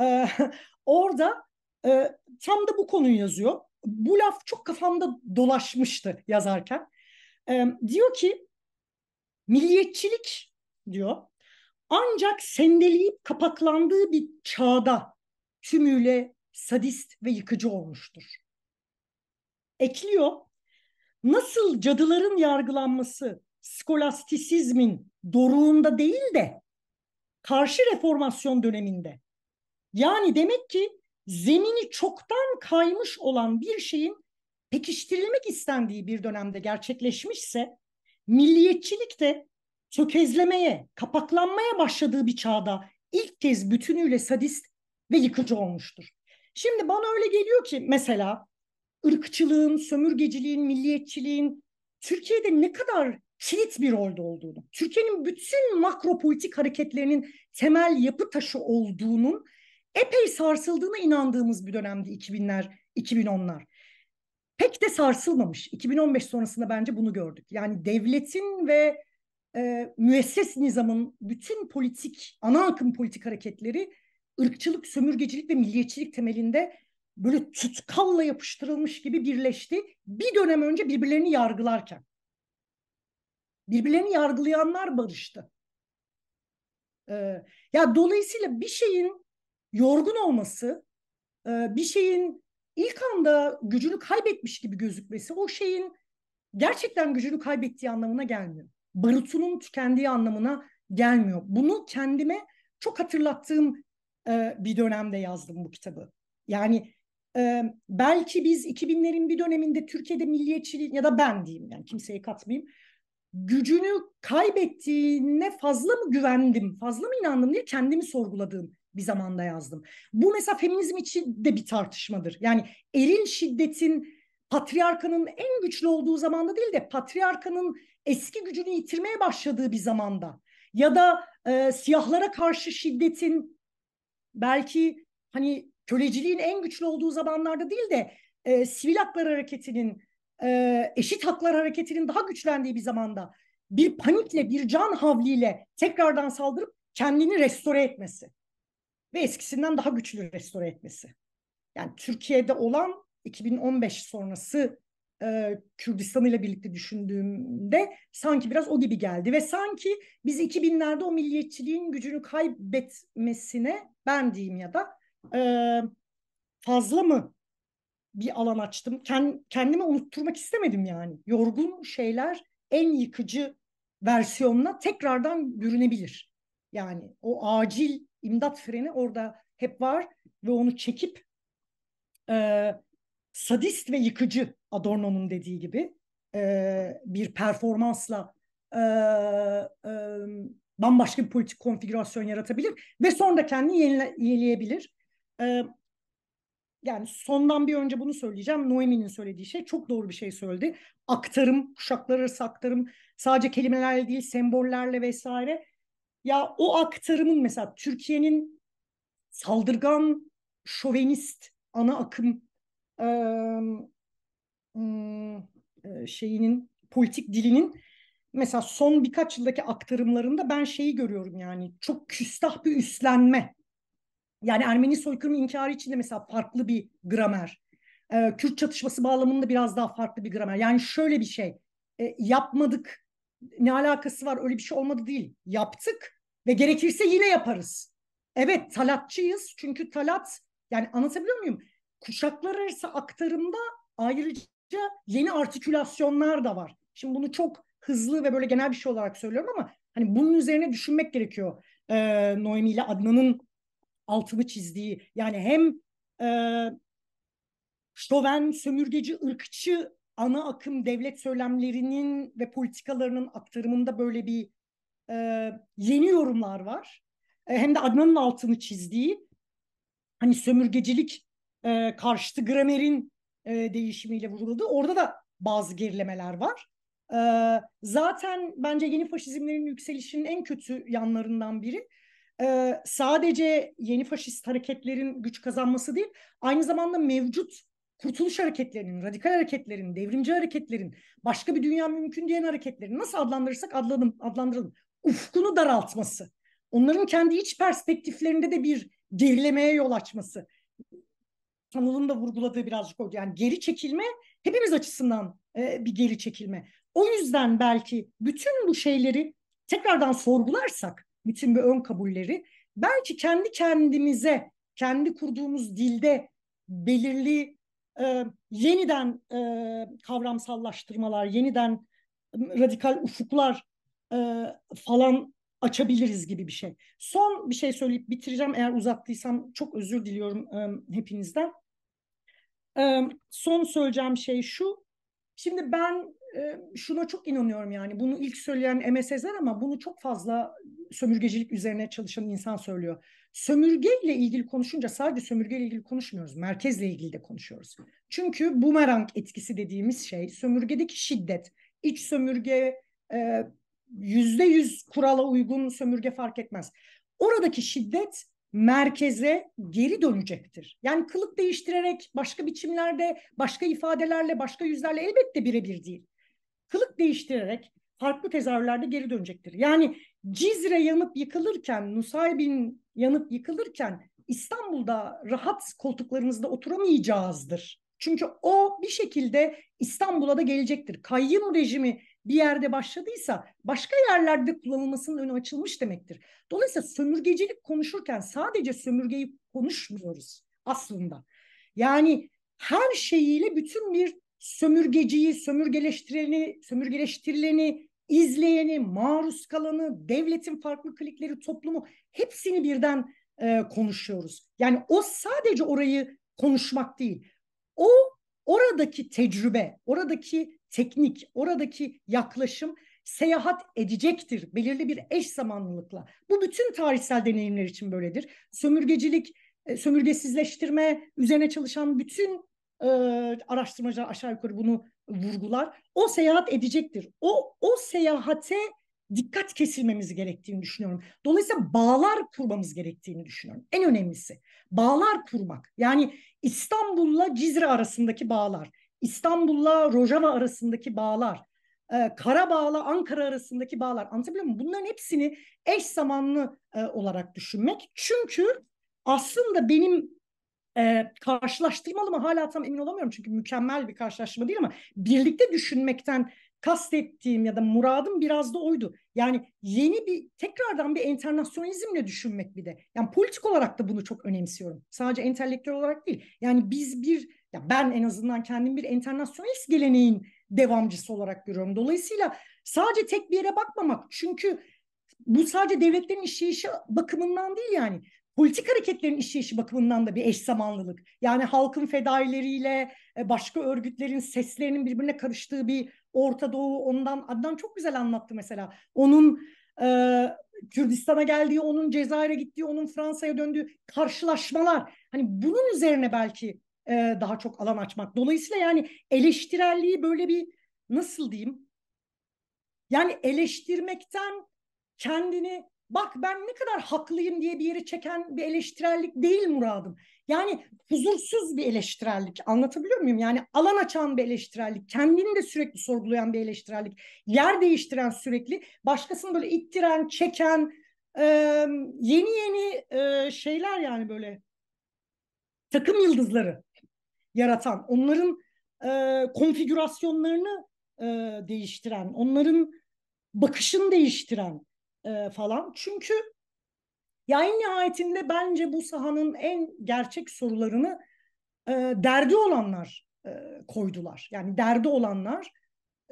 E, orada e, tam da bu konuyu yazıyor. Bu laf çok kafamda dolaşmıştı yazarken. E, diyor ki milliyetçilik diyor ancak sendeleyip kapaklandığı bir çağda tümüyle sadist ve yıkıcı olmuştur. Ekliyor, nasıl cadıların yargılanması skolastisizmin doruğunda değil de karşı reformasyon döneminde. Yani demek ki zemini çoktan kaymış olan bir şeyin pekiştirilmek istendiği bir dönemde gerçekleşmişse milliyetçilik de tökezlemeye, kapaklanmaya başladığı bir çağda ilk kez bütünüyle sadist ve yıkıcı olmuştur. Şimdi bana öyle geliyor ki mesela ırkçılığın, sömürgeciliğin, milliyetçiliğin Türkiye'de ne kadar kilit bir rolde olduğunu, Türkiye'nin bütün makro politik hareketlerinin temel yapı taşı olduğunun epey sarsıldığına inandığımız bir dönemdi 2000'ler, 2010'lar. Pek de sarsılmamış. 2015 sonrasında bence bunu gördük. Yani devletin ve e, müesses nizamın bütün politik, ana akım politik hareketleri ırkçılık, sömürgecilik ve milliyetçilik temelinde böyle tutkalla yapıştırılmış gibi birleşti. Bir dönem önce birbirlerini yargılarken. Birbirlerini yargılayanlar barıştı. Ee, ya dolayısıyla bir şeyin yorgun olması, e, bir şeyin ilk anda gücünü kaybetmiş gibi gözükmesi o şeyin gerçekten gücünü kaybettiği anlamına gelmiyor. Barutunun tükendiği anlamına gelmiyor. Bunu kendime çok hatırlattığım e, bir dönemde yazdım bu kitabı. Yani e, belki biz 2000'lerin bir döneminde Türkiye'de milliyetçiliğin ya da ben diyeyim yani kimseyi katmayayım gücünü kaybettiğine fazla mı güvendim, fazla mı inandım diye kendimi sorguladığım bir zamanda yazdım. Bu mesela feminizm için de bir tartışmadır. Yani eril şiddetin patriarkanın en güçlü olduğu zamanda değil de patriarkanın eski gücünü yitirmeye başladığı bir zamanda ya da e, siyahlara karşı şiddetin belki hani köleciliğin en güçlü olduğu zamanlarda değil de e, sivil haklar hareketinin e, eşit haklar hareketinin daha güçlendiği bir zamanda bir panikle bir can havliyle tekrardan saldırıp kendini restore etmesi ve eskisinden daha güçlü restore etmesi. Yani Türkiye'de olan 2015 sonrası e, Kürdistan ile birlikte düşündüğümde sanki biraz o gibi geldi ve sanki biz 2000'lerde o milliyetçiliğin gücünü kaybetmesine ben diyeyim ya da e, fazla mı bir alan açtım. kendimi unutturmak istemedim yani. Yorgun şeyler en yıkıcı versiyonla tekrardan görünebilir Yani o acil imdat freni orada hep var ve onu çekip e, sadist ve yıkıcı Adorno'nun dediği gibi e, bir performansla e, e, bambaşka bir politik konfigürasyon yaratabilir ve sonra kendini yenile, yenileyebilir. E, yani sondan bir önce bunu söyleyeceğim. Noemi'nin söylediği şey çok doğru bir şey söyledi. Aktarım, kuşaklar arası aktarım sadece kelimelerle değil sembollerle vesaire ya o aktarımın mesela Türkiye'nin saldırgan, şovenist, ana akım e, şeyinin, politik dilinin mesela son birkaç yıldaki aktarımlarında ben şeyi görüyorum yani çok küstah bir üstlenme. Yani Ermeni soykırımı inkarı için de mesela farklı bir gramer. Ee, Kürt çatışması bağlamında biraz daha farklı bir gramer. Yani şöyle bir şey. E, yapmadık ne alakası var öyle bir şey olmadı değil. Yaptık ve gerekirse yine yaparız. Evet talatçıyız çünkü talat yani anlatabiliyor muyum? Kuşaklar arası aktarımda ayrıca yeni artikülasyonlar da var. Şimdi bunu çok hızlı ve böyle genel bir şey olarak söylüyorum ama hani bunun üzerine düşünmek gerekiyor. Ee, Noemi ile Adnan'ın altını çizdiği yani hem e, Şoven sömürgeci ırkçı ana akım devlet söylemlerinin ve politikalarının aktarımında böyle bir e, yeni yorumlar var. E, hem de Adnan'ın altını çizdiği hani sömürgecilik e, karşıtı gramerin e, değişimiyle vurguladığı orada da bazı gerilemeler var. E, zaten bence yeni faşizmlerin yükselişinin en kötü yanlarından biri e, sadece yeni faşist hareketlerin güç kazanması değil aynı zamanda mevcut kurtuluş hareketlerinin, radikal hareketlerin, devrimci hareketlerin, başka bir dünya mümkün diyen hareketlerin nasıl adlandırırsak adlanım, adlandıralım. Ufkunu daraltması. Onların kendi iç perspektiflerinde de bir gerilemeye yol açması. Tanıl'ın da vurguladığı birazcık o. Yani geri çekilme hepimiz açısından e, bir geri çekilme. O yüzden belki bütün bu şeyleri tekrardan sorgularsak, bütün bu ön kabulleri, belki kendi kendimize, kendi kurduğumuz dilde belirli e, yeniden e, kavramsallaştırmalar, yeniden radikal ufuklar e, falan açabiliriz gibi bir şey. Son bir şey söyleyip bitireceğim. Eğer uzattıysam çok özür diliyorum e, hepinizden. E, son söyleyeceğim şey şu. Şimdi ben e, şuna çok inanıyorum yani. Bunu ilk söyleyen M. ama bunu çok fazla sömürgecilik üzerine çalışan insan söylüyor. Sömürgeyle ilgili konuşunca sadece sömürgeyle ilgili konuşmuyoruz. Merkezle ilgili de konuşuyoruz. Çünkü bumerang etkisi dediğimiz şey sömürgedeki şiddet, iç sömürge, e, yüzde yüz kurala uygun sömürge fark etmez. Oradaki şiddet merkeze geri dönecektir. Yani kılık değiştirerek başka biçimlerde, başka ifadelerle, başka yüzlerle elbette birebir değil. Kılık değiştirerek farklı tezahürlerde geri dönecektir. Yani Cizre yanıp yıkılırken, Nusaybin yanıp yıkılırken İstanbul'da rahat koltuklarımızda oturamayacağızdır. Çünkü o bir şekilde İstanbul'a da gelecektir. Kayyım rejimi bir yerde başladıysa başka yerlerde kullanılmasının önü açılmış demektir. Dolayısıyla sömürgecilik konuşurken sadece sömürgeyi konuşmuyoruz aslında. Yani her şeyiyle bütün bir sömürgeciyi, sömürgeleştirileni, sömürgeleştirileni izleyeni, maruz kalanı, devletin farklı klikleri, toplumu hepsini birden e, konuşuyoruz. Yani o sadece orayı konuşmak değil. O oradaki tecrübe, oradaki teknik, oradaki yaklaşım seyahat edecektir belirli bir eş zamanlılıkla. Bu bütün tarihsel deneyimler için böyledir. Sömürgecilik, e, sömürgesizleştirme üzerine çalışan bütün e, araştırmacılar aşağı yukarı bunu vurgular. O seyahat edecektir. O o seyahate dikkat kesilmemiz gerektiğini düşünüyorum. Dolayısıyla bağlar kurmamız gerektiğini düşünüyorum. En önemlisi bağlar kurmak. Yani İstanbul'la Cizre arasındaki bağlar, İstanbul'la Rojava arasındaki bağlar, e, Karabağ'la Ankara arasındaki bağlar. Anlatabiliyor muyum? Bunların hepsini eş zamanlı e, olarak düşünmek. Çünkü aslında benim e, karşılaştırmalı mı hala tam emin olamıyorum çünkü mükemmel bir karşılaştırma değil ama birlikte düşünmekten kastettiğim ya da muradım biraz da oydu. Yani yeni bir tekrardan bir enternasyonizmle düşünmek bir de. Yani politik olarak da bunu çok önemsiyorum. Sadece entelektüel olarak değil. Yani biz bir ya ben en azından kendim bir enternasyonist geleneğin devamcısı olarak görüyorum. Dolayısıyla sadece tek bir yere bakmamak çünkü bu sadece devletlerin işleyişi bakımından değil yani politik hareketlerin işi işi bakımından da bir eş zamanlılık. Yani halkın fedaileriyle e, başka örgütlerin seslerinin birbirine karıştığı bir Orta Doğu ondan Adnan çok güzel anlattı mesela. Onun e, Kürdistan'a geldiği, onun Cezayir'e gittiği, onun Fransa'ya döndüğü karşılaşmalar. Hani bunun üzerine belki e, daha çok alan açmak. Dolayısıyla yani eleştirelliği böyle bir nasıl diyeyim? Yani eleştirmekten kendini bak ben ne kadar haklıyım diye bir yeri çeken bir eleştirellik değil muradım. Yani huzursuz bir eleştirellik anlatabiliyor muyum? Yani alan açan bir eleştirellik, kendini de sürekli sorgulayan bir eleştirellik, yer değiştiren sürekli, başkasını böyle ittiren, çeken, yeni yeni şeyler yani böyle takım yıldızları yaratan, onların konfigürasyonlarını değiştiren, onların bakışını değiştiren, e, falan. Çünkü yayın nihayetinde bence bu sahanın en gerçek sorularını e, derdi olanlar e, koydular. Yani derdi olanlar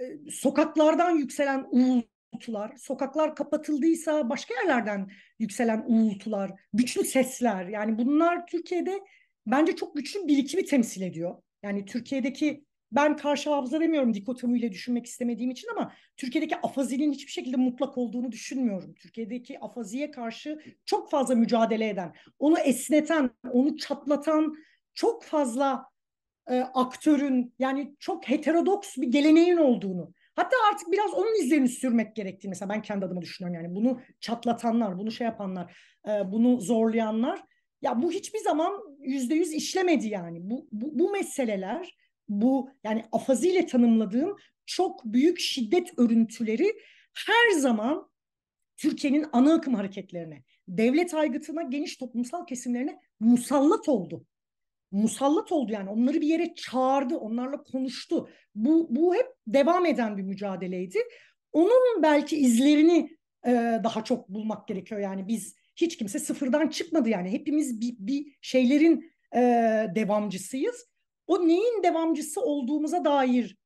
e, sokaklardan yükselen uğultular, sokaklar kapatıldıysa başka yerlerden yükselen uğultular, güçlü sesler. Yani bunlar Türkiye'de bence çok güçlü birikimi temsil ediyor. Yani Türkiye'deki ben karşı hafıza demiyorum dikotomiyle düşünmek istemediğim için ama Türkiye'deki afazinin hiçbir şekilde mutlak olduğunu düşünmüyorum. Türkiye'deki afaziye karşı çok fazla mücadele eden, onu esneten, onu çatlatan çok fazla e, aktörün yani çok heterodoks bir geleneğin olduğunu Hatta artık biraz onun izlerini sürmek gerektiğini mesela ben kendi adıma düşünüyorum yani bunu çatlatanlar, bunu şey yapanlar, e, bunu zorlayanlar ya bu hiçbir zaman yüzde yüz işlemedi yani. Bu, bu, bu meseleler bu yani afaziyle tanımladığım çok büyük şiddet örüntüleri her zaman Türkiye'nin ana akım hareketlerine, devlet aygıtına, geniş toplumsal kesimlerine musallat oldu. Musallat oldu yani onları bir yere çağırdı, onlarla konuştu. Bu, bu hep devam eden bir mücadeleydi. Onun belki izlerini e, daha çok bulmak gerekiyor. Yani biz hiç kimse sıfırdan çıkmadı yani hepimiz bir, bir şeylerin e, devamcısıyız o neyin devamcısı olduğumuza dair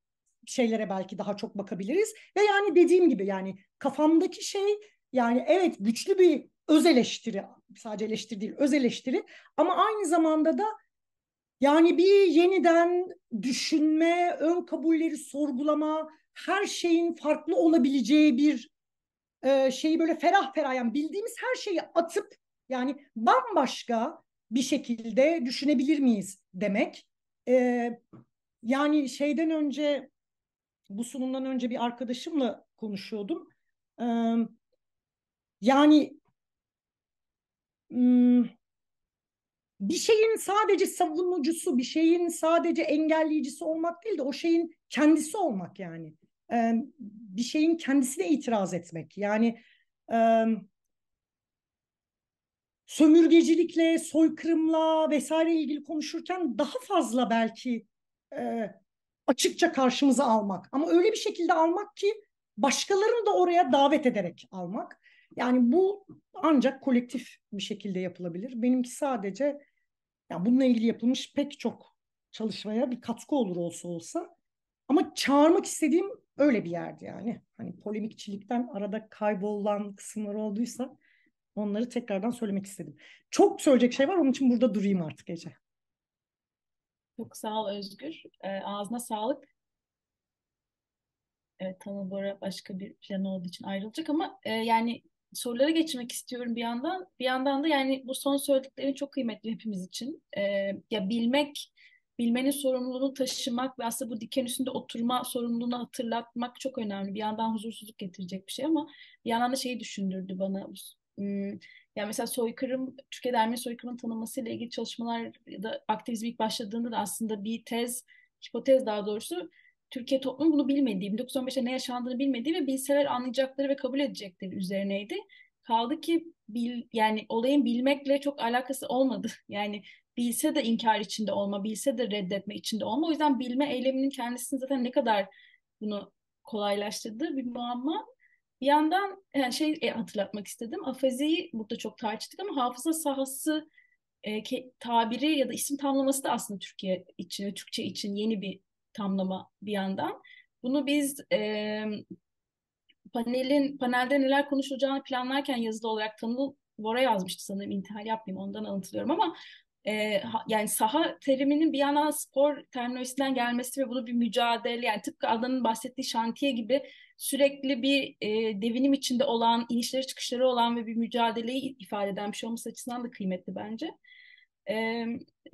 şeylere belki daha çok bakabiliriz. Ve yani dediğim gibi yani kafamdaki şey yani evet güçlü bir öz eleştiri sadece eleştiri değil öz eleştiri ama aynı zamanda da yani bir yeniden düşünme, ön kabulleri sorgulama, her şeyin farklı olabileceği bir e, şeyi böyle ferah ferah yani bildiğimiz her şeyi atıp yani bambaşka bir şekilde düşünebilir miyiz demek. E, yani şeyden önce bu sunumdan önce bir arkadaşımla konuşuyordum. E, yani bir şeyin sadece savunucusu, bir şeyin sadece engelleyicisi olmak değil de o şeyin kendisi olmak yani. Bir şeyin kendisine itiraz etmek. Yani sömürgecilikle, soykırımla vesaire ilgili konuşurken daha fazla belki e, açıkça karşımıza almak. Ama öyle bir şekilde almak ki başkalarını da oraya davet ederek almak. Yani bu ancak kolektif bir şekilde yapılabilir. Benimki sadece yani bununla ilgili yapılmış pek çok çalışmaya bir katkı olur olsa olsa. Ama çağırmak istediğim öyle bir yerdi yani. Hani polemikçilikten arada kaybolan kısımlar olduysa Onları tekrardan söylemek istedim. Çok söyleyecek şey var onun için burada durayım artık Ece. Çok sağ ol Özgür. E, ağzına sağlık. Evet Tanıl Bora başka bir plan olduğu için ayrılacak ama e, yani sorulara geçmek istiyorum bir yandan. Bir yandan da yani bu son söylediklerin çok kıymetli hepimiz için. E, ya bilmek, bilmenin sorumluluğunu taşımak ve aslında bu diken üstünde oturma sorumluluğunu hatırlatmak çok önemli. Bir yandan huzursuzluk getirecek bir şey ama bir yandan da şeyi düşündürdü bana yani mesela soykırım, Türkiye'de Ermeni soykırımın tanınması ile ilgili çalışmalar ya da aktivizm ilk başladığında da aslında bir tez, hipotez daha doğrusu Türkiye toplumu bunu bilmediği, 1915'te ne yaşandığını bilmediği ve bilseler anlayacakları ve kabul edecekleri üzerineydi. Kaldı ki bil, yani olayın bilmekle çok alakası olmadı. Yani bilse de inkar içinde olma, bilse de reddetme içinde olma. O yüzden bilme eyleminin kendisini zaten ne kadar bunu kolaylaştırdığı bir muamma. Bir yandan yani e, şey e, hatırlatmak istedim. Afaziyi burada çok tartıştık ama hafıza sahası e, ke, tabiri ya da isim tamlaması da aslında Türkiye için Türkçe için yeni bir tamlama bir yandan. Bunu biz e, panelin panelde neler konuşulacağını planlarken yazılı olarak Tanıl vora yazmıştı sanırım intihal yapmayayım ondan alıntılıyorum ama e, ha, yani saha teriminin bir yandan spor terminolojisinden gelmesi ve bunu bir mücadele yani tıpkı Adan'ın bahsettiği şantiye gibi sürekli bir e, devinim içinde olan, inişleri çıkışları olan ve bir mücadeleyi ifade eden bir şey olması açısından da kıymetli bence. E,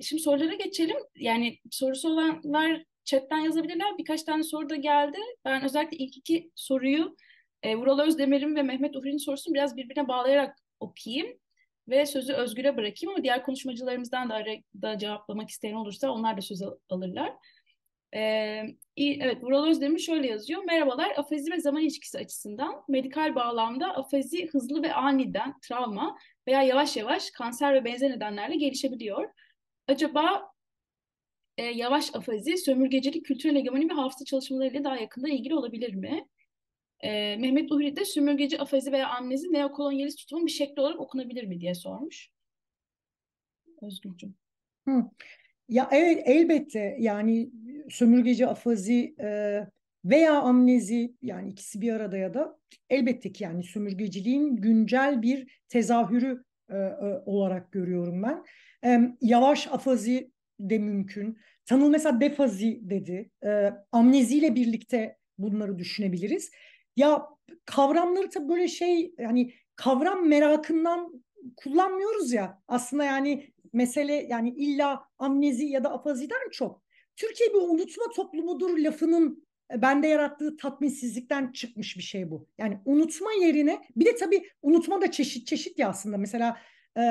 şimdi sorulara geçelim. Yani sorusu olanlar chatten yazabilirler. Birkaç tane soru da geldi. Ben özellikle ilk iki soruyu e, Vural Özdemir'in ve Mehmet Uhri'nin sorusunu biraz birbirine bağlayarak okuyayım ve sözü Özgür'e bırakayım ama diğer konuşmacılarımızdan da arada cevaplamak isteyen olursa onlar da söz alırlar. Ee, evet, Vural Özdemir'in şöyle yazıyor. Merhabalar, afazi ve zaman ilişkisi açısından medikal bağlamda afazi hızlı ve aniden travma veya yavaş yavaş kanser ve benzer nedenlerle gelişebiliyor. Acaba e, yavaş afazi, sömürgecilik, kültürel hegemoni ve hafıza çalışmalarıyla daha yakında ilgili olabilir mi? E, Mehmet Uhri de sömürgeci afazi veya amnezi neokolonyalist tutumun bir şekli olarak okunabilir mi diye sormuş. Özgürcüm. Hı. Ya evet elbette yani sömürgeci afazi e, veya amnezi yani ikisi bir arada ya da elbette ki yani sömürgeciliğin güncel bir tezahürü e, e, olarak görüyorum ben. E, yavaş afazi de mümkün. Tanıl mesela defazi dedi. E, amneziyle birlikte bunları düşünebiliriz. Ya kavramları tabii böyle şey yani kavram merakından kullanmıyoruz ya aslında yani mesele yani illa amnezi ya da afaziden çok Türkiye bir unutma toplumudur lafının e, bende yarattığı tatminsizlikten çıkmış bir şey bu. Yani unutma yerine bir de tabii unutma da çeşit çeşit ya aslında. Mesela e,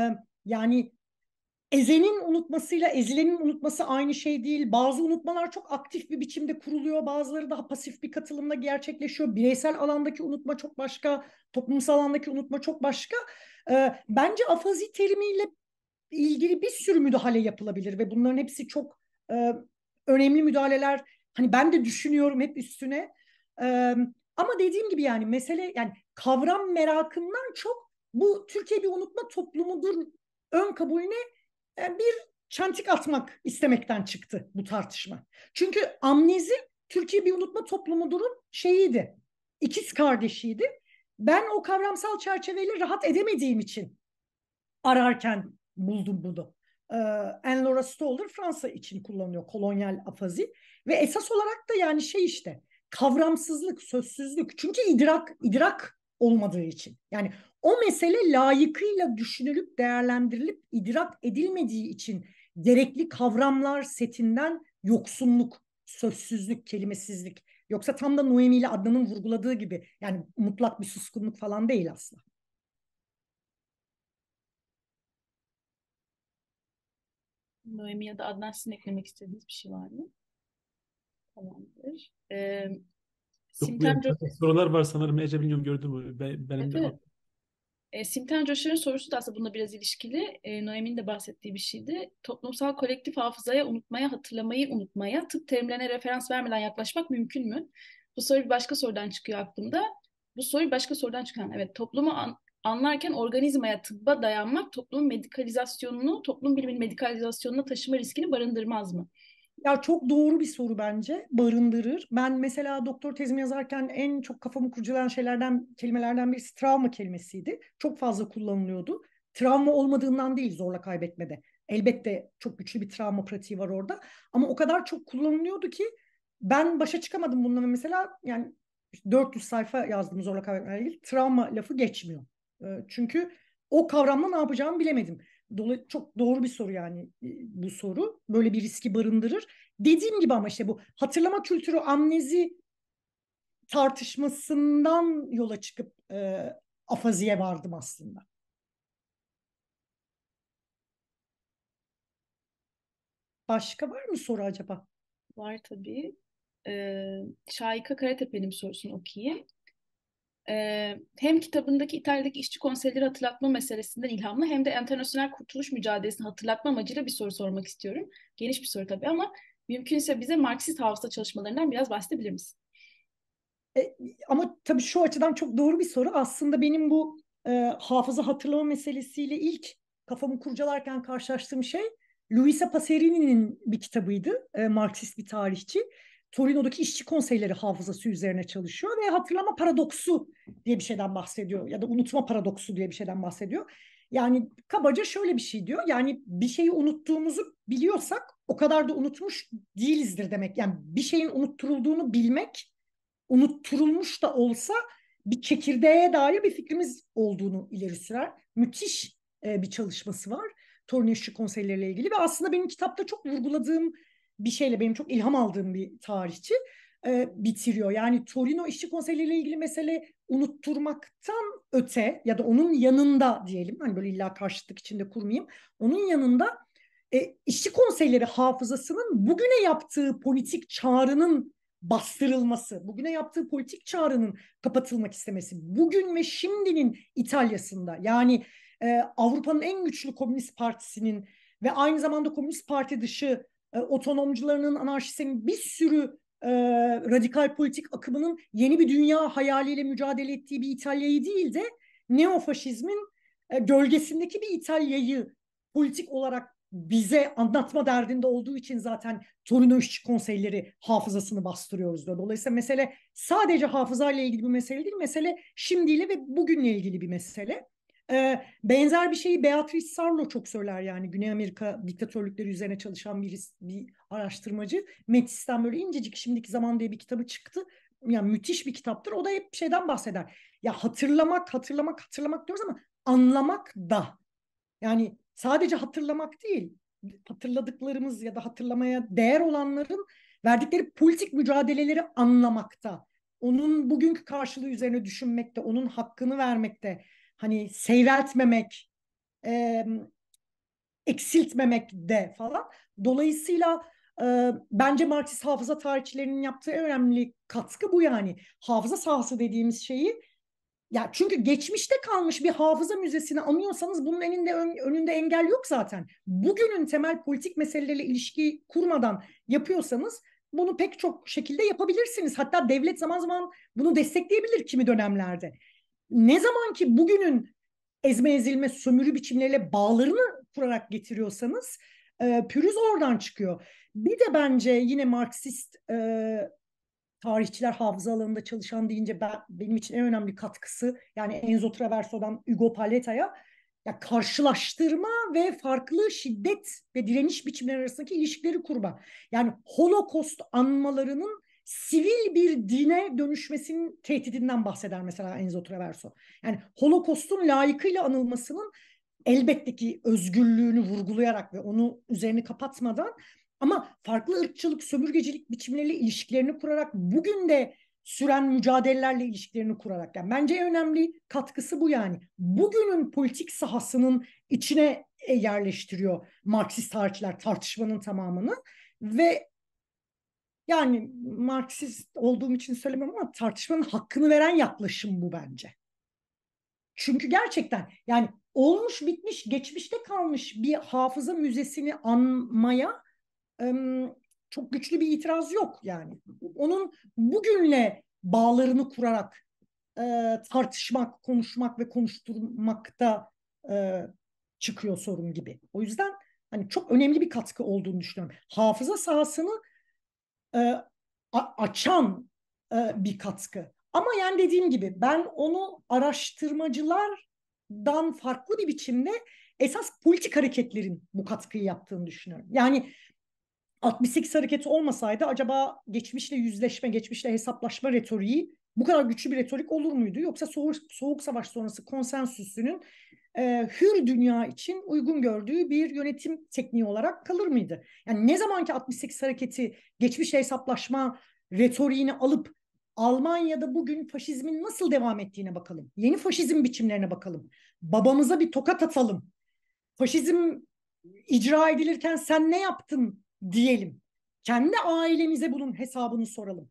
yani ezenin unutmasıyla ezilenin unutması aynı şey değil. Bazı unutmalar çok aktif bir biçimde kuruluyor. Bazıları daha pasif bir katılımla gerçekleşiyor. Bireysel alandaki unutma çok başka, toplumsal alandaki unutma çok başka. E, bence afazi terimiyle ilgili bir sürü müdahale yapılabilir ve bunların hepsi çok e, önemli müdahaleler. Hani ben de düşünüyorum hep üstüne. E, ama dediğim gibi yani mesele yani kavram merakından çok bu Türkiye bir unutma toplumudur ön kabulüne yani e, bir çantik atmak istemekten çıktı bu tartışma. Çünkü amnezi Türkiye bir unutma toplumudurun şeyiydi. İkiz kardeşiydi. Ben o kavramsal çerçeveyle rahat edemediğim için ararken buldum bunu. Ee, Anne-Laura Stoller Fransa için kullanıyor kolonyal afazi ve esas olarak da yani şey işte kavramsızlık, sözsüzlük çünkü idrak idrak olmadığı için. Yani o mesele layıkıyla düşünülüp değerlendirilip idrak edilmediği için gerekli kavramlar setinden yoksunluk, sözsüzlük, kelimesizlik. Yoksa tam da Noemi ile Adnan'ın vurguladığı gibi yani mutlak bir suskunluk falan değil aslında. Noemi ya da Adnan sizin eklemek istediğiniz bir şey var mı? Tamamdır. Ee, Simten Coşar'ın sorular var sanırım. Ece bilmiyorum gördün benim e, de. E, Simten Coşar'ın sorusu da aslında bununla biraz ilişkili. E, Noem'in de bahsettiği bir şeydi. Toplumsal kolektif hafızaya unutmaya, hatırlamayı unutmaya tıp terimlerine referans vermeden yaklaşmak mümkün mü? Bu soru bir başka sorudan çıkıyor aklımda. Bu soru başka sorudan çıkan. Evet, toplumu an, anlarken organizmaya, tıbba dayanmak toplumun medikalizasyonunu, toplum bilimin medikalizasyonuna taşıma riskini barındırmaz mı? Ya çok doğru bir soru bence. Barındırır. Ben mesela doktor tezimi yazarken en çok kafamı kurcalayan şeylerden, kelimelerden birisi travma kelimesiydi. Çok fazla kullanılıyordu. Travma olmadığından değil zorla kaybetmede. Elbette çok güçlü bir travma pratiği var orada. Ama o kadar çok kullanılıyordu ki ben başa çıkamadım bununla mesela yani 400 sayfa yazdım zorla kaybetmeyle ilgili. Travma lafı geçmiyor. Çünkü o kavramla ne yapacağımı bilemedim. Dolay çok doğru bir soru yani bu soru. Böyle bir riski barındırır. Dediğim gibi ama işte bu hatırlama kültürü amnezi tartışmasından yola çıkıp e, afaziye vardım aslında. Başka var mı soru acaba? Var tabii. Ee, Şayika Karatepe'nin sorusunu okuyayım e, hem kitabındaki İtalya'daki işçi konseyleri hatırlatma meselesinden ilhamlı hem de internasyonel kurtuluş mücadelesini hatırlatma amacıyla bir soru sormak istiyorum. Geniş bir soru tabii ama mümkünse bize Marksist hafıza çalışmalarından biraz bahsedebilir misin? E, ama tabii şu açıdan çok doğru bir soru. Aslında benim bu e, hafıza hatırlama meselesiyle ilk kafamı kurcalarken karşılaştığım şey Luisa Paserini'nin bir kitabıydı. E, Marksist bir tarihçi. Torino'daki işçi konseyleri hafızası üzerine çalışıyor ve hatırlama paradoksu diye bir şeyden bahsediyor ya da unutma paradoksu diye bir şeyden bahsediyor. Yani kabaca şöyle bir şey diyor. Yani bir şeyi unuttuğumuzu biliyorsak o kadar da unutmuş değilizdir demek. Yani bir şeyin unutturulduğunu bilmek unutturulmuş da olsa bir çekirdeğe dair bir fikrimiz olduğunu ileri sürer. Müthiş e, bir çalışması var. Torino İşçi Konseyleri'yle ilgili ve aslında benim kitapta çok vurguladığım bir şeyle benim çok ilham aldığım bir tarihçi e, bitiriyor. Yani Torino İşçi Konseyi ile ilgili mesele unutturmaktan öte ya da onun yanında diyelim hani böyle illa karşıtlık içinde kurmayayım. Onun yanında e, işçi konseyleri hafızasının bugüne yaptığı politik çağrının bastırılması, bugüne yaptığı politik çağrının kapatılmak istemesi, bugün ve şimdinin İtalya'sında yani e, Avrupa'nın en güçlü komünist partisinin ve aynı zamanda komünist parti dışı e, otonomcularının, anarşistlerin bir sürü e, radikal politik akımının yeni bir dünya hayaliyle mücadele ettiği bir İtalya'yı değil de neofaşizmin e, gölgesindeki bir İtalya'yı politik olarak bize anlatma derdinde olduğu için zaten Torino İşçi Konseyleri hafızasını bastırıyoruz diyor. Dolayısıyla mesele sadece hafızayla ilgili bir mesele değil, mesele şimdiyle ve bugünle ilgili bir mesele benzer bir şeyi Beatrice Sarlo çok söyler yani Güney Amerika diktatörlükleri üzerine çalışan bir, bir araştırmacı. Metis'ten böyle incecik şimdiki zaman diye bir kitabı çıktı. Yani müthiş bir kitaptır. O da hep şeyden bahseder. Ya hatırlamak, hatırlamak, hatırlamak diyoruz ama anlamak da. Yani sadece hatırlamak değil, hatırladıklarımız ya da hatırlamaya değer olanların verdikleri politik mücadeleleri anlamakta. Onun bugünkü karşılığı üzerine düşünmekte, onun hakkını vermekte, hani seyreltmemek, e, eksiltmemek de falan. Dolayısıyla e, bence Marksist hafıza tarihçilerinin yaptığı önemli katkı bu yani. Hafıza sahası dediğimiz şeyi ya çünkü geçmişte kalmış bir hafıza müzesini anıyorsanız bunun eninde ön, önünde engel yok zaten. Bugünün temel politik meseleleriyle ilişki kurmadan yapıyorsanız bunu pek çok şekilde yapabilirsiniz. Hatta devlet zaman zaman bunu destekleyebilir kimi dönemlerde ne zaman ki bugünün ezme ezilme sömürü biçimleriyle bağlarını kurarak getiriyorsanız e, pürüz oradan çıkıyor. Bir de bence yine Marksist e, tarihçiler hafıza alanında çalışan deyince ben, benim için en önemli katkısı yani Enzo Traverso'dan Hugo Paleta'ya ya karşılaştırma ve farklı şiddet ve direniş biçimleri arasındaki ilişkileri kurma. Yani Holocaust anmalarının sivil bir dine dönüşmesinin tehdidinden bahseder mesela Enzo Traverso. Yani Holokost'un layıkıyla anılmasının elbette ki özgürlüğünü vurgulayarak ve onu üzerini kapatmadan ama farklı ırkçılık, sömürgecilik biçimleriyle ilişkilerini kurarak bugün de süren mücadelelerle ilişkilerini kurarak. Yani bence önemli katkısı bu yani. Bugünün politik sahasının içine e, yerleştiriyor Marksist tarihçiler tartışmanın tamamını ve yani Marksist olduğum için söylemiyorum ama tartışmanın hakkını veren yaklaşım bu bence. Çünkü gerçekten yani olmuş bitmiş geçmişte kalmış bir hafıza müzesini anmaya çok güçlü bir itiraz yok yani. Onun bugünle bağlarını kurarak tartışmak, konuşmak ve konuşturmakta çıkıyor sorun gibi. O yüzden hani çok önemli bir katkı olduğunu düşünüyorum. Hafıza sahasını e, açan e, bir katkı. Ama yani dediğim gibi ben onu araştırmacılardan farklı bir biçimde esas politik hareketlerin bu katkıyı yaptığını düşünüyorum. Yani 68 hareketi olmasaydı acaba geçmişle yüzleşme, geçmişle hesaplaşma retoriği bu kadar güçlü bir retorik olur muydu? Yoksa soğuk, soğuk savaş sonrası konsensüsünün e, hür dünya için uygun gördüğü bir yönetim tekniği olarak kalır mıydı? Yani ne zamanki 68 hareketi geçmiş hesaplaşma retoriğini alıp Almanya'da bugün faşizmin nasıl devam ettiğine bakalım. Yeni faşizm biçimlerine bakalım. Babamıza bir tokat atalım. Faşizm icra edilirken sen ne yaptın diyelim. Kendi ailemize bunun hesabını soralım.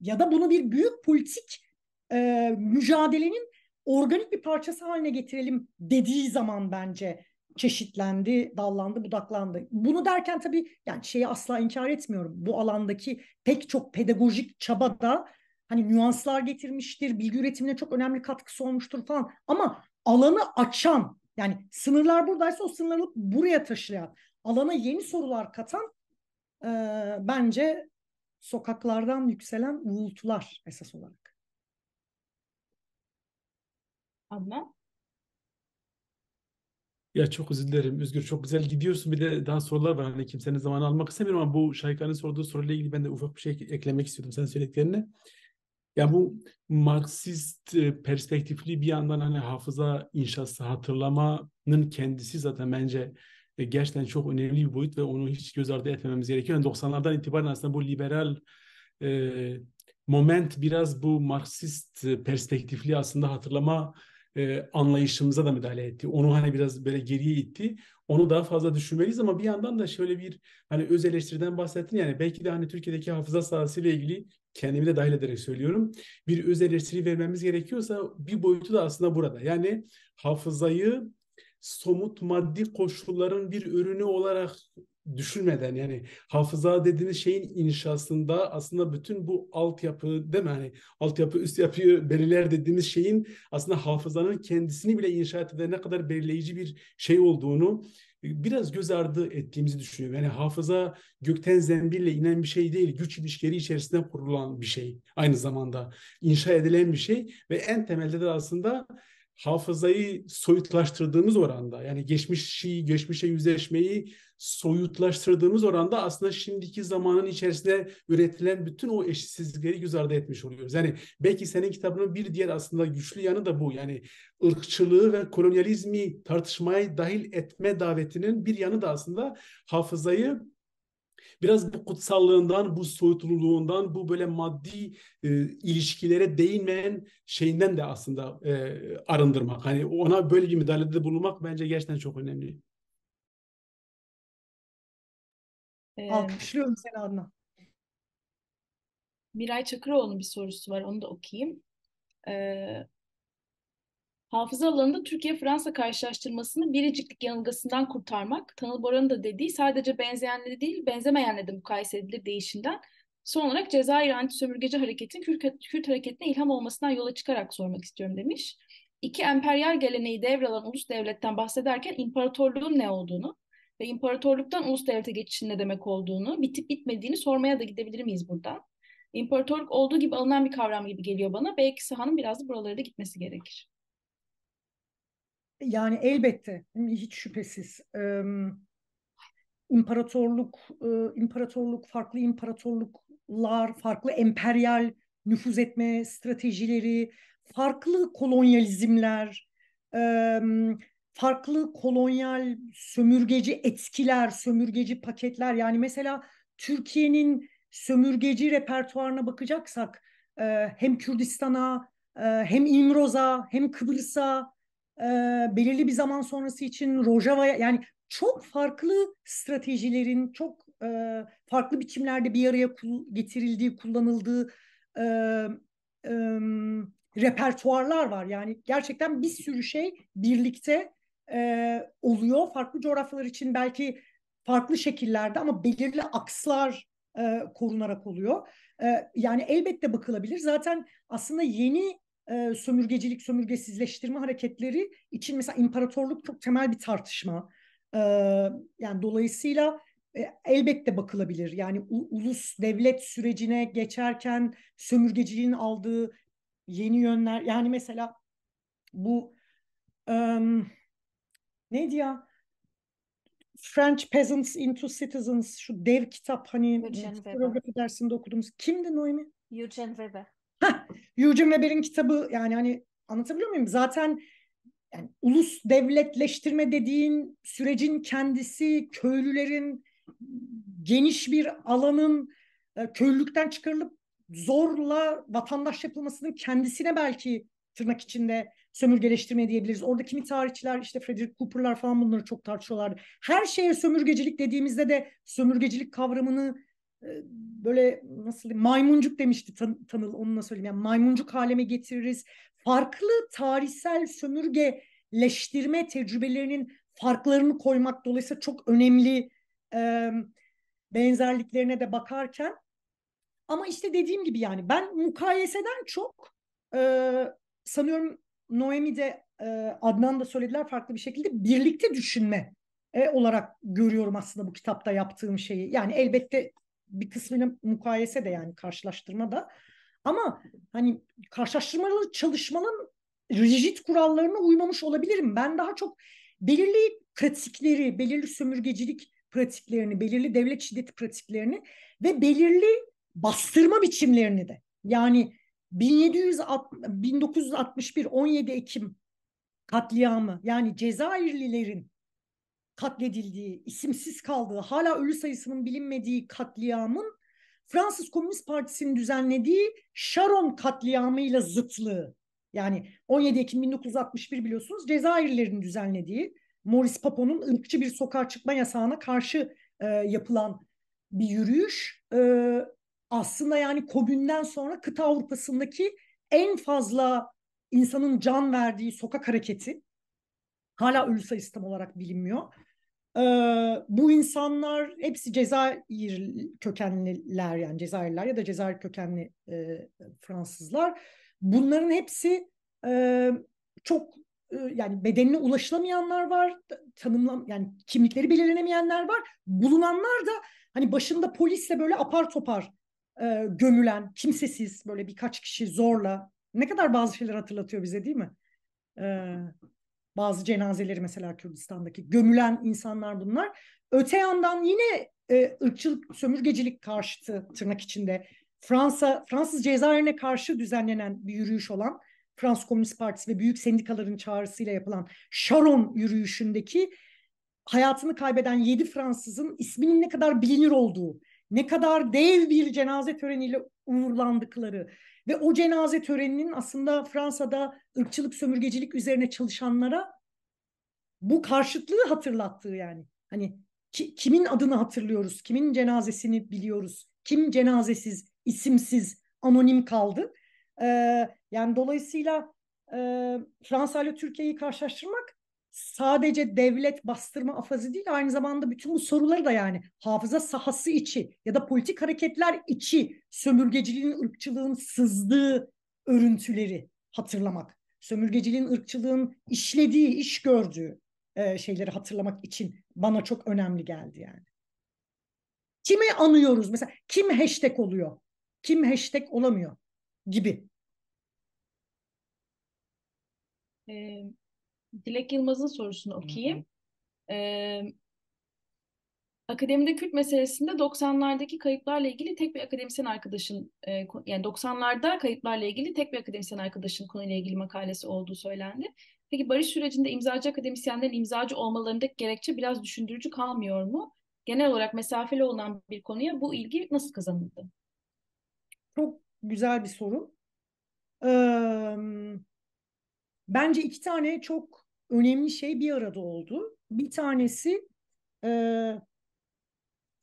Ya da bunu bir büyük politik e, mücadelenin organik bir parçası haline getirelim dediği zaman bence çeşitlendi, dallandı, budaklandı. Bunu derken tabii yani şeyi asla inkar etmiyorum. Bu alandaki pek çok pedagojik çaba da hani nüanslar getirmiştir, bilgi üretimine çok önemli katkısı olmuştur falan. Ama alanı açan yani sınırlar buradaysa o sınırları buraya taşıyan, alana yeni sorular katan e, bence sokaklardan yükselen uğultular esas olarak. Ama Ya çok özür dilerim Özgür çok güzel gidiyorsun bir de daha sorular var hani kimsenin zamanı almak istemiyorum ama bu Şahika'nın sorduğu soruyla ilgili ben de ufak bir şey eklemek istiyordum sen söylediklerine. Ya bu Marksist e, perspektifli bir yandan hani hafıza inşası hatırlamanın kendisi zaten bence e, gerçekten çok önemli bir boyut ve onu hiç göz ardı etmememiz gerekiyor. Yani 90'lardan itibaren aslında bu liberal e, moment biraz bu Marksist e, perspektifli aslında hatırlama e, anlayışımıza da müdahale etti. Onu hani biraz böyle geriye itti. Onu daha fazla düşünmeliyiz ama bir yandan da şöyle bir hani öz eleştiriden bahsettin yani belki de hani Türkiye'deki hafıza sahası ile ilgili kendimi de dahil ederek söylüyorum. Bir öz eleştiri vermemiz gerekiyorsa bir boyutu da aslında burada. Yani hafızayı somut maddi koşulların bir ürünü olarak düşünmeden yani hafıza dediğiniz şeyin inşasında aslında bütün bu altyapı değil mi? Hani altyapı üst yapıyı belirler dediğimiz şeyin aslında hafızanın kendisini bile inşa etmede ne kadar belirleyici bir şey olduğunu e, biraz göz ardı ettiğimizi düşünüyorum. Yani hafıza gökten zembille inen bir şey değil, güç ilişkileri içerisinde kurulan bir şey. Aynı zamanda inşa edilen bir şey ve en temelde de aslında hafızayı soyutlaştırdığımız oranda yani geçmişi, geçmişe yüzleşmeyi soyutlaştırdığımız oranda aslında şimdiki zamanın içerisinde üretilen bütün o eşitsizlikleri göz ardı etmiş oluyoruz. Yani belki senin kitabının bir diğer aslında güçlü yanı da bu. Yani ırkçılığı ve kolonyalizmi tartışmaya dahil etme davetinin bir yanı da aslında hafızayı biraz bu kutsallığından, bu soyutluluğundan, bu böyle maddi e, ilişkilere değinmeyen şeyinden de aslında e, arındırmak. Hani ona böyle bir müdahalede bulunmak bence gerçekten çok önemli. Ee, Alkışlıyorum seni Adnan. Miray Çakıroğlu'nun bir sorusu var. Onu da okuyayım. Ee, Hafıza alanında Türkiye-Fransa karşılaştırmasını biriciklik yanılgısından kurtarmak, Tanıl Bora'nın da dediği sadece benzeyenleri değil, benzemeyenle de mukayese edilir değişinden, son olarak Cezayir anti-sömürgeci hareketin Kürt, Kürt hareketine ilham olmasından yola çıkarak sormak istiyorum demiş. İki emperyal geleneği devralan ulus devletten bahsederken imparatorluğun ne olduğunu, ve imparatorluktan ulus devlete geçişin ne demek olduğunu, bitip bitmediğini sormaya da gidebilir miyiz buradan? İmparatorluk olduğu gibi alınan bir kavram gibi geliyor bana. Belki sahanın biraz da buralara da gitmesi gerekir. Yani elbette, hiç şüphesiz. İmparatorluk, e, imparatorluk, farklı imparatorluklar, farklı emperyal nüfuz etme stratejileri, farklı kolonyalizmler, farklı kolonyal sömürgeci etkiler, sömürgeci paketler yani mesela Türkiye'nin sömürgeci repertuarına bakacaksak e, hem Kürdistan'a e, hem İmroz'a hem Kıbrıs'a e, belirli bir zaman sonrası için Rojava'ya yani çok farklı stratejilerin çok e, farklı biçimlerde bir araya getirildiği, kullanıldığı e, e, repertuarlar var. Yani gerçekten bir sürü şey birlikte e, oluyor. Farklı coğrafyalar için belki farklı şekillerde ama belirli akslar e, korunarak oluyor. E, yani elbette bakılabilir. Zaten aslında yeni e, sömürgecilik, sömürgesizleştirme hareketleri için mesela imparatorluk çok temel bir tartışma. E, yani dolayısıyla e, elbette bakılabilir. Yani u, ulus devlet sürecine geçerken sömürgeciliğin aldığı yeni yönler. Yani mesela bu... Um, ne diyor? French Peasants into Citizens şu dev kitap hani fotoğrafı dersinde okuduğumuz. Kimdi Noemi? Eugene Weber. Heh, Eugene Weber'in kitabı yani hani anlatabiliyor muyum? Zaten yani ulus devletleştirme dediğin sürecin kendisi köylülerin geniş bir alanın e, köylülükten çıkarılıp zorla vatandaş yapılmasının kendisine belki tırnak içinde sömürgeleştirme diyebiliriz. Orada kimi tarihçiler işte Frederick Cooper'lar falan bunları çok tartışıyorlardı. Her şeye sömürgecilik dediğimizde de sömürgecilik kavramını e, böyle nasıl diyeyim maymuncuk demişti tan Tanıl onunla söyleyeyim. Yani maymuncuk haleme getiririz. Farklı tarihsel sömürgeleştirme tecrübelerinin farklarını koymak dolayısıyla çok önemli e, benzerliklerine de bakarken ama işte dediğim gibi yani ben mukayeseden çok e, sanıyorum Noemi de e, Adnan da söylediler farklı bir şekilde birlikte düşünme e, olarak görüyorum aslında bu kitapta yaptığım şeyi. Yani elbette bir kısmını mukayese de yani karşılaştırma da ama hani karşılaştırmalı çalışmanın rigid kurallarına uymamış olabilirim. Ben daha çok belirli pratikleri, belirli sömürgecilik pratiklerini, belirli devlet şiddeti pratiklerini ve belirli bastırma biçimlerini de yani 1961 17 Ekim katliamı yani Cezayirlilerin katledildiği, isimsiz kaldığı, hala ölü sayısının bilinmediği katliamın Fransız Komünist Partisi'nin düzenlediği Sharon katliamıyla zıtlığı. Yani 17 Ekim 1961 biliyorsunuz Cezayirlilerin düzenlediği Morris Papo'nun ırkçı bir sokağa çıkma yasağına karşı e, yapılan bir yürüyüş. E, aslında yani komünden sonra kıta Avrupa'sındaki en fazla insanın can verdiği sokak hareketi hala ölü sayısı tam olarak bilinmiyor. Ee, bu insanlar hepsi Cezayir kökenliler yani Cezayirler ya da Cezayir kökenli e, Fransızlar. Bunların hepsi e, çok e, yani bedenine ulaşılamayanlar var, tanımlam yani kimlikleri belirlenemeyenler var. Bulunanlar da hani başında polisle böyle apar topar e, gömülen, kimsesiz böyle birkaç kişi zorla ne kadar bazı şeyler hatırlatıyor bize değil mi? E, bazı cenazeleri mesela Kürdistan'daki gömülen insanlar bunlar. Öte yandan yine e, ırkçılık, sömürgecilik karşıtı tırnak içinde Fransa, Fransız cezaevine karşı düzenlenen bir yürüyüş olan Fransız Komünist Partisi ve büyük sendikaların çağrısıyla yapılan Sharon yürüyüşündeki hayatını kaybeden yedi Fransızın isminin ne kadar bilinir olduğu ne kadar dev bir cenaze töreniyle uğurlandıkları ve o cenaze töreninin aslında Fransa'da ırkçılık, sömürgecilik üzerine çalışanlara bu karşıtlığı hatırlattığı yani. Hani ki, kimin adını hatırlıyoruz, kimin cenazesini biliyoruz, kim cenazesiz, isimsiz, anonim kaldı. Ee, yani dolayısıyla e, Fransa ile Türkiye'yi karşılaştırmak sadece devlet bastırma afazı değil aynı zamanda bütün bu soruları da yani hafıza sahası içi ya da politik hareketler içi sömürgeciliğin, ırkçılığın sızdığı örüntüleri hatırlamak. Sömürgeciliğin, ırkçılığın işlediği, iş gördüğü e, şeyleri hatırlamak için bana çok önemli geldi yani. Kime anıyoruz? Mesela kim hashtag oluyor? Kim hashtag olamıyor? Gibi. Ee, Dilek Yılmaz'ın sorusunu okuyayım. Ee, akademide Kürt meselesinde 90'lardaki kayıplarla ilgili tek bir akademisyen arkadaşın e, yani 90'larda kayıplarla ilgili tek bir akademisyen arkadaşın konuyla ilgili makalesi olduğu söylendi. Peki barış sürecinde imzacı akademisyenlerin imzacı olmalarındaki gerekçe biraz düşündürücü kalmıyor mu? Genel olarak mesafeli olan bir konuya bu ilgi nasıl kazanıldı? Çok güzel bir soru. Ee, Bence iki tane çok önemli şey bir arada oldu. Bir tanesi e,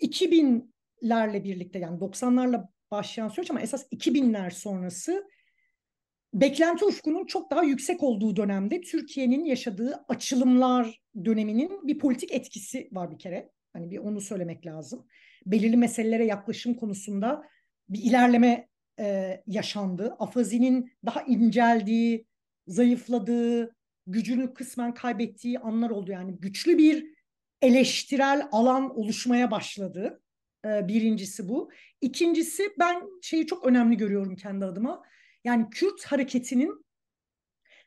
2000'lerle birlikte yani 90'larla başlayan süreç ama esas 2000'ler sonrası beklenti ufkunun çok daha yüksek olduğu dönemde Türkiye'nin yaşadığı açılımlar döneminin bir politik etkisi var bir kere. Hani bir onu söylemek lazım. Belirli meselelere yaklaşım konusunda bir ilerleme e, yaşandı. Afazinin daha inceldiği, zayıfladığı, gücünü kısmen kaybettiği anlar oldu. Yani güçlü bir eleştirel alan oluşmaya başladı. Ee, birincisi bu. İkincisi ben şeyi çok önemli görüyorum kendi adıma. Yani Kürt hareketinin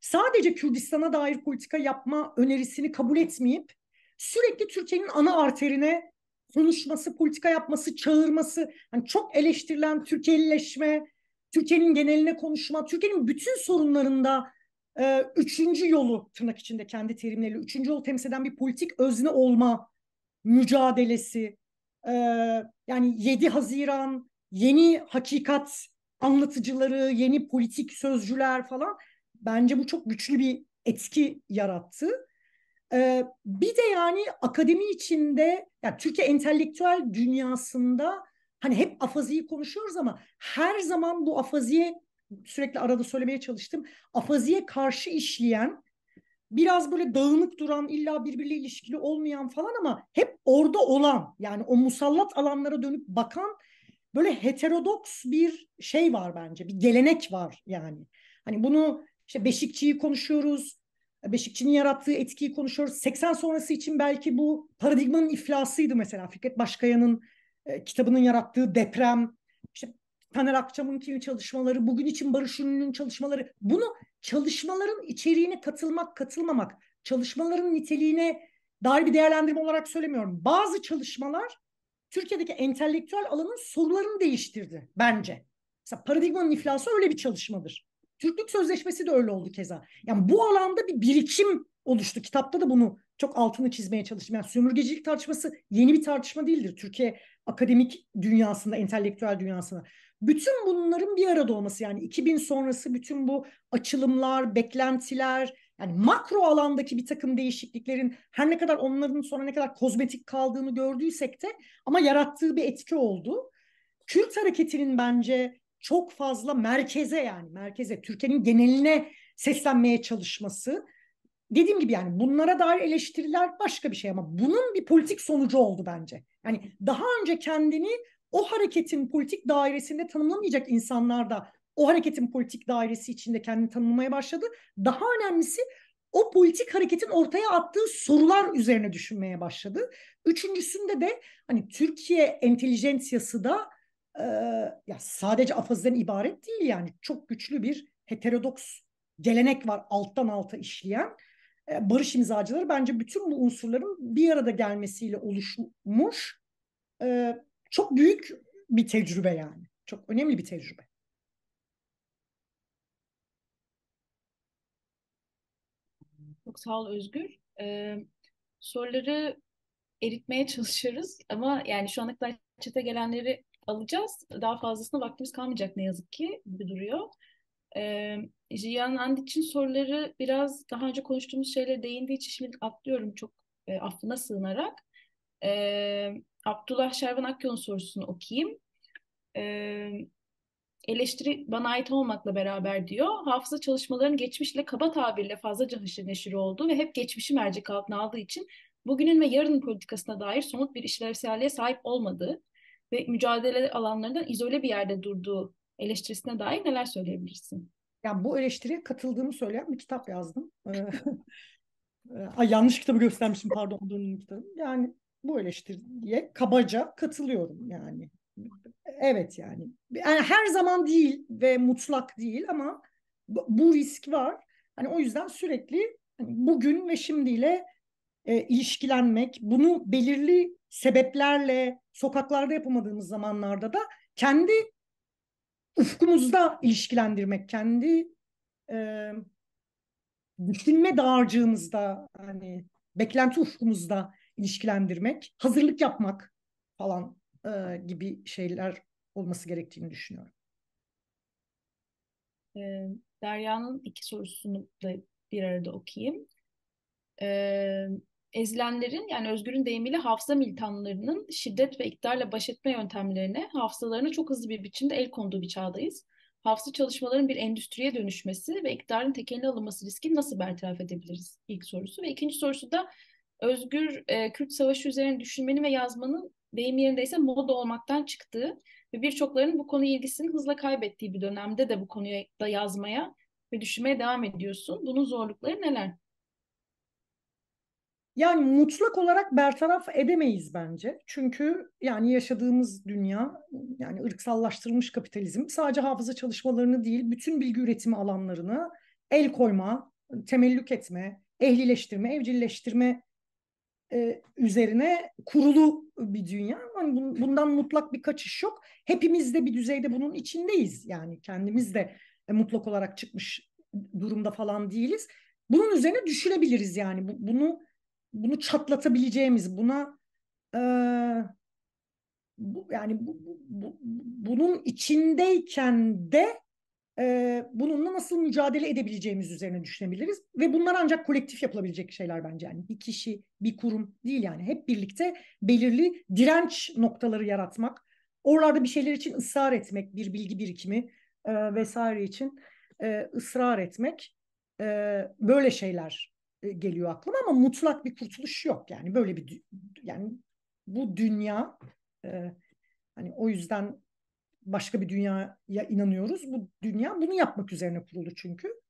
sadece Kürdistan'a dair politika yapma önerisini kabul etmeyip sürekli Türkiye'nin ana arterine konuşması, politika yapması, çağırması, yani çok eleştirilen Türkiye'lileşme, Türkiye'nin geneline konuşma, Türkiye'nin bütün sorunlarında e, üçüncü yolu tırnak içinde kendi terimleriyle üçüncü yolu temsil eden bir politik özne olma mücadelesi. E, yani 7 Haziran yeni hakikat anlatıcıları, yeni politik sözcüler falan bence bu çok güçlü bir etki yarattı. Ee, bir de yani akademi içinde, yani Türkiye entelektüel dünyasında hani hep afaziyi konuşuyoruz ama her zaman bu afaziye sürekli arada söylemeye çalıştım. Afaziye karşı işleyen biraz böyle dağınık duran, illa birbiriyle ilişkili olmayan falan ama hep orada olan yani o musallat alanlara dönüp bakan böyle heterodoks bir şey var bence. Bir gelenek var yani. Hani bunu işte Beşikçi'yi konuşuyoruz. Beşikçi'nin yarattığı etkiyi konuşuyoruz. 80 sonrası için belki bu paradigmanın iflasıydı mesela. Fikret Başkaya'nın e, kitabının yarattığı deprem Taner Akçam'ınki çalışmaları, bugün için Barış Ünlü'nün çalışmaları. Bunu çalışmaların içeriğine katılmak, katılmamak, çalışmaların niteliğine dair bir değerlendirme olarak söylemiyorum. Bazı çalışmalar Türkiye'deki entelektüel alanın sorularını değiştirdi bence. Mesela paradigmanın iflası öyle bir çalışmadır. Türklük Sözleşmesi de öyle oldu keza. Yani bu alanda bir birikim oluştu. Kitapta da bunu çok altını çizmeye çalıştım. Yani sömürgecilik tartışması yeni bir tartışma değildir. Türkiye akademik dünyasında, entelektüel dünyasında. Bütün bunların bir arada olması yani 2000 sonrası bütün bu açılımlar, beklentiler yani makro alandaki bir takım değişikliklerin her ne kadar onların sonra ne kadar kozmetik kaldığını gördüysek de ama yarattığı bir etki oldu. Kürt hareketinin bence çok fazla merkeze yani merkeze Türkiye'nin geneline seslenmeye çalışması dediğim gibi yani bunlara dair eleştiriler başka bir şey ama bunun bir politik sonucu oldu bence. Yani daha önce kendini o hareketin politik dairesinde tanımlamayacak insanlar da o hareketin politik dairesi içinde kendini tanımlamaya başladı. Daha önemlisi o politik hareketin ortaya attığı sorular üzerine düşünmeye başladı. Üçüncüsünde de hani Türkiye entelijensiyası da e, ya sadece afaziden ibaret değil yani çok güçlü bir heterodoks gelenek var alttan alta işleyen. E, barış imzacıları bence bütün bu unsurların bir arada gelmesiyle oluşmuş e, çok büyük bir tecrübe yani. Çok önemli bir tecrübe. Çok sağ ol Özgür. Ee, soruları eritmeye çalışıyoruz ama yani şu ana kadar çete gelenleri alacağız. Daha fazlasına vaktimiz kalmayacak ne yazık ki gibi duruyor. Ee, Jiyan And için soruları biraz daha önce konuştuğumuz şeylere değindiği için şimdi atlıyorum çok e, affına sığınarak. Ee, Abdullah Şervan Akyo'nun sorusunu okuyayım. Ee, eleştiri bana ait olmakla beraber diyor. Hafıza çalışmaların geçmişle kaba tabirle fazlaca haşır neşir olduğu ve hep geçmişi mercek altına aldığı için bugünün ve yarının politikasına dair somut bir işlevselliğe sahip olmadığı ve mücadele alanlarından izole bir yerde durduğu eleştirisine dair neler söyleyebilirsin? Yani bu eleştiriye katıldığımı söyleyen bir kitap yazdım. Ay yanlış kitabı göstermişim pardon Onur'un Yani bu eleştiriye kabaca katılıyorum yani. Evet yani. yani her zaman değil ve mutlak değil ama bu risk var. Hani o yüzden sürekli hani bugün ve şimdiyle e, ilişkilenmek, bunu belirli sebeplerle sokaklarda yapamadığımız zamanlarda da kendi ufkumuzda ilişkilendirmek, kendi e, düşünme dağarcığımızda hani beklenti ufkumuzda ilişkilendirmek, hazırlık yapmak falan e, gibi şeyler olması gerektiğini düşünüyorum. E, Derya'nın iki sorusunu da bir arada okuyayım. E, ezilenlerin yani Özgür'ün deyimiyle hafıza militanlarının şiddet ve iktidarla baş etme yöntemlerine hafızalarına çok hızlı bir biçimde el konduğu bir çağdayız. Hafıza çalışmaların bir endüstriye dönüşmesi ve iktidarın tekeline alınması riskini nasıl bertaraf edebiliriz? İlk sorusu ve ikinci sorusu da özgür e, Kürt savaşı üzerine düşünmenin ve yazmanın deyim yerindeyse moda olmaktan çıktığı ve birçoklarının bu konu ilgisini hızla kaybettiği bir dönemde de bu konuyu da yazmaya ve düşünmeye devam ediyorsun. Bunun zorlukları neler? Yani mutlak olarak bertaraf edemeyiz bence. Çünkü yani yaşadığımız dünya yani ırksallaştırılmış kapitalizm sadece hafıza çalışmalarını değil bütün bilgi üretimi alanlarını el koyma, temellük etme, ehlileştirme, evcilleştirme e, üzerine kurulu bir dünya. Yani bundan mutlak bir kaçış yok. Hepimiz de bir düzeyde bunun içindeyiz. Yani kendimiz de e, mutlak olarak çıkmış durumda falan değiliz. Bunun üzerine düşünebiliriz yani. Bu, bunu bunu çatlatabileceğimiz, buna e, bu, yani bu, bu, bu, bunun içindeyken de bununla nasıl mücadele edebileceğimiz üzerine düşünebiliriz. Ve bunlar ancak kolektif yapılabilecek şeyler bence. Yani bir kişi, bir kurum değil yani. Hep birlikte belirli direnç noktaları yaratmak, oralarda bir şeyler için ısrar etmek, bir bilgi birikimi e, vesaire için e, ısrar etmek e, böyle şeyler e, geliyor aklıma ama mutlak bir kurtuluş yok yani böyle bir yani bu dünya e, hani o yüzden başka bir dünyaya inanıyoruz. Bu dünya bunu yapmak üzerine kuruldu çünkü.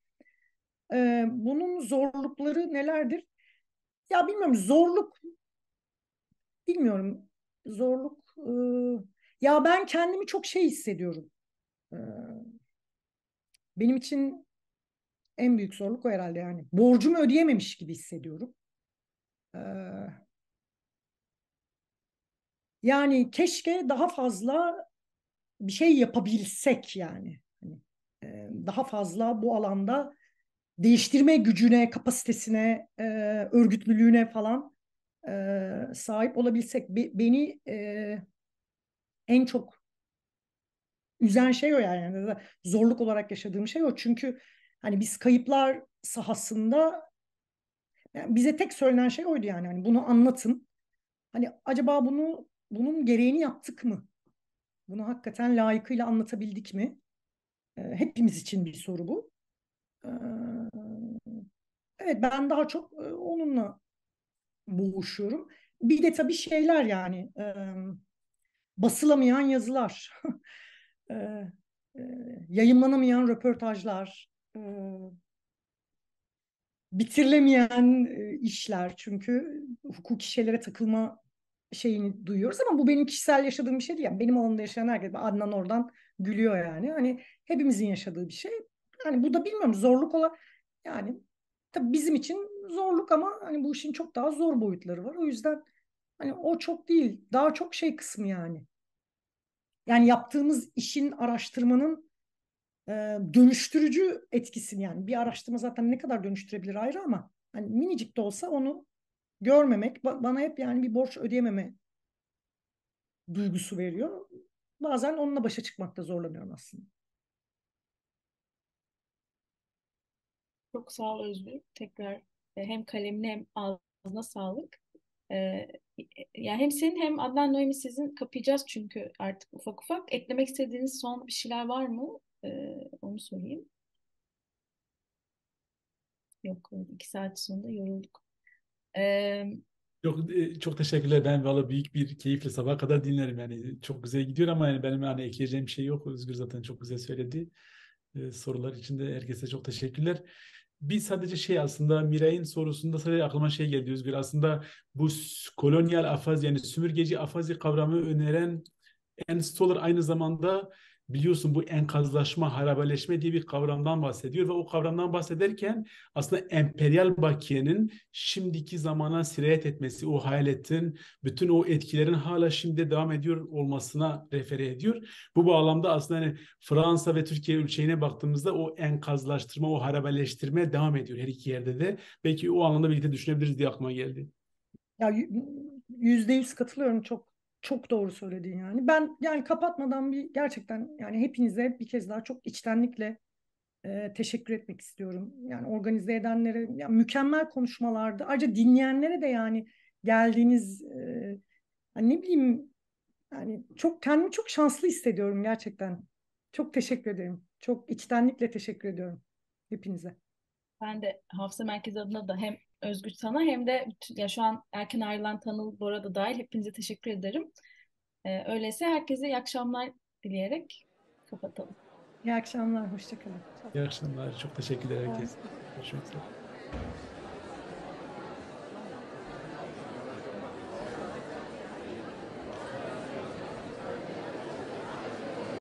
Ee, bunun zorlukları nelerdir? Ya bilmiyorum zorluk bilmiyorum zorluk e, ya ben kendimi çok şey hissediyorum. Ee, benim için en büyük zorluk o herhalde yani. Borcumu ödeyememiş gibi hissediyorum. Ee, yani keşke daha fazla bir şey yapabilsek yani hani, daha fazla bu alanda değiştirme gücüne, kapasitesine, örgütlülüğüne falan sahip olabilsek. beni en çok üzen şey o yani. Zorluk olarak yaşadığım şey o. Çünkü hani biz kayıplar sahasında yani bize tek söylenen şey oydu yani. Hani bunu anlatın. Hani acaba bunu bunun gereğini yaptık mı? Bunu hakikaten layıkıyla anlatabildik mi? Ee, hepimiz için bir soru bu. Ee, evet ben daha çok e, onunla boğuşuyorum. Bir de tabii şeyler yani basılamayan yazılar, e, yayınlanamayan röportajlar, bitirilemeyen işler. Çünkü hukuki şeylere takılma şeyini duyuyoruz ama bu benim kişisel yaşadığım bir şey değil. Yani benim alanımda yaşayan herkes Adnan oradan gülüyor yani. Hani hepimizin yaşadığı bir şey. Yani bu da bilmiyorum zorluk olan yani tabii bizim için zorluk ama hani bu işin çok daha zor boyutları var. O yüzden hani o çok değil. Daha çok şey kısmı yani. Yani yaptığımız işin araştırmanın e, dönüştürücü etkisini yani bir araştırma zaten ne kadar dönüştürebilir ayrı ama hani minicik de olsa onu görmemek bana hep yani bir borç ödeyememe duygusu veriyor. Bazen onunla başa çıkmakta zorlanıyorum aslında. Çok sağ ol Özgür. Tekrar e, hem kalemine hem ağzına sağlık. Ee, ya hem senin hem Adnan Noemi sizin kapayacağız çünkü artık ufak ufak. Eklemek istediğiniz son bir şeyler var mı? Ee, onu sorayım. Yok, iki saat sonunda yorulduk. Ee, Yok e, çok teşekkürler. Ben valla büyük bir keyifle sabah kadar dinlerim. Yani çok güzel gidiyor ama yani benim hani ekleyeceğim şey yok. Özgür zaten çok güzel söyledi. Ee, sorular için de herkese çok teşekkürler. Bir sadece şey aslında Miray'ın sorusunda sadece aklıma şey geldi Özgür. Aslında bu kolonyal afaz yani sümürgeci afazi kavramı öneren Ernst Stoller aynı zamanda biliyorsun bu enkazlaşma, harabeleşme diye bir kavramdan bahsediyor ve o kavramdan bahsederken aslında emperyal bakiyenin şimdiki zamana sirayet etmesi, o hayaletin, bütün o etkilerin hala şimdi devam ediyor olmasına refere ediyor. Bu bağlamda aslında hani Fransa ve Türkiye ülkeyine baktığımızda o enkazlaştırma, o harabeleştirme devam ediyor her iki yerde de. Belki o anlamda birlikte düşünebiliriz diye aklıma geldi. Ya yüzde yüz katılıyorum. Çok çok doğru söyledin yani. Ben yani kapatmadan bir gerçekten yani hepinize bir kez daha çok içtenlikle e, teşekkür etmek istiyorum. Yani organize edenlere yani mükemmel konuşmalardı. Ayrıca dinleyenlere de yani geldiğiniz e, hani ne bileyim yani çok kendimi çok şanslı hissediyorum gerçekten. Çok teşekkür ederim. Çok içtenlikle teşekkür ediyorum hepinize. Ben de Hafsa Merkez adına da hem Özgür sana hem de ya şu an erken ayrılan Tanıl Bora da dahil hepinize teşekkür ederim. Ee, öyleyse herkese iyi akşamlar dileyerek kapatalım. İyi akşamlar, hoşçakalın. İyi akşamlar, çok teşekkürler herkese. Hoşçakalın.